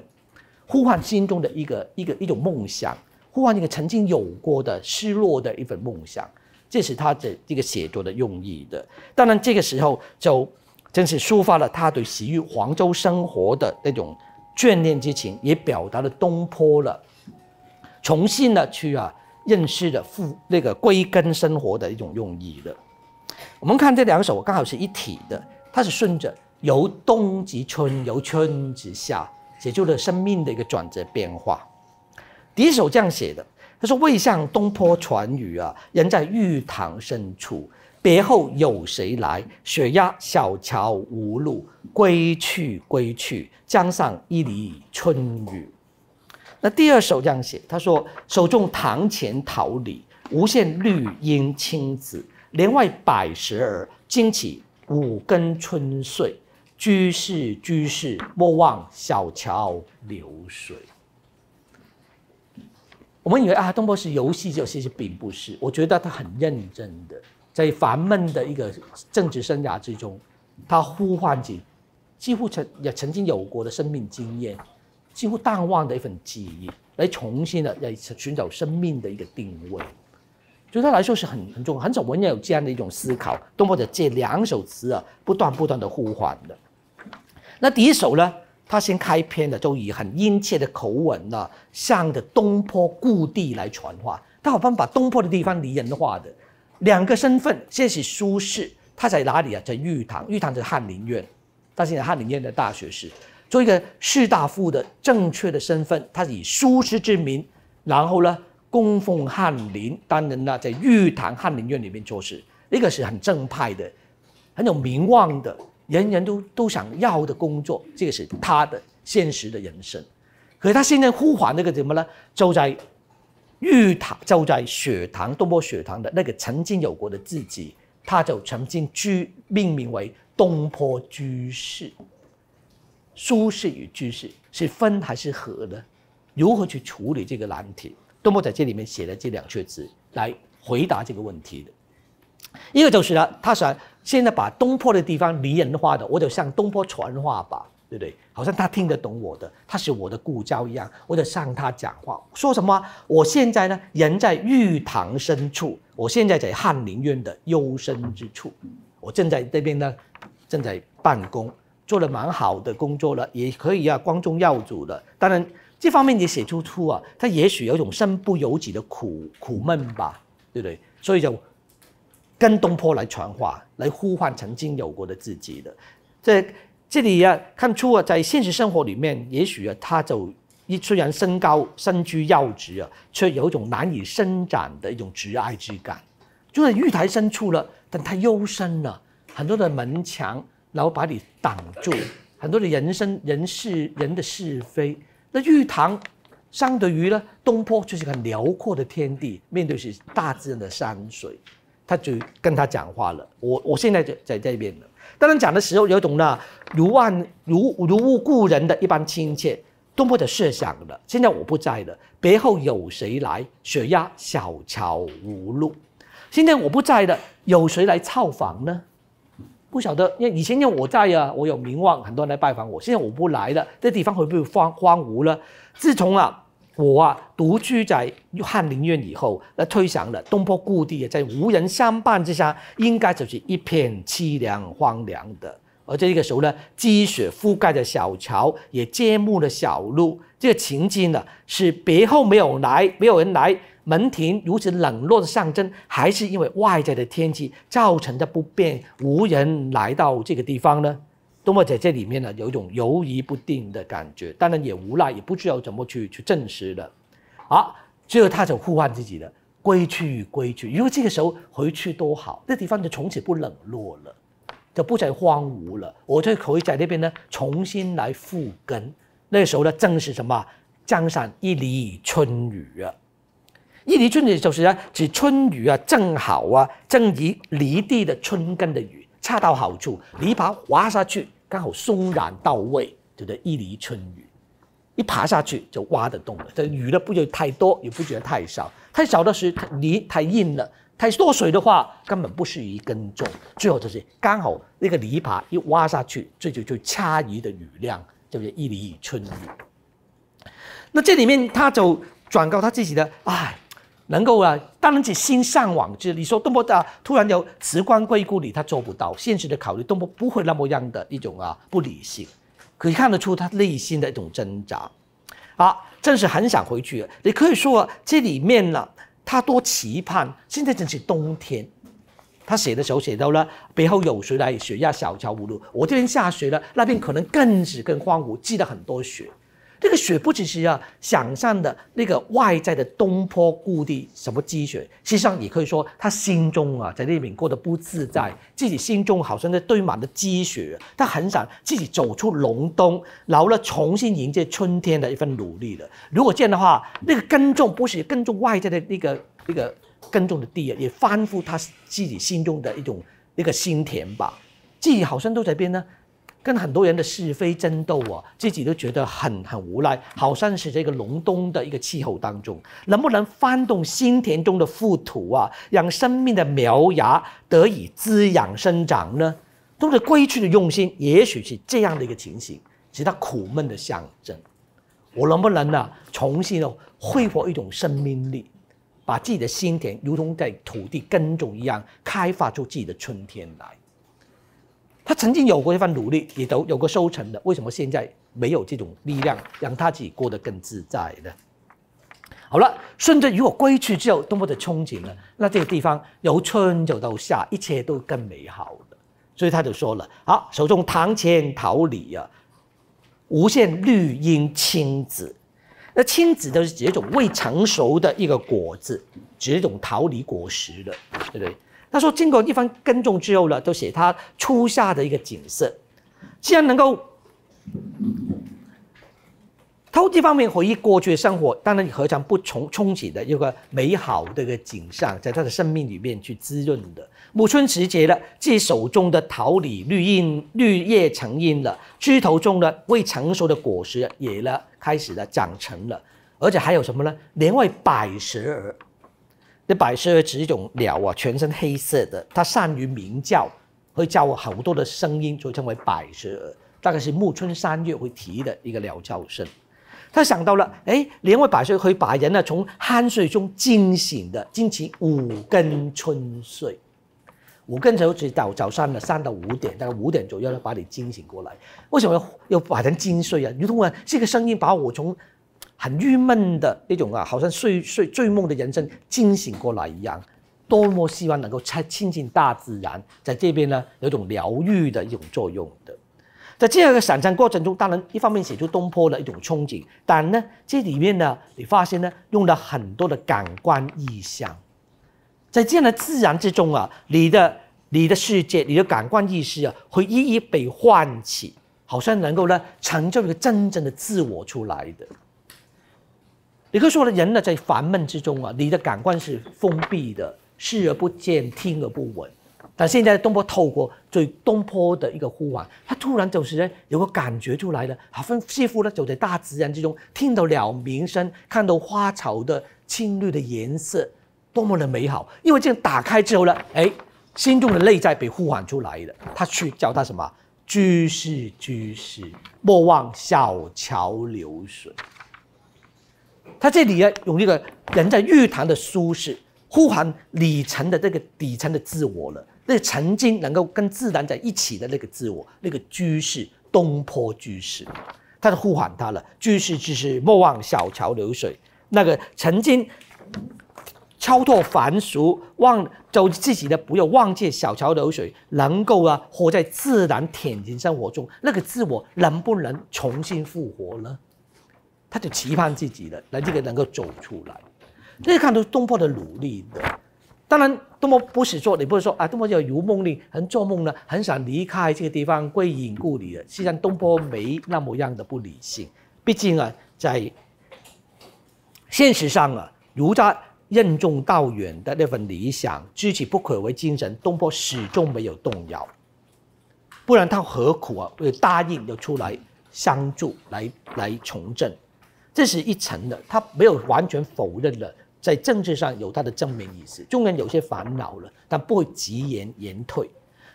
呼唤心中的一个一个一种梦想，呼唤那个曾经有过的失落的一份梦想，这是他的这个写作的用意的。当然，这个时候就真是抒发了他对昔日黄州生活的那种眷恋之情，也表达了东坡了重新的去啊。认识的复那个归根生活的一种用意的，我们看这两首刚好是一体的，它是顺着由冬及春，由春及夏，写出了生命的一个转折变化。第一首这样写的，他说：“未向东坡传语啊，人在玉堂深处，别后有谁来？雪压小桥无路，归去归去，江上一里春雨。”那第二首这样写，他说：“手中堂前桃李，无限绿荫青紫，帘外百十儿，惊起五更春睡。居士居士，莫忘小桥流水。”我们以为啊，东坡是游戏，就其实并不是。我觉得他很认真的，在烦闷的一个政治生涯之中，他呼唤着几乎曾也曾经有过的生命经验。几乎淡忘的一份记忆，来重新的来寻找生命的一个定位，对他来说是很很重要。很少文人有这样的一种思考。东坡的这两首词啊，不断不断的呼唤的。那第一首呢，他先开篇的就以很殷切的口吻呢，向着东坡故地来传话。他好方把东坡的地方离人化的两个身份，先是苏轼，他在哪里啊？在玉堂，玉堂在翰林院，但是翰林院的大学士。做一个士大夫的正确的身份，他以苏轼之名，然后呢，供奉翰林。当然呢，在玉堂翰林院里面做事，那个是很正派的，很有名望的，人人都都想要的工作。这个是他的现实的人生。可是他现在呼唤那个什么呢？就在玉堂，就在雪堂、东坡雪堂的那个曾经有过的自己，他就曾经居，命名为东坡居士。舒适与居室是分还是合呢？如何去处理这个难题？东坡在这里面写了这两阙词来回答这个问题的。一个就是呢，他想现在把东坡的地方拟人化的，我就向东坡传话吧，对不对？好像他听得懂我的，他是我的故交一样，我就向他讲话，说什么？我现在呢，人在玉堂深处，我现在在翰林院的幽深之处，我正在这边呢，正在办公。做了蛮好的工作了，也可以啊，光宗耀祖的。当然，这方面也写出出啊，他也许有一种身不由己的苦苦闷吧，对不对？所以就跟东坡来传话，来呼唤曾经有过的自己的。这这里呀看出啊，在现实生活里面，也许啊，他就一虽然身高身居要职啊，却有一种难以伸展的一种挚爱之感，就在玉台深处了，但他幽深了很多的门墙。然后把你挡住，很多的人生、人事、人的是非。那玉堂上的鱼呢？东坡就是很辽阔的天地，面对是大自然的山水，他就跟他讲话了。我我现在就在这边了。当然讲的时候有一种那如岸如如物故人的一般亲切。东坡的设想了，现在我不在了，别后有谁来？雪压小桥无路。现在我不在了，有谁来造访呢？不晓得，因以前因我在啊，我有名望，很多人来拜访我。现在我不来了，这地方会不会荒荒芜了？自从啊，我啊独居在翰林院以后，那推想了东坡故地啊，在无人相伴之下，应该就是一片凄凉荒凉的。而这个时候呢，积雪覆盖的小桥也揭幕了小路，这个情境呢，是别后没有来，没有人来。门庭如此冷落的象征，还是因为外在的天气造成的不便，无人来到这个地方呢？多么在这里面呢，有一种犹疑不定的感觉。当然也无奈，也不知道怎么去去证实的。好，最后他就呼唤自己的归去归去。如果这个时候回去多好，那地方就从此不冷落了，就不再荒芜了。我就可以在那边呢，重新来复根。那时候呢，正是什么？江上一犁春雨啊！伊犁春雨就是呢，是春雨啊，正好啊，正宜犁地的春耕的雨，恰到好处。犁耙划下去，刚好松软到位，就叫伊犁春雨。一爬下去就挖得动了。这雨呢，不觉太多，也不觉太少。太少的是候，泥太硬了；太多水的话，根本不适宜耕种。最后就是刚好那个犁耙一挖下去，这就就恰宜的雨量，就是伊犁春雨。那这里面他就转告他自己的，哎。能够啊，当然是心向往之。你说多么的突然有时光归故里，他做不到。现实的考虑，多么不会那么样的一种啊，不理性。可以看得出他内心的一种挣扎，啊，真是很想回去。你可以说这里面呢，他多期盼。现在正是冬天，他写的时候写到了，背后有谁来雪压小桥无路？我这边下雪了，那边可能更是更荒芜，积了很多雪。这个雪不只是啊想象的那个外在的东坡故地什么积雪，实际上你可以说他心中啊在那边过得不自在，自己心中好像在堆满了积雪，他很想自己走出隆冬，然后呢重新迎接春天的一份努力了。如果这样的话，那个耕种不是耕种外在的那个那个耕种的地啊，也翻覆他自己心中的一种那个心田吧，自己好像都在变呢。跟很多人的是非争斗啊，自己都觉得很很无奈，好像是这个隆冬的一个气候当中，能不能翻动心田中的覆土啊，让生命的苗芽得以滋养生长呢？都是归去的用心，也许是这样的一个情形，是他苦闷的象征。我能不能呢，重新的恢复一种生命力，把自己的心田，如同在土地耕种一样，开发出自己的春天来？他曾经有过一番努力，也都有过收成的。为什么现在没有这种力量让他自己过得更自在呢？好了，甚至如果归去之后多么的憧憬呢？那这个地方由春走到夏，一切都更美好了。所以他就说了：“好，手中堂前桃李啊，无限绿荫青子。那青子就是指一种未成熟的一个果子，指一种桃李果实的，对不对？”他说：“经过一番耕种之后呢，都写他初夏的一个景色。既然能够，偷过这方面回忆过去的生活，当然你何尝不从憧憬的一个美好的一个景象，在他的生命里面去滋润的。暮春时节了，自己手中的桃李绿荫绿叶成荫了，枝头中的未成熟的果实也了开始了长成了，而且还有什么呢？年外百舌儿。”这百舌是一种鸟啊，全身黑色的，它善于鸣叫，会叫好多的声音，所以称为百舌。大概是暮春三月会啼的一个鸟叫声。他想到了，哎，连为百舌以把人呢从酣睡中惊醒的，惊起五更春睡。五更候是早早上的三到五点，大概五点左右呢，把你惊醒过来。为什么要要把人惊睡啊？如同啊，这个声音把我从很郁闷的那种啊，好像睡睡醉梦的人生惊醒过来一样，多么希望能够亲亲近大自然，在这边呢，有一种疗愈的一种作用的。在这样的想象过程中，当然一方面写出东坡的一种憧憬，但呢，这里面呢，你发现呢，用了很多的感官意象，在这样的自然之中啊，你的你的世界，你的感官意识啊，会一一被唤起，好像能够呢，成就一个真正的自我出来的。李克说呢，人呢在烦闷之中啊，你的感官是封闭的，视而不见，听而不闻。但现在东坡透过最东坡的一个呼唤，他突然就是呢有个感觉出来了，好像似乎呢走在大自然之中，听到鸟鸣声，看到花草的青绿的颜色，多么的美好！因为这样打开之后呢，哎，心中的内在被呼唤出来了，他去叫他什么？居士，居士，莫忘小桥流水。他这里啊，用那个人在玉堂的舒适，呼喊李晨的这个底层的自我了，那曾经能够跟自然在一起的那个自我，那个居士东坡居士，他就呼喊他了。居士居士，莫忘小桥流水。那个曾经超脱凡俗，忘走自己的，不要忘记小桥流水，能够啊活在自然恬静生活中，那个自我能不能重新复活呢？他就期盼自己的人这个能够走出来，这个看都是东坡的努力的。当然，东坡不是说你不是说啊，东坡叫如梦令，很做梦呢，很想离开这个地方，归隐故里了。实际上，东坡没那么样的不理性。毕竟啊，在现实上啊，儒家任重道远的那份理想，知其不可为精神，东坡始终没有动摇。不然他何苦啊，答应要出来相助，来来从政？这是一层的，他没有完全否认了，在政治上有他的正面意思。中人有些烦恼了，但不会急言言退。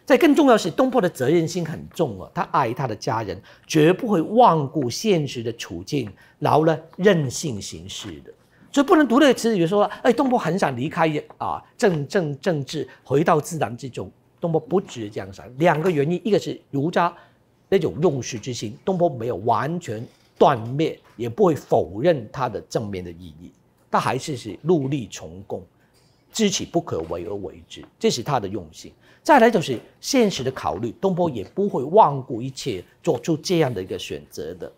在更重要是，东坡的责任心很重啊，他爱他的家人，绝不会忘顾现实的处境，然后呢任性行事的。所以不能读个词，语说，哎，东坡很想离开啊政政政治，回到自然之中。东坡不止这样想，两个原因，一个是儒家那种用世之心，东坡没有完全。断灭也不会否认它的正面的意义，他还是是努力从功，知其不可为而为之，这是他的用心。再来就是现实的考虑，东坡也不会忘顾一切做出这样的一个选择的。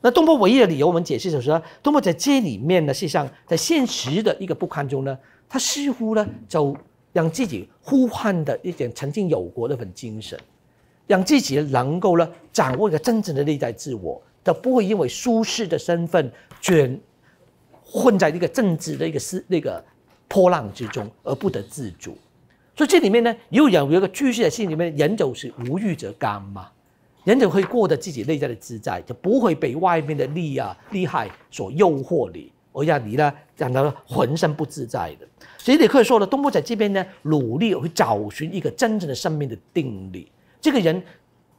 那东坡唯一的理由，我们解释就是说，东坡在这里面呢，实际上在现实的一个不堪中呢，他似乎呢，就让自己呼唤的一点曾经有过那份精神，让自己能够呢，掌握一个真正的内在自我。他不会因为舒适的身份卷混在这个政治的一个是那个波浪之中而不得自主，所以这里面呢，又有一个趋势在心里面，人就是无欲则刚嘛，人就会过得自己内在的自在，就不会被外面的利啊、利害所诱惑你，而让你呢感到浑身不自在的。所以你可以说了，东坡在这边呢，努力会找寻一个真正的生命的定力，这个人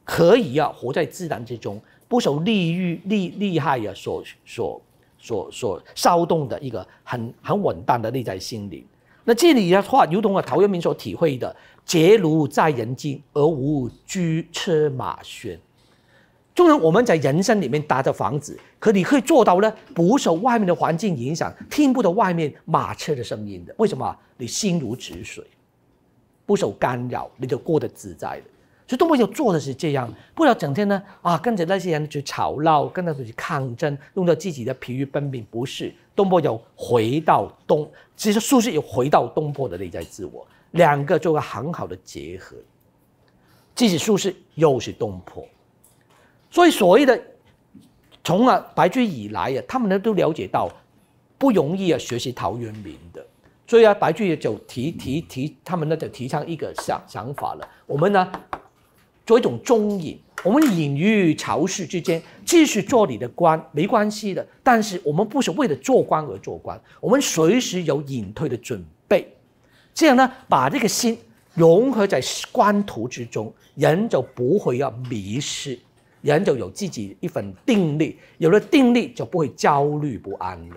可以啊，活在自然之中。不受利欲利利害呀所所所所骚动的一个很很稳当的内在心灵。那这里的话，如同啊陶渊明所体会的“结庐在人境，而无车马喧”。纵然我们在人生里面搭的房子，可你可以做到呢，不受外面的环境影响，听不到外面马车的声音的。为什么？你心如止水，不受干扰，你就过得自在了。东坡就做的是这样，不要整天呢啊跟着那些人去吵闹，跟他们去抗争，弄得自己的疲于奔命，不是东坡有回到东，其实苏轼有回到东坡的内在自我，两个做个很好的结合，既是苏轼又是东坡，所以所谓的从啊白居以来呀，他们呢都了解到不容易啊学习陶渊明的，所以啊白居易就提提提，他们呢就提倡一个想想法了，我们呢。做一种中隐，我们隐于朝市之间，继续做你的官，没关系的。但是我们不是为了做官而做官，我们随时有隐退的准备。这样呢，把这个心融合在官途之中，人就不会要迷失，人就有自己一份定力。有了定力，就不会焦虑不安了。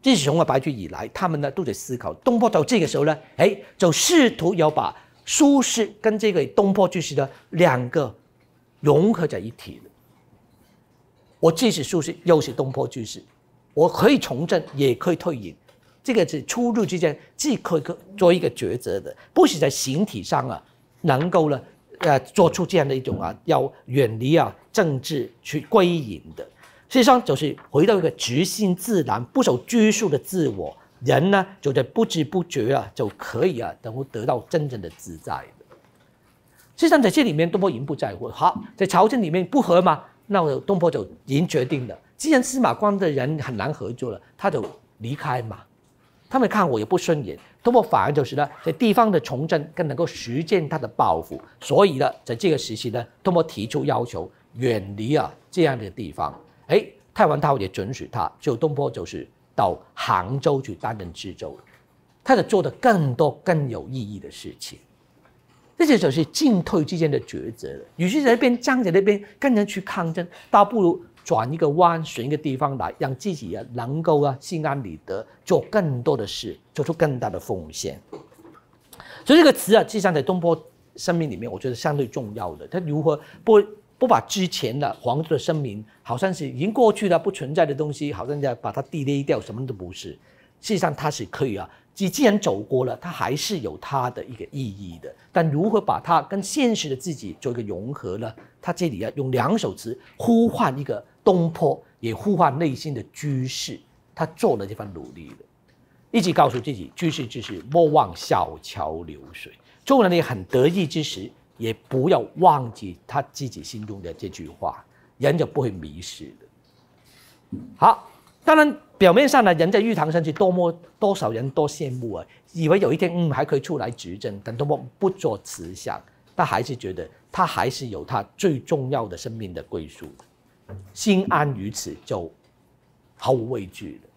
自从啊白居易来，他们呢都在思考。东坡到这个时候呢，哎，就试图要把。苏轼跟这个东坡巨石的两个融合在一起的，我既是苏轼，又是东坡巨石，我可以从政，也可以退隐，这个是出入之间，既可可做一个抉择的，不是在形体上啊，能够呢，呃，做出这样的一种啊，要远离啊政治去归隐的，实际上就是回到一个直性自然、不受拘束的自我。人呢，就在不知不觉啊，就可以啊，能够得到真正的自在的。实际上，在这里面，东坡已经不在乎。好，在朝廷里面不和嘛，那我东坡就已经决定了。既然司马光的人很难合作了，他就离开嘛。他们看我也不顺眼，东坡反而就是呢，在地方的从政，更能够实践他的抱负。所以呢，在这个时期呢，东坡提出要求，远离啊这样的地方。哎，皇太后也准许他，就东坡就是。到杭州去担任知州了，他在做的更多更有意义的事情，这就就是进退之间的抉择了。与其在那边站在那边跟人去抗争，倒不如转一个弯，选一个地方来，让自己啊能够啊心安理得做更多的事，做出更大的奉献。所以这个词啊，实际上在东坡生命里面，我觉得相对重要的，他如何不不把之前的皇帝的声明，好像是已经过去了不存在的东西，好像要把它地裂掉，什么都不是。事实上，它是可以啊。既既然走过了，它还是有它的一个意义的。但如何把它跟现实的自己做一个融合呢？他这里啊，用两首词呼唤一个东坡，也呼唤内心的居士。他做了这番努力的，一直告诉自己：居士，就是莫忘小桥流水。众人呢也很得意之时。也不要忘记他自己心中的这句话，人就不会迷失的。好，当然表面上呢，人在玉堂上是多么多少人多羡慕啊，以为有一天嗯还可以出来执政，但多么不做慈祥，他还是觉得他还是有他最重要的生命的归宿，心安于此就毫无畏惧了。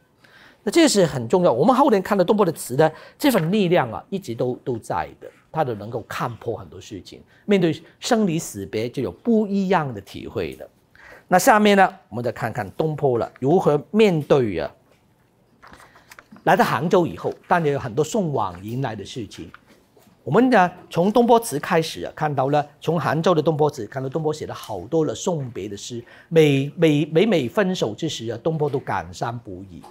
那这是很重要，我们后人看到东坡的词呢，这份力量啊，一直都都在的。他就能够看破很多事情，面对生离死别就有不一样的体会了。那下面呢，我们再看看东坡了，如何面对啊？来到杭州以后，当然有很多送往迎来的事情。我们呢，从东坡词开始啊，看到了从杭州的东坡词，看到东坡写了好多了送别的诗，每每每每分手之时啊，东坡都感伤不已。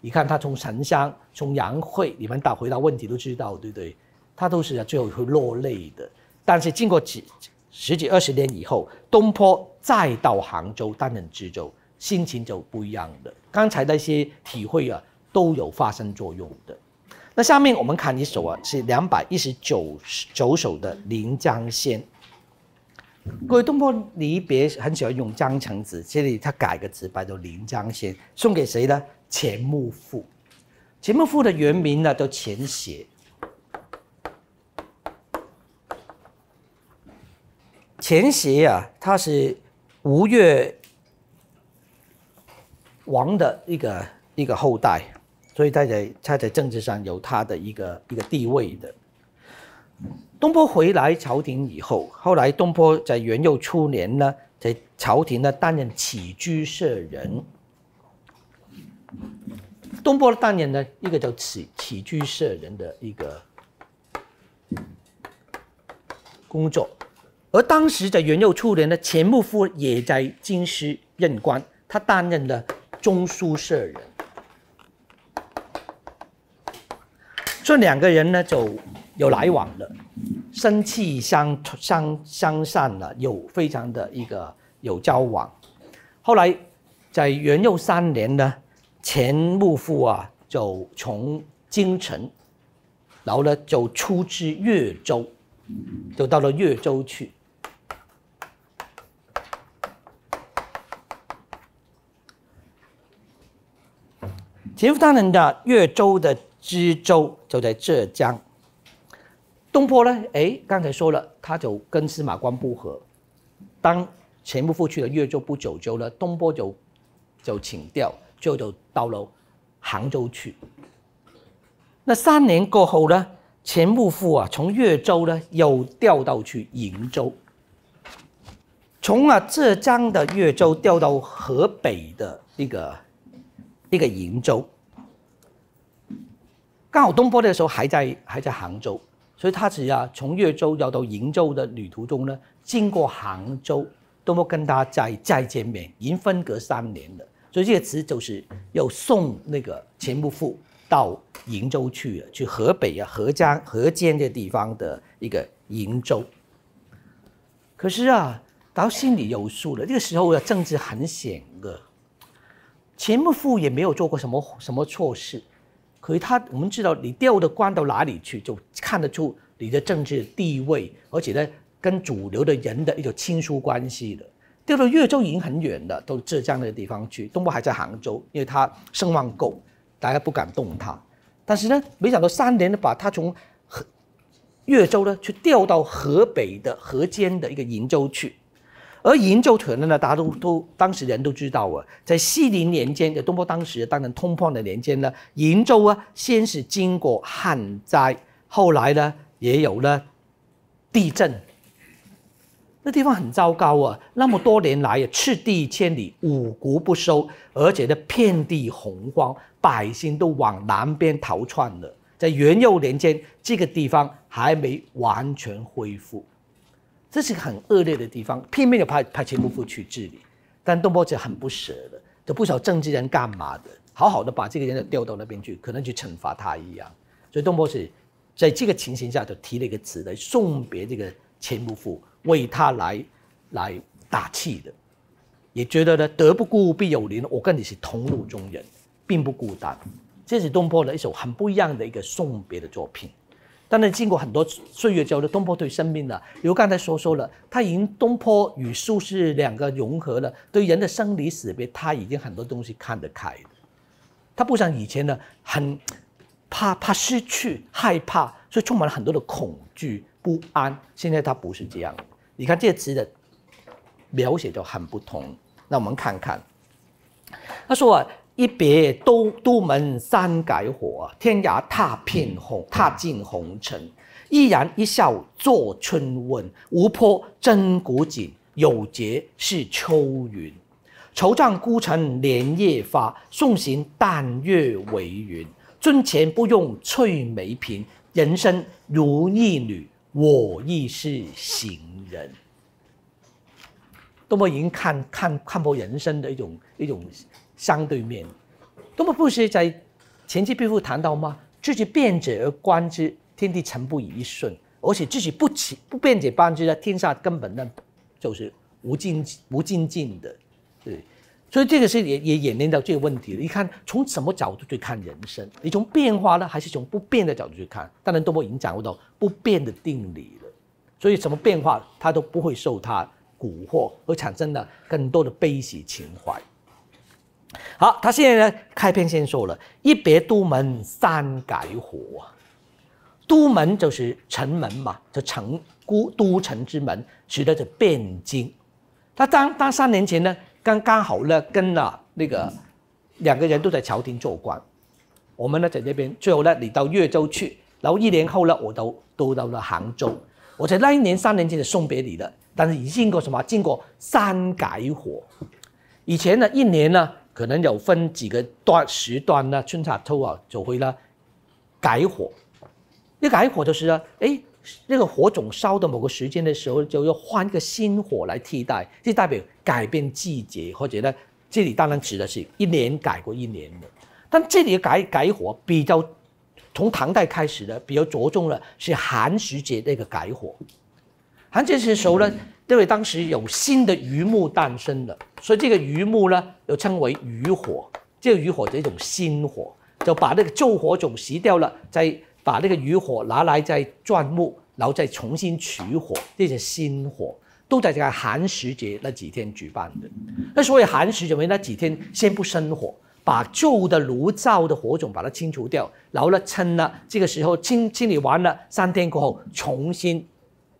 你看他从沉香，从杨慧，你们答回答问题都知道，对不对？他都是在最后会落泪的，但是经过几十几、二十年以后，东坡再到杭州担任知州，心情就不一样的。刚才那些体会啊，都有发生作用的。那下面我们看一首啊，是两百一十九首的《临江仙》。各位，东坡离别很喜欢用江成子”，这里他改个词牌叫《临江仙》，送给谁呢？钱穆父。钱穆父的原名呢叫钱勰。钱邪啊，他是吴越王的一个一个后代，所以他在他在政治上有他的一个一个地位的。东坡回来朝廷以后，后来东坡在元佑初年呢，在朝廷呢担任起居舍人。东坡担任呢一个叫起起居舍人的一个工作。而当时的元佑初年呢，钱穆夫也在京师任官，他担任了中书舍人。这两个人呢就有来往了，生气相相相善了，有非常的一个有交往。后来在元佑三年呢，钱穆夫啊就从京城，然后呢就出知越州，就到了越州去。钱夫大人的越州的知州就在浙江。东坡呢？哎，刚才说了，他就跟司马光不和。当钱穆夫去了越州不久之后呢，东坡就就请调，最后就到了杭州去。那三年过后呢，钱穆夫啊，从越州呢又调到去瀛州，从啊浙江的越州调到河北的一个一个瀛州。刚好东坡那时候还在还在杭州，所以他只要从越州要到瀛州的旅途中呢，经过杭州，东坡跟他再再见面，已经分隔三年了。所以这个词就是要送那个钱穆富到瀛州去，了，去河北啊、河江、河间这地方的一个瀛州。可是啊，他心里有数了，这个时候的政治很险恶，钱穆富也没有做过什么什么错事。可是他，我们知道你调的官到哪里去，就看得出你的政治地位，而且呢，跟主流的人的一种亲疏关系的。调到越州已经很远了，到浙江那个地方去。东坡还在杭州，因为他声望够，大家不敢动他。但是呢，没想到三年把他从河越州呢，去调到河北的河间的一个鄞州去。而瀛洲可能呢，大家都都当时人都知道啊，在熙宁年间，就东坡当时，当然通判的年间呢，瀛州啊，先是经过旱灾，后来呢，也有了地震，那地方很糟糕啊，那么多年来啊，赤地千里，五谷不收，而且呢，遍地洪荒，百姓都往南边逃窜了。在元佑年间，这个地方还没完全恢复。这是个很恶劣的地方，拼命的派派钱穆夫去治理，但东坡是很不舍的，这不少政治人干嘛的，好好的把这个人调到那边去，可能去惩罚他一样。所以东坡是在这个情形下，就提了一个词来送别这个钱穆夫，为他来来打气的，也觉得呢，德不孤必有邻，我跟你是同路中人，并不孤单。这是东坡的一首很不一样的一个送别的作品。但是经过很多岁月之后，东坡对生命了，比如刚才所说了，他已经东坡与苏轼两个融合了，对人的生离死别，他已经很多东西看得开他不像以前呢，很怕怕失去，害怕，所以充满了很多的恐惧不安。现在他不是这样，你看这词的描写就很不同。那我们看看，他说。一别都都门三改火，天涯踏遍红，踏尽红尘。一然一笑作春温，无坡真古井，有节是秋云。惆怅孤城连夜发，送行淡月为云。樽前不用翠眉颦，人生如逆旅，我亦是行人。多么已经看看看破人生的一种一种。相对面，多么不是在前期篇幅谈到吗？自己变者而观之，天地诚不以一瞬；而且自己不不变者观之呢，天下根本呢就是无尽无尽尽的，对。所以这个是也也演练到这个问题了。你看从什么角度去看人生？你从变化呢，还是从不变的角度去看？当然，多么已经掌握到不变的定理了。所以什么变化，他都不会受他蛊惑而产生了更多的悲喜情怀。好，他现在呢？开篇先说了，一别都门三改火。都门就是城门嘛，就城孤都城之门，指的是汴京。他当当三年前呢，刚刚好呢，跟了那个两个人都在朝廷做官。我们呢在那边，最后呢你到越州去，然后一年后呢，我都都到了杭州。我在那一年三年前就送别你了，但是经过什么？经过三改火。以前呢一年呢。可能有分幾個段時段呢，春茶、秋啊就会呢改火。一改火就是呢，誒那個火種燒到某個時間的時候，就要換一個新火來替代，就代表改變季節或者呢，這里當然指的是一年改過一年的，但這里改改火比較，從唐代開始呢，比較着重的是寒食節那個改火。寒食節時候呢？因为当时有新的榆木诞生了，所以这个榆木呢又称为榆火。这个榆火是一种新火，就把那个旧火种熄掉了，再把那个榆火拿来再钻木，然后再重新取火，这是新火，都在这个寒食节那几天举办的。那所以寒食节为那几天先不生火，把旧的炉灶的火种把它清除掉，然后呢，趁了这个时候清清理完了，三天过后重新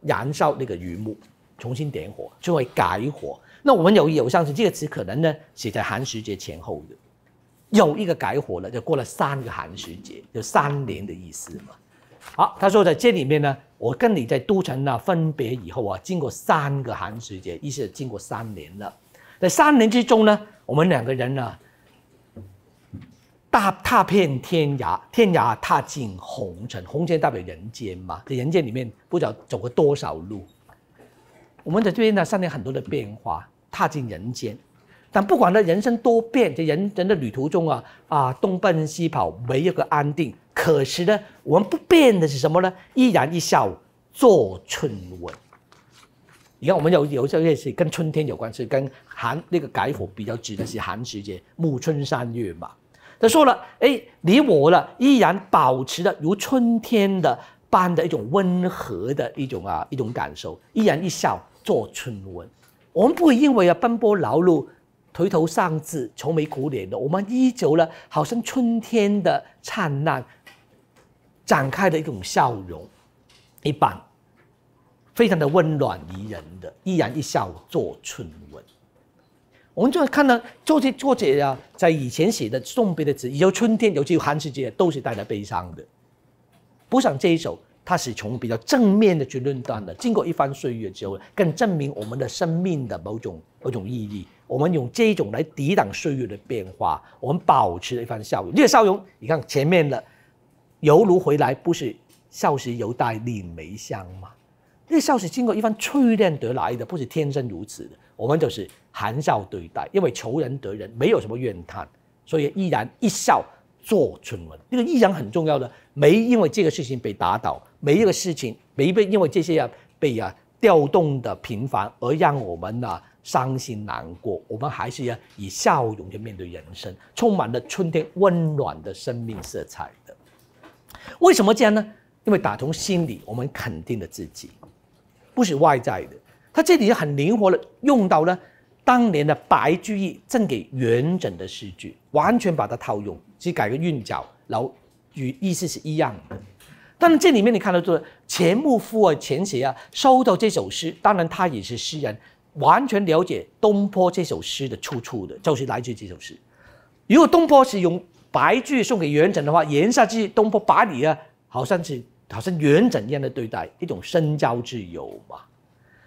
燃烧那个榆木。重新点火称为改火。那我们有有相是这个词，可能呢写在寒食节前后的，有一个改火了，就过了三个寒食节，就三年的意思嘛。好，他说在这里面呢，我跟你在都城呢分别以后啊，经过三个寒食节，意思经过三年了。在三年之中呢，我们两个人呢，大踏遍天涯，天涯踏尽红尘，红尘代表人间嘛，在人间里面不知道走过多少路。我们在最近呢，三年很多的变化，踏进人间。但不管呢，人生多变，在人人的旅途中啊啊，东奔西跑，没有个安定。可是呢，我们不变的是什么呢？依然一笑作春温。你看，我们有有些也是跟春天有关系，跟寒那个改火比较指的是寒时节，暮春三月嘛。他说了，哎，你我了，依然保持着如春天的般的一种温和的一种啊一种感受，依然一笑。做春文，我们不会因为要奔波劳碌、垂头丧志、愁眉苦脸的，我们依旧呢，好像春天的灿烂展开的一种笑容，一般非常的温暖宜人的，依然一笑做春文。我们就会看到作者作者呀，在以前写的送别的词，以后春天，尤其寒食节都是带来悲伤的，不像这一首。他是从比较正面的去论断的。经过一番岁月之后，更证明我们的生命的某种某种意义。我们用这种来抵挡岁月的变化，我们保持了一番笑容。这个笑容，你看前面的，犹如回来，不是笑时犹带岭梅香吗？这笑是经过一番淬炼得来的，不是天生如此的。我们就是含笑对待，因为求人得人，没有什么怨叹，所以依然一笑做春文。这个依然很重要，的没因为这个事情被打倒。每一个事情，没被因为这些啊被啊调动的频繁而让我们呢伤心难过，我们还是要以笑容去面对人生，充满了春天温暖的生命色彩的。为什么这样呢？因为打从心里我们肯定了自己，不是外在的。他这里很灵活的用到了当年的白居易赠给元稹的诗句，完全把它套用，只改个韵脚，然后与意思是一样的。但是这里面你看到，就是钱穆夫啊、钱学啊收到这首诗，当然他也是诗人，完全了解东坡这首诗的出处的，就是来自这首诗。如果东坡是用白句送给元稹的话，言下之意，东坡把你啊，好像是好像元稹一样的对待，一种深交之友嘛。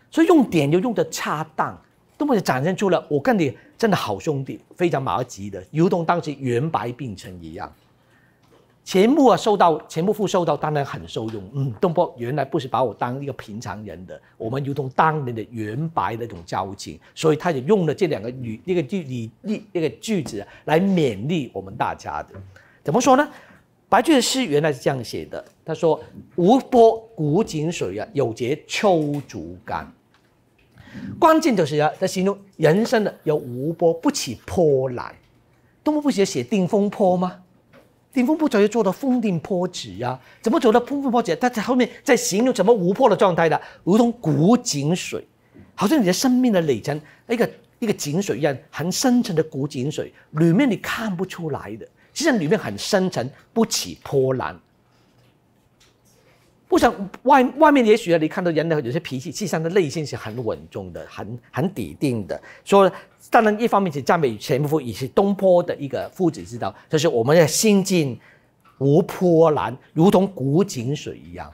所以用典就用的恰当，东坡就展现出了我跟你真的好兄弟，非常麻吉的，如同当时元白并称一样。钱穆啊，受到钱穆付受到，当然很受用。嗯，东坡原来不是把我当一个平常人的，我们如同当年的元白那种交情，所以他也用了这两个语那个句语例那个句子来勉励我们大家的。怎么说呢？白居易的诗原来是这样写的，他说：“无波古井水啊，有节秋竹竿。”关键就是他形容人生的有无波不起波澜。东坡不写写《定风波》吗？顶风不走，就做到峰顶破纸啊？怎么走到峰顶破纸？它在后面在形容什么无破的状态的，如同古井水，好像你的生命的里程，一个一个井水一样，很深沉的古井水，里面你看不出来的，实际上里面很深沉，不起波澜。不想外外面也许啊，你看到人的有些脾气，实际上的内心是很稳重的，很很笃定的，说。当然，一方面是赞美前夫，也是东坡的一个父子之道。就是我们的心境无波澜，如同古井水一样，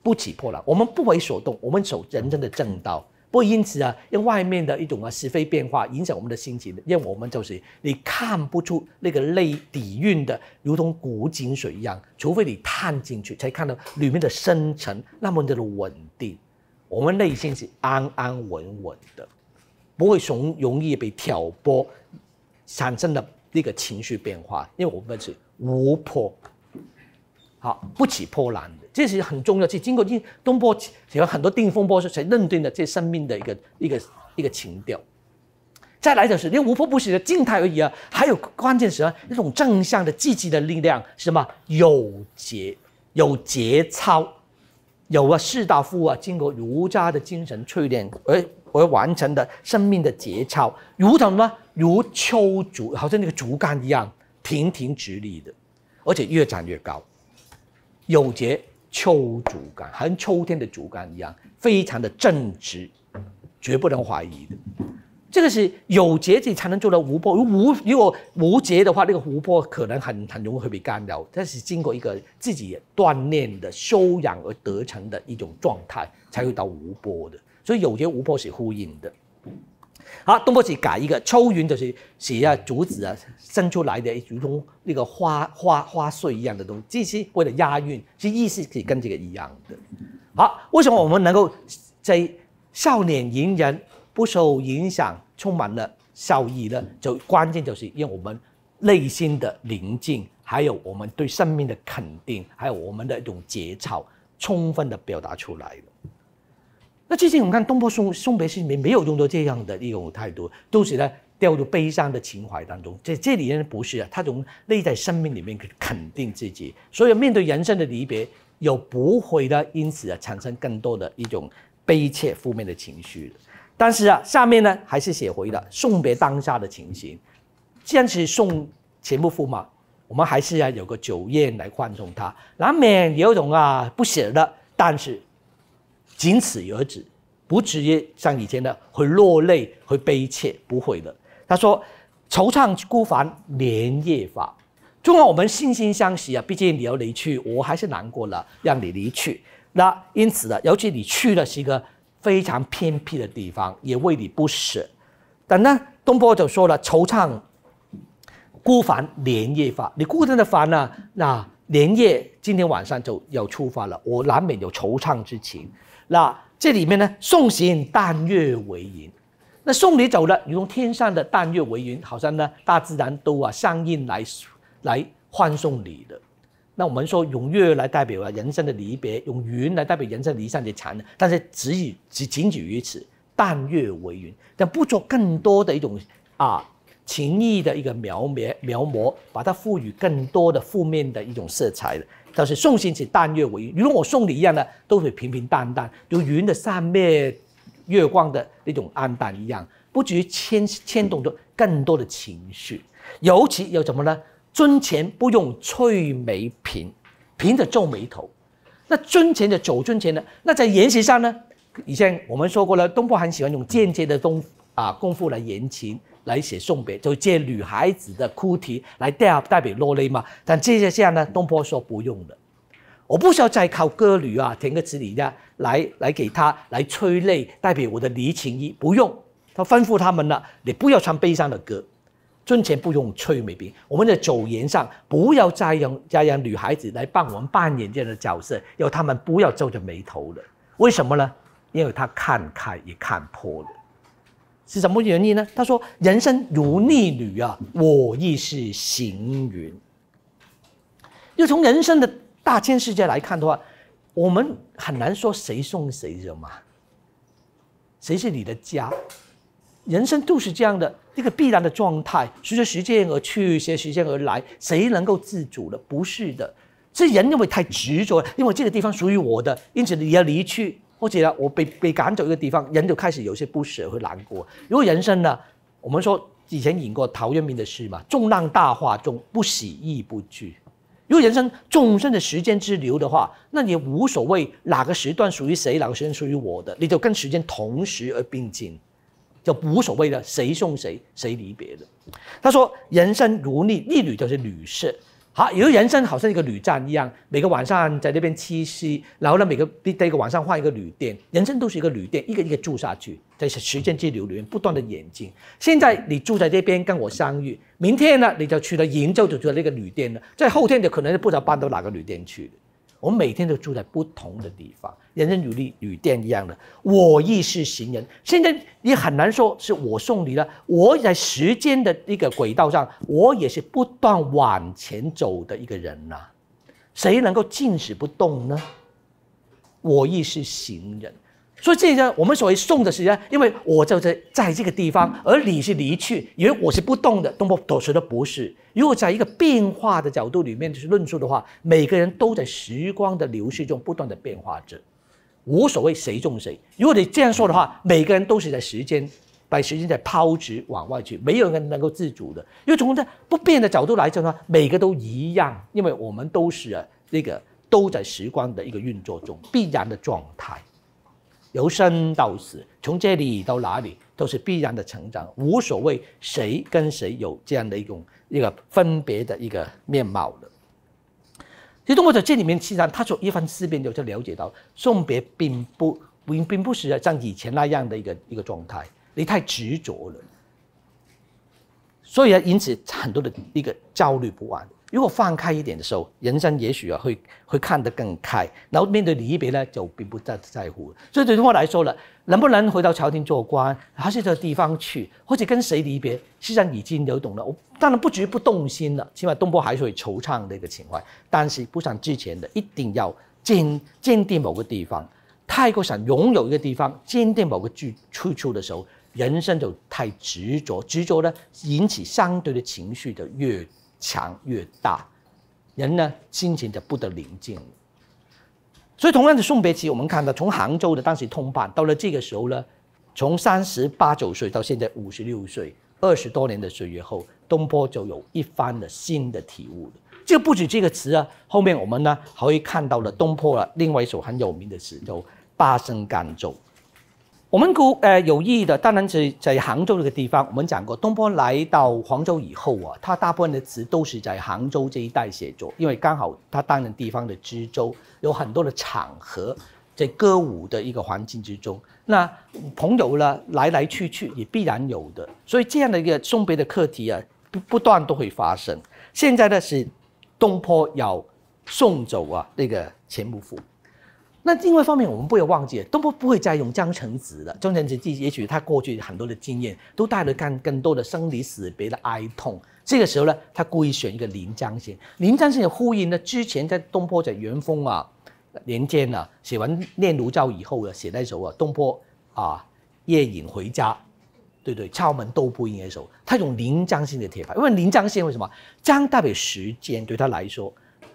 不起波澜。我们不为所动，我们走人生的正道，不因此啊，用外面的一种啊是非变化影响我们的心情，因为我们就是你看不出那个内底蕴的，如同古井水一样。除非你探进去，才看到里面的深沉，那么的稳定。我们内心是安安稳稳的。不会容容易被挑拨，产生的那个情绪变化，因为我们是无波，好不起波澜的，这是很重要的。是经过《东东坡》有很多定风波，是才认定了这生命的一个一个一个情调。再来就是，因为活波不是静态而已啊，还有关键是啊一种正向的积极的力量，什么有节有节操，有啊士大夫啊，经过儒家的精神淬炼而。我完成的生命的节操，如同呢，如秋竹，好像那个竹竿一样，亭亭直立的，而且越长越高。有节秋竹竿，好像秋天的竹竿一样，非常的正直，绝不能怀疑的。这个是有节，气才能做到无波。如无如果无节的话，那个湖泊可能很很容易会被干扰。但是经过一个自己锻炼的修养而得成的一种状态，才会到无波的。所以有些无破是呼应的。好，东坡是改一个抽云，就是写啊，竹子啊伸出来的，如同那个花花花穗一样的东西，这是为了押韵，是意思可以跟这个一样的。好，为什么我们能够在笑脸迎人不受影响，充满了笑意呢？就关键就是因为我们内心的宁静，还有我们对生命的肯定，还有我们的一种节操，充分的表达出来了。最近我们看东坡送送别诗面没有用到这样的一种态度，都是在掉入悲伤的情怀当中。在这里呢不是，啊，他从内在生命里面肯定自己，所以面对人生的离别，有不会的，因此啊产生更多的一种悲切负面的情绪。但是啊下面呢还是写回了送别当下的情形，既然是送前部驸马，我们还是要有个酒宴来欢送他，难免有种啊不舍的，但是。仅此而止，不直接像以前的会落泪、会悲切，不会的。他说：“惆怅孤帆连夜发。”纵然我们惺惺相惜啊，毕竟你要离去，我还是难过了，让你离去。那因此呢，尤其你去的是一个非常偏僻的地方，也为你不舍。但呢，东坡就说了：“惆怅孤帆连夜发。”你孤单的帆呢？那连夜今天晚上就要出发了，我难免有惆怅之情。那这里面呢，送行但月为云。那送你走了，你用天上的但月为云，好像呢大自然都啊相应来来欢送你的。那我们说用月来代表啊人生的离别，用云来代表人生离散的残忍，但是只以只仅仅于此，但月为云，但不做更多的一种啊情意的一个描描描摹，把它赋予更多的负面的一种色彩的。但是送信是淡月为，如果我送你一样的，都会平平淡淡，如云的散灭，月光的那种暗淡一样，不于牵牵动着更多的情绪。尤其有什么呢？尊前不用翠眉平，平着皱眉头。那尊前的走尊前的，那在言行上呢？以前我们说过了，东坡很喜欢用间接的东啊功夫来言情。来写送别，就借女孩子的哭啼来代代表落泪嘛。但这些下呢，东坡说不用的，我不需要再靠歌女啊、填歌词底下来来给他来催泪，代表我的离情意，不用。他吩咐他们了，你不要唱悲伤的歌，尊前不用催美兵，我们在酒宴上不要再让再让女孩子来帮我们扮演这样的角色，要他们不要皱着眉头了。为什么呢？因为他看开也看破了。是什么原因呢？他说：“人生如逆旅啊，我亦是行云。”就从人生的大千世界来看的话，我们很难说谁送谁的嘛。谁是你的家？人生都是这样的一个必然的状态，随着时间而去，随着时间而来，谁能够自主的？不是的，是人因为太执着因为这个地方属于我的，因此你要离去。我觉得我被被赶走一个地方，人就开始有些不舍和难过。如果人生呢，我们说以前引过陶渊明的诗嘛，重浪大化中不喜亦不惧。如果人生众生的时间之流的话，那你无所谓哪个时段属于谁，哪个时间属于我的，你就跟时间同时而并进，就无所谓了，谁送谁，谁离别了。他说，人生如逆逆旅，就是旅舍。好，有为人生好像一个旅站一样，每个晚上在那边栖息，然后呢，每个第一个晚上换一个旅店，人生都是一个旅店，一个一个住下去，在时间之流里面不断的演进。现在你住在这边跟我相遇，明天呢你就去了扬州，就住那个旅店了，在后天就可能不知道搬到哪个旅店去。我每天都住在不同的地方，人生履旅旅店一样的，我亦是行人。现在你很难说是我送你了，我在时间的一个轨道上，我也是不断往前走的一个人呐。谁能够静止不动呢？我亦是行人。所以这个我们所谓送的时间，因为我就在在这个地方，而你是离去，因为我是不动的。动不所说的不是。如果在一个变化的角度里面去论述的话，每个人都在时光的流逝中不断的变化着，无所谓谁重谁。如果你这样说的话，每个人都是在时间把时间在抛掷往外去，没有人能够自主的。因为从这不变的角度来讲的话，每个都一样，因为我们都是啊，那个都在时光的一个运作中必然的状态。由生到死，从这里到哪里都是必然的成长，无所谓谁跟谁有这样的一种一个分别的一个面貌了。其实我在这里面，其实他从一番思辨就就了解到，送别并不并并不是像以前那样的一个一个状态，你太执着了，所以啊，因此很多的一个焦虑不安。如果放开一点的时候，人生也许啊会会看得更开，然后面对离别呢，就并不在在乎。所以对东坡来说了，能不能回到朝廷做官，还是这个地方去，或者跟谁离别，实际上已经有懂了。我当然不于不动心了，起码东坡还是会惆怅的一个情怀。但是不像之前的，一定要坚坚定某个地方，太过想拥有一个地方，坚定某个去去处的时候，人生就太执着，执着呢引起相对的情绪的越。强越大，人呢心情就不得宁静所以同样的送别词，我们看到从杭州的当时通判到了这个时候呢，从三十八九岁到现在五十六岁，二十多年的岁月后，东坡就有一番的新的体悟了。个不止这个词啊，后面我们呢还会看到了东坡了另外一首很有名的词，叫《八声甘州》。我们古呃有意义的，当然是在杭州这个地方。我们讲过，东坡来到黄州以后啊，他大部分的词都是在杭州这一带写作，因为刚好他担任地方的知州，有很多的场合，在歌舞的一个环境之中，那朋友呢来来去去也必然有的，所以这样的一个送别的课题啊，不不断都会发生。现在呢是东坡要送走啊那个钱穆父。那另外一方面，我们不要忘记，都不不会再用《江城子》了。《江城子》己也许他过去很多的经验，都带了更更多的生离死别的哀痛。这个时候呢，他故意选一个《临江仙》。《临江仙》也呼应了之前在东坡在元丰啊年间啊写完《念奴娇》以后啊，写那首啊东坡啊夜饮回家，对对，敲门都不应那首。他用《临江仙》的铁牌，因为《临江仙》为什么？江代表时间对他来说，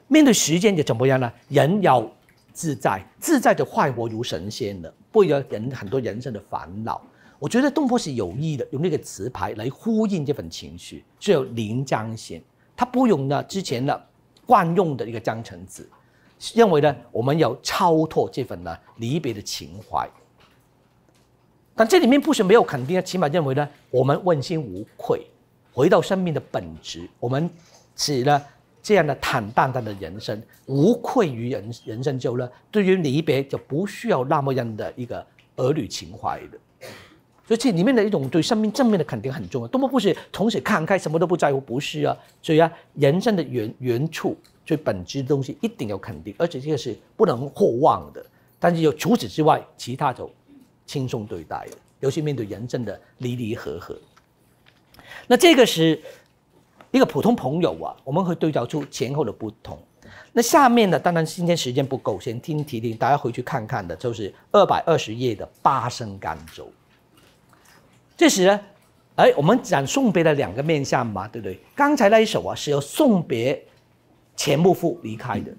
面对时间就怎么样呢？人有。自在，自在的快活如神仙了，不有人很多人生的烦恼。我觉得东坡是有意的，用那个词牌来呼应这份情绪，是有《临江仙》，他不用呢之前的惯用的一个《江城子》，认为呢我们要超脱这份呢离别的情怀。但这里面不是没有肯定，起码认为呢我们问心无愧，回到生命的本质，我们起了。这样的坦荡荡的人生，无愧于人人生就呢，对于离别就不需要那么样的一个儿女情怀的，所以这里面的一种对生命正面的肯定很重要。多么不是同此看开，什么都不在乎，不是啊？所以啊，人生的原原处最本质的东西一定要肯定，而且这个是不能或忘的。但是有除此之外，其他就轻松对待了。尤其面对人生的离离合合，那这个是。一个普通朋友啊，我们会对照出前后的不同。那下面呢，当然今天时间不够，先听提提，大家回去看看的，就是二百二十页的《八声甘州》。这时呢，哎，我们讲送别了两个面相嘛，对不对？刚才那一首啊，是由送别钱穆父离开的，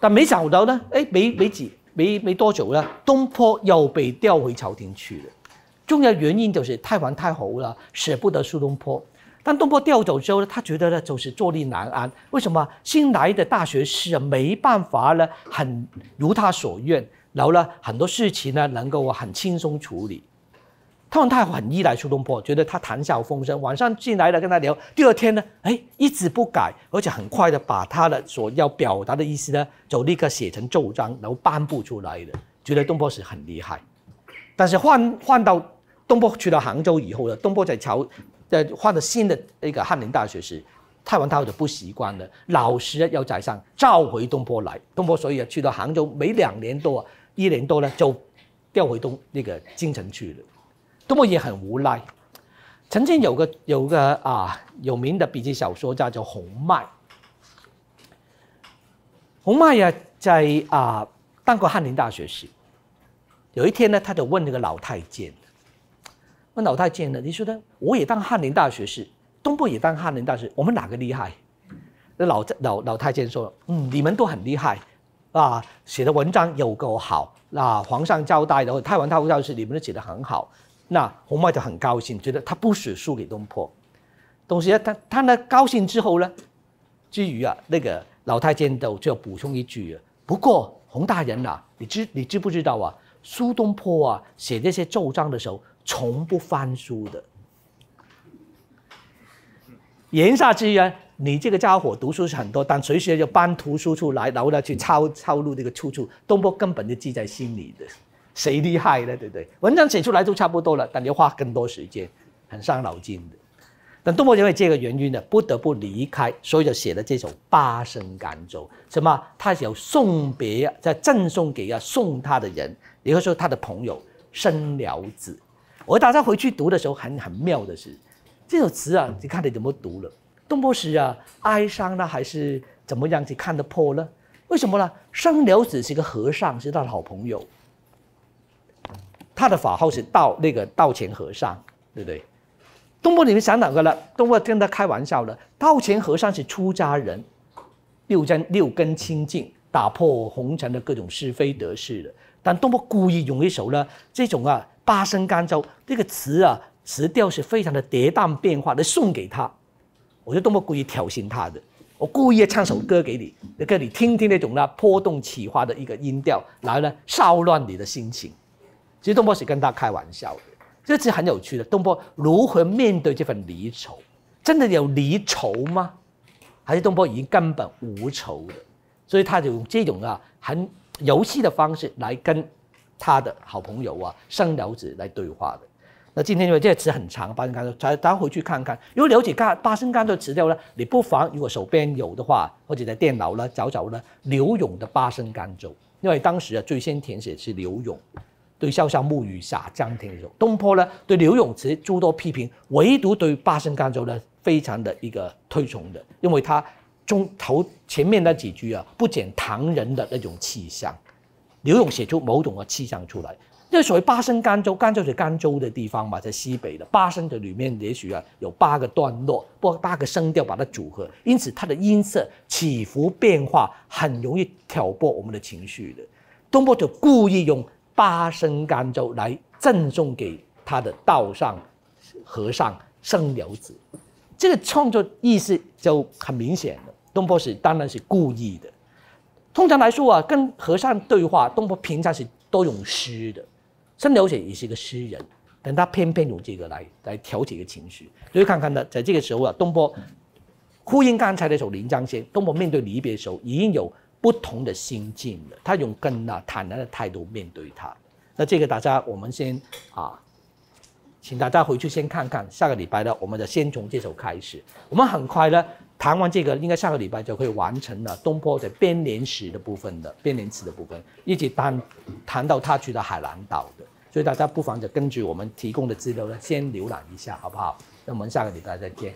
但没想到呢，哎，没没几没没多久呢，东坡又被调回朝廷去了。重要原因就是太皇太后了，舍不得苏东坡。但东坡调走之后呢，他觉得呢就是坐立难安。为什么？新来的大学士啊，没办法呢，很如他所愿，然后呢很多事情呢能够很轻松处理。他很很依赖苏东坡，觉得他谈笑风生，晚上进来了跟他聊。第二天呢，哎，一字不改，而且很快的把他的所要表达的意思呢就立刻写成奏章，然后颁布出来了。觉得东坡是很厉害。但是换换到东坡去了杭州以后呢，东坡在朝。在换了新的那个翰林大学时，太王太后就不习惯了，老师要宰相召回东坡来，东坡所以啊去到杭州每两年多啊，一年多呢就调回东那个京城去了，东坡也很无奈。曾经有个有个啊有名的笔记小说家叫洪迈，洪迈呀在啊当过翰林大学时，有一天呢，他就问那个老太监。老太监呢？你说呢？我也当翰林大学士，东坡也当翰林大学士，我们哪个厉害？那老老老太监说：“嗯，你们都很厉害，啊，写的文章又够好，那皇上交代的，太文太傅教是你们都写的很好。”那洪迈就很高兴，觉得他不许输给东坡。同时，他他呢高兴之后呢，之余啊，那个老太监就就补充一句：“不过洪大人呐，你知你知不知道啊？苏东坡啊，写这些奏章的时候。”从不翻书的，言下之意你这个家伙读书是很多，但随时就搬图书出来，然后呢去抄抄录这个出处。东坡根本就记在心里的，谁厉害呢？对对，文章写出来都差不多了，但你要花更多时间，很伤脑筋的。但东坡因为这个原因呢，不得不离开，所以就写了这首《八声赶走》。什么？他想有送别，在赠送给要送他的人，也就是说他的朋友生了子。我打算回去读的时候，很很妙的是，这首词啊，你看你怎么读了。东坡是啊，哀伤呢，还是怎么样？你看得破呢？为什么呢？生了子是个和尚，是他的好朋友，他的法号是道那个道前和尚，对不对？东坡，你们想哪个了？东坡跟他开玩笑了。道前和尚是出家人，六根六根清净，打破红尘的各种是非得失的。但东坡故意用一首呢，这种啊。《八声甘州》这个词啊，词调是非常的跌宕变化的。送给他，我就东坡故意挑衅他的，我故意唱首歌给你，让你听听那种呢波动起伏的一个音调，来呢骚乱你的心情。其实东坡是跟他开玩笑的，这是很有趣的。东坡如何面对这份离愁？真的有离愁吗？还是东坡已经根本无愁的？所以他就用这种啊很游戏的方式来跟。他的好朋友啊，生了子来对话的。那今天因为这个词很长，八声甘州，大家回去看看。如果了解看八声甘州词料呢，你不妨如果手边有的话，或者在电脑呢找找呢刘永的八声甘州，因为当时啊最先填写是刘永，对潇潇暮雨洒江天有东坡呢对刘永词诸多批评，唯独对八声甘州呢非常的一个推崇的，因为他中头前面那几句啊不减唐人的那种气象。刘勇写出某种的气象出来，因为所谓八声甘州，甘州是甘州的地方嘛，在西北的八声的里面，也许啊有八个段落，八八个声调把它组合，因此它的音色起伏变化很容易挑拨我们的情绪的。东坡就故意用八声甘州来赠送给他的道上和尚生柳子，这个创作意思就很明显了。东坡是当然是故意的。通常来说啊，跟和尚对话，东坡平常是多用诗的。苏了水也是一个诗人，但他偏偏用这个来来调节情绪。所以看看呢，在这个时候啊，东坡呼应刚才那首《临江仙》，东坡面对离别的时候已经有不同的心境了，他用更啊坦然的态度面对他。那这个大家我们先啊，请大家回去先看看，下个礼拜呢，我们就先从这首开始，我们很快呢。谈完这个，应该下个礼拜就会完成了。东坡的编年史的部分的编年史的部分，一直谈谈到他去到海南岛的，所以大家不妨就根据我们提供的资料呢，先浏览一下，好不好？那我们下个礼拜再见。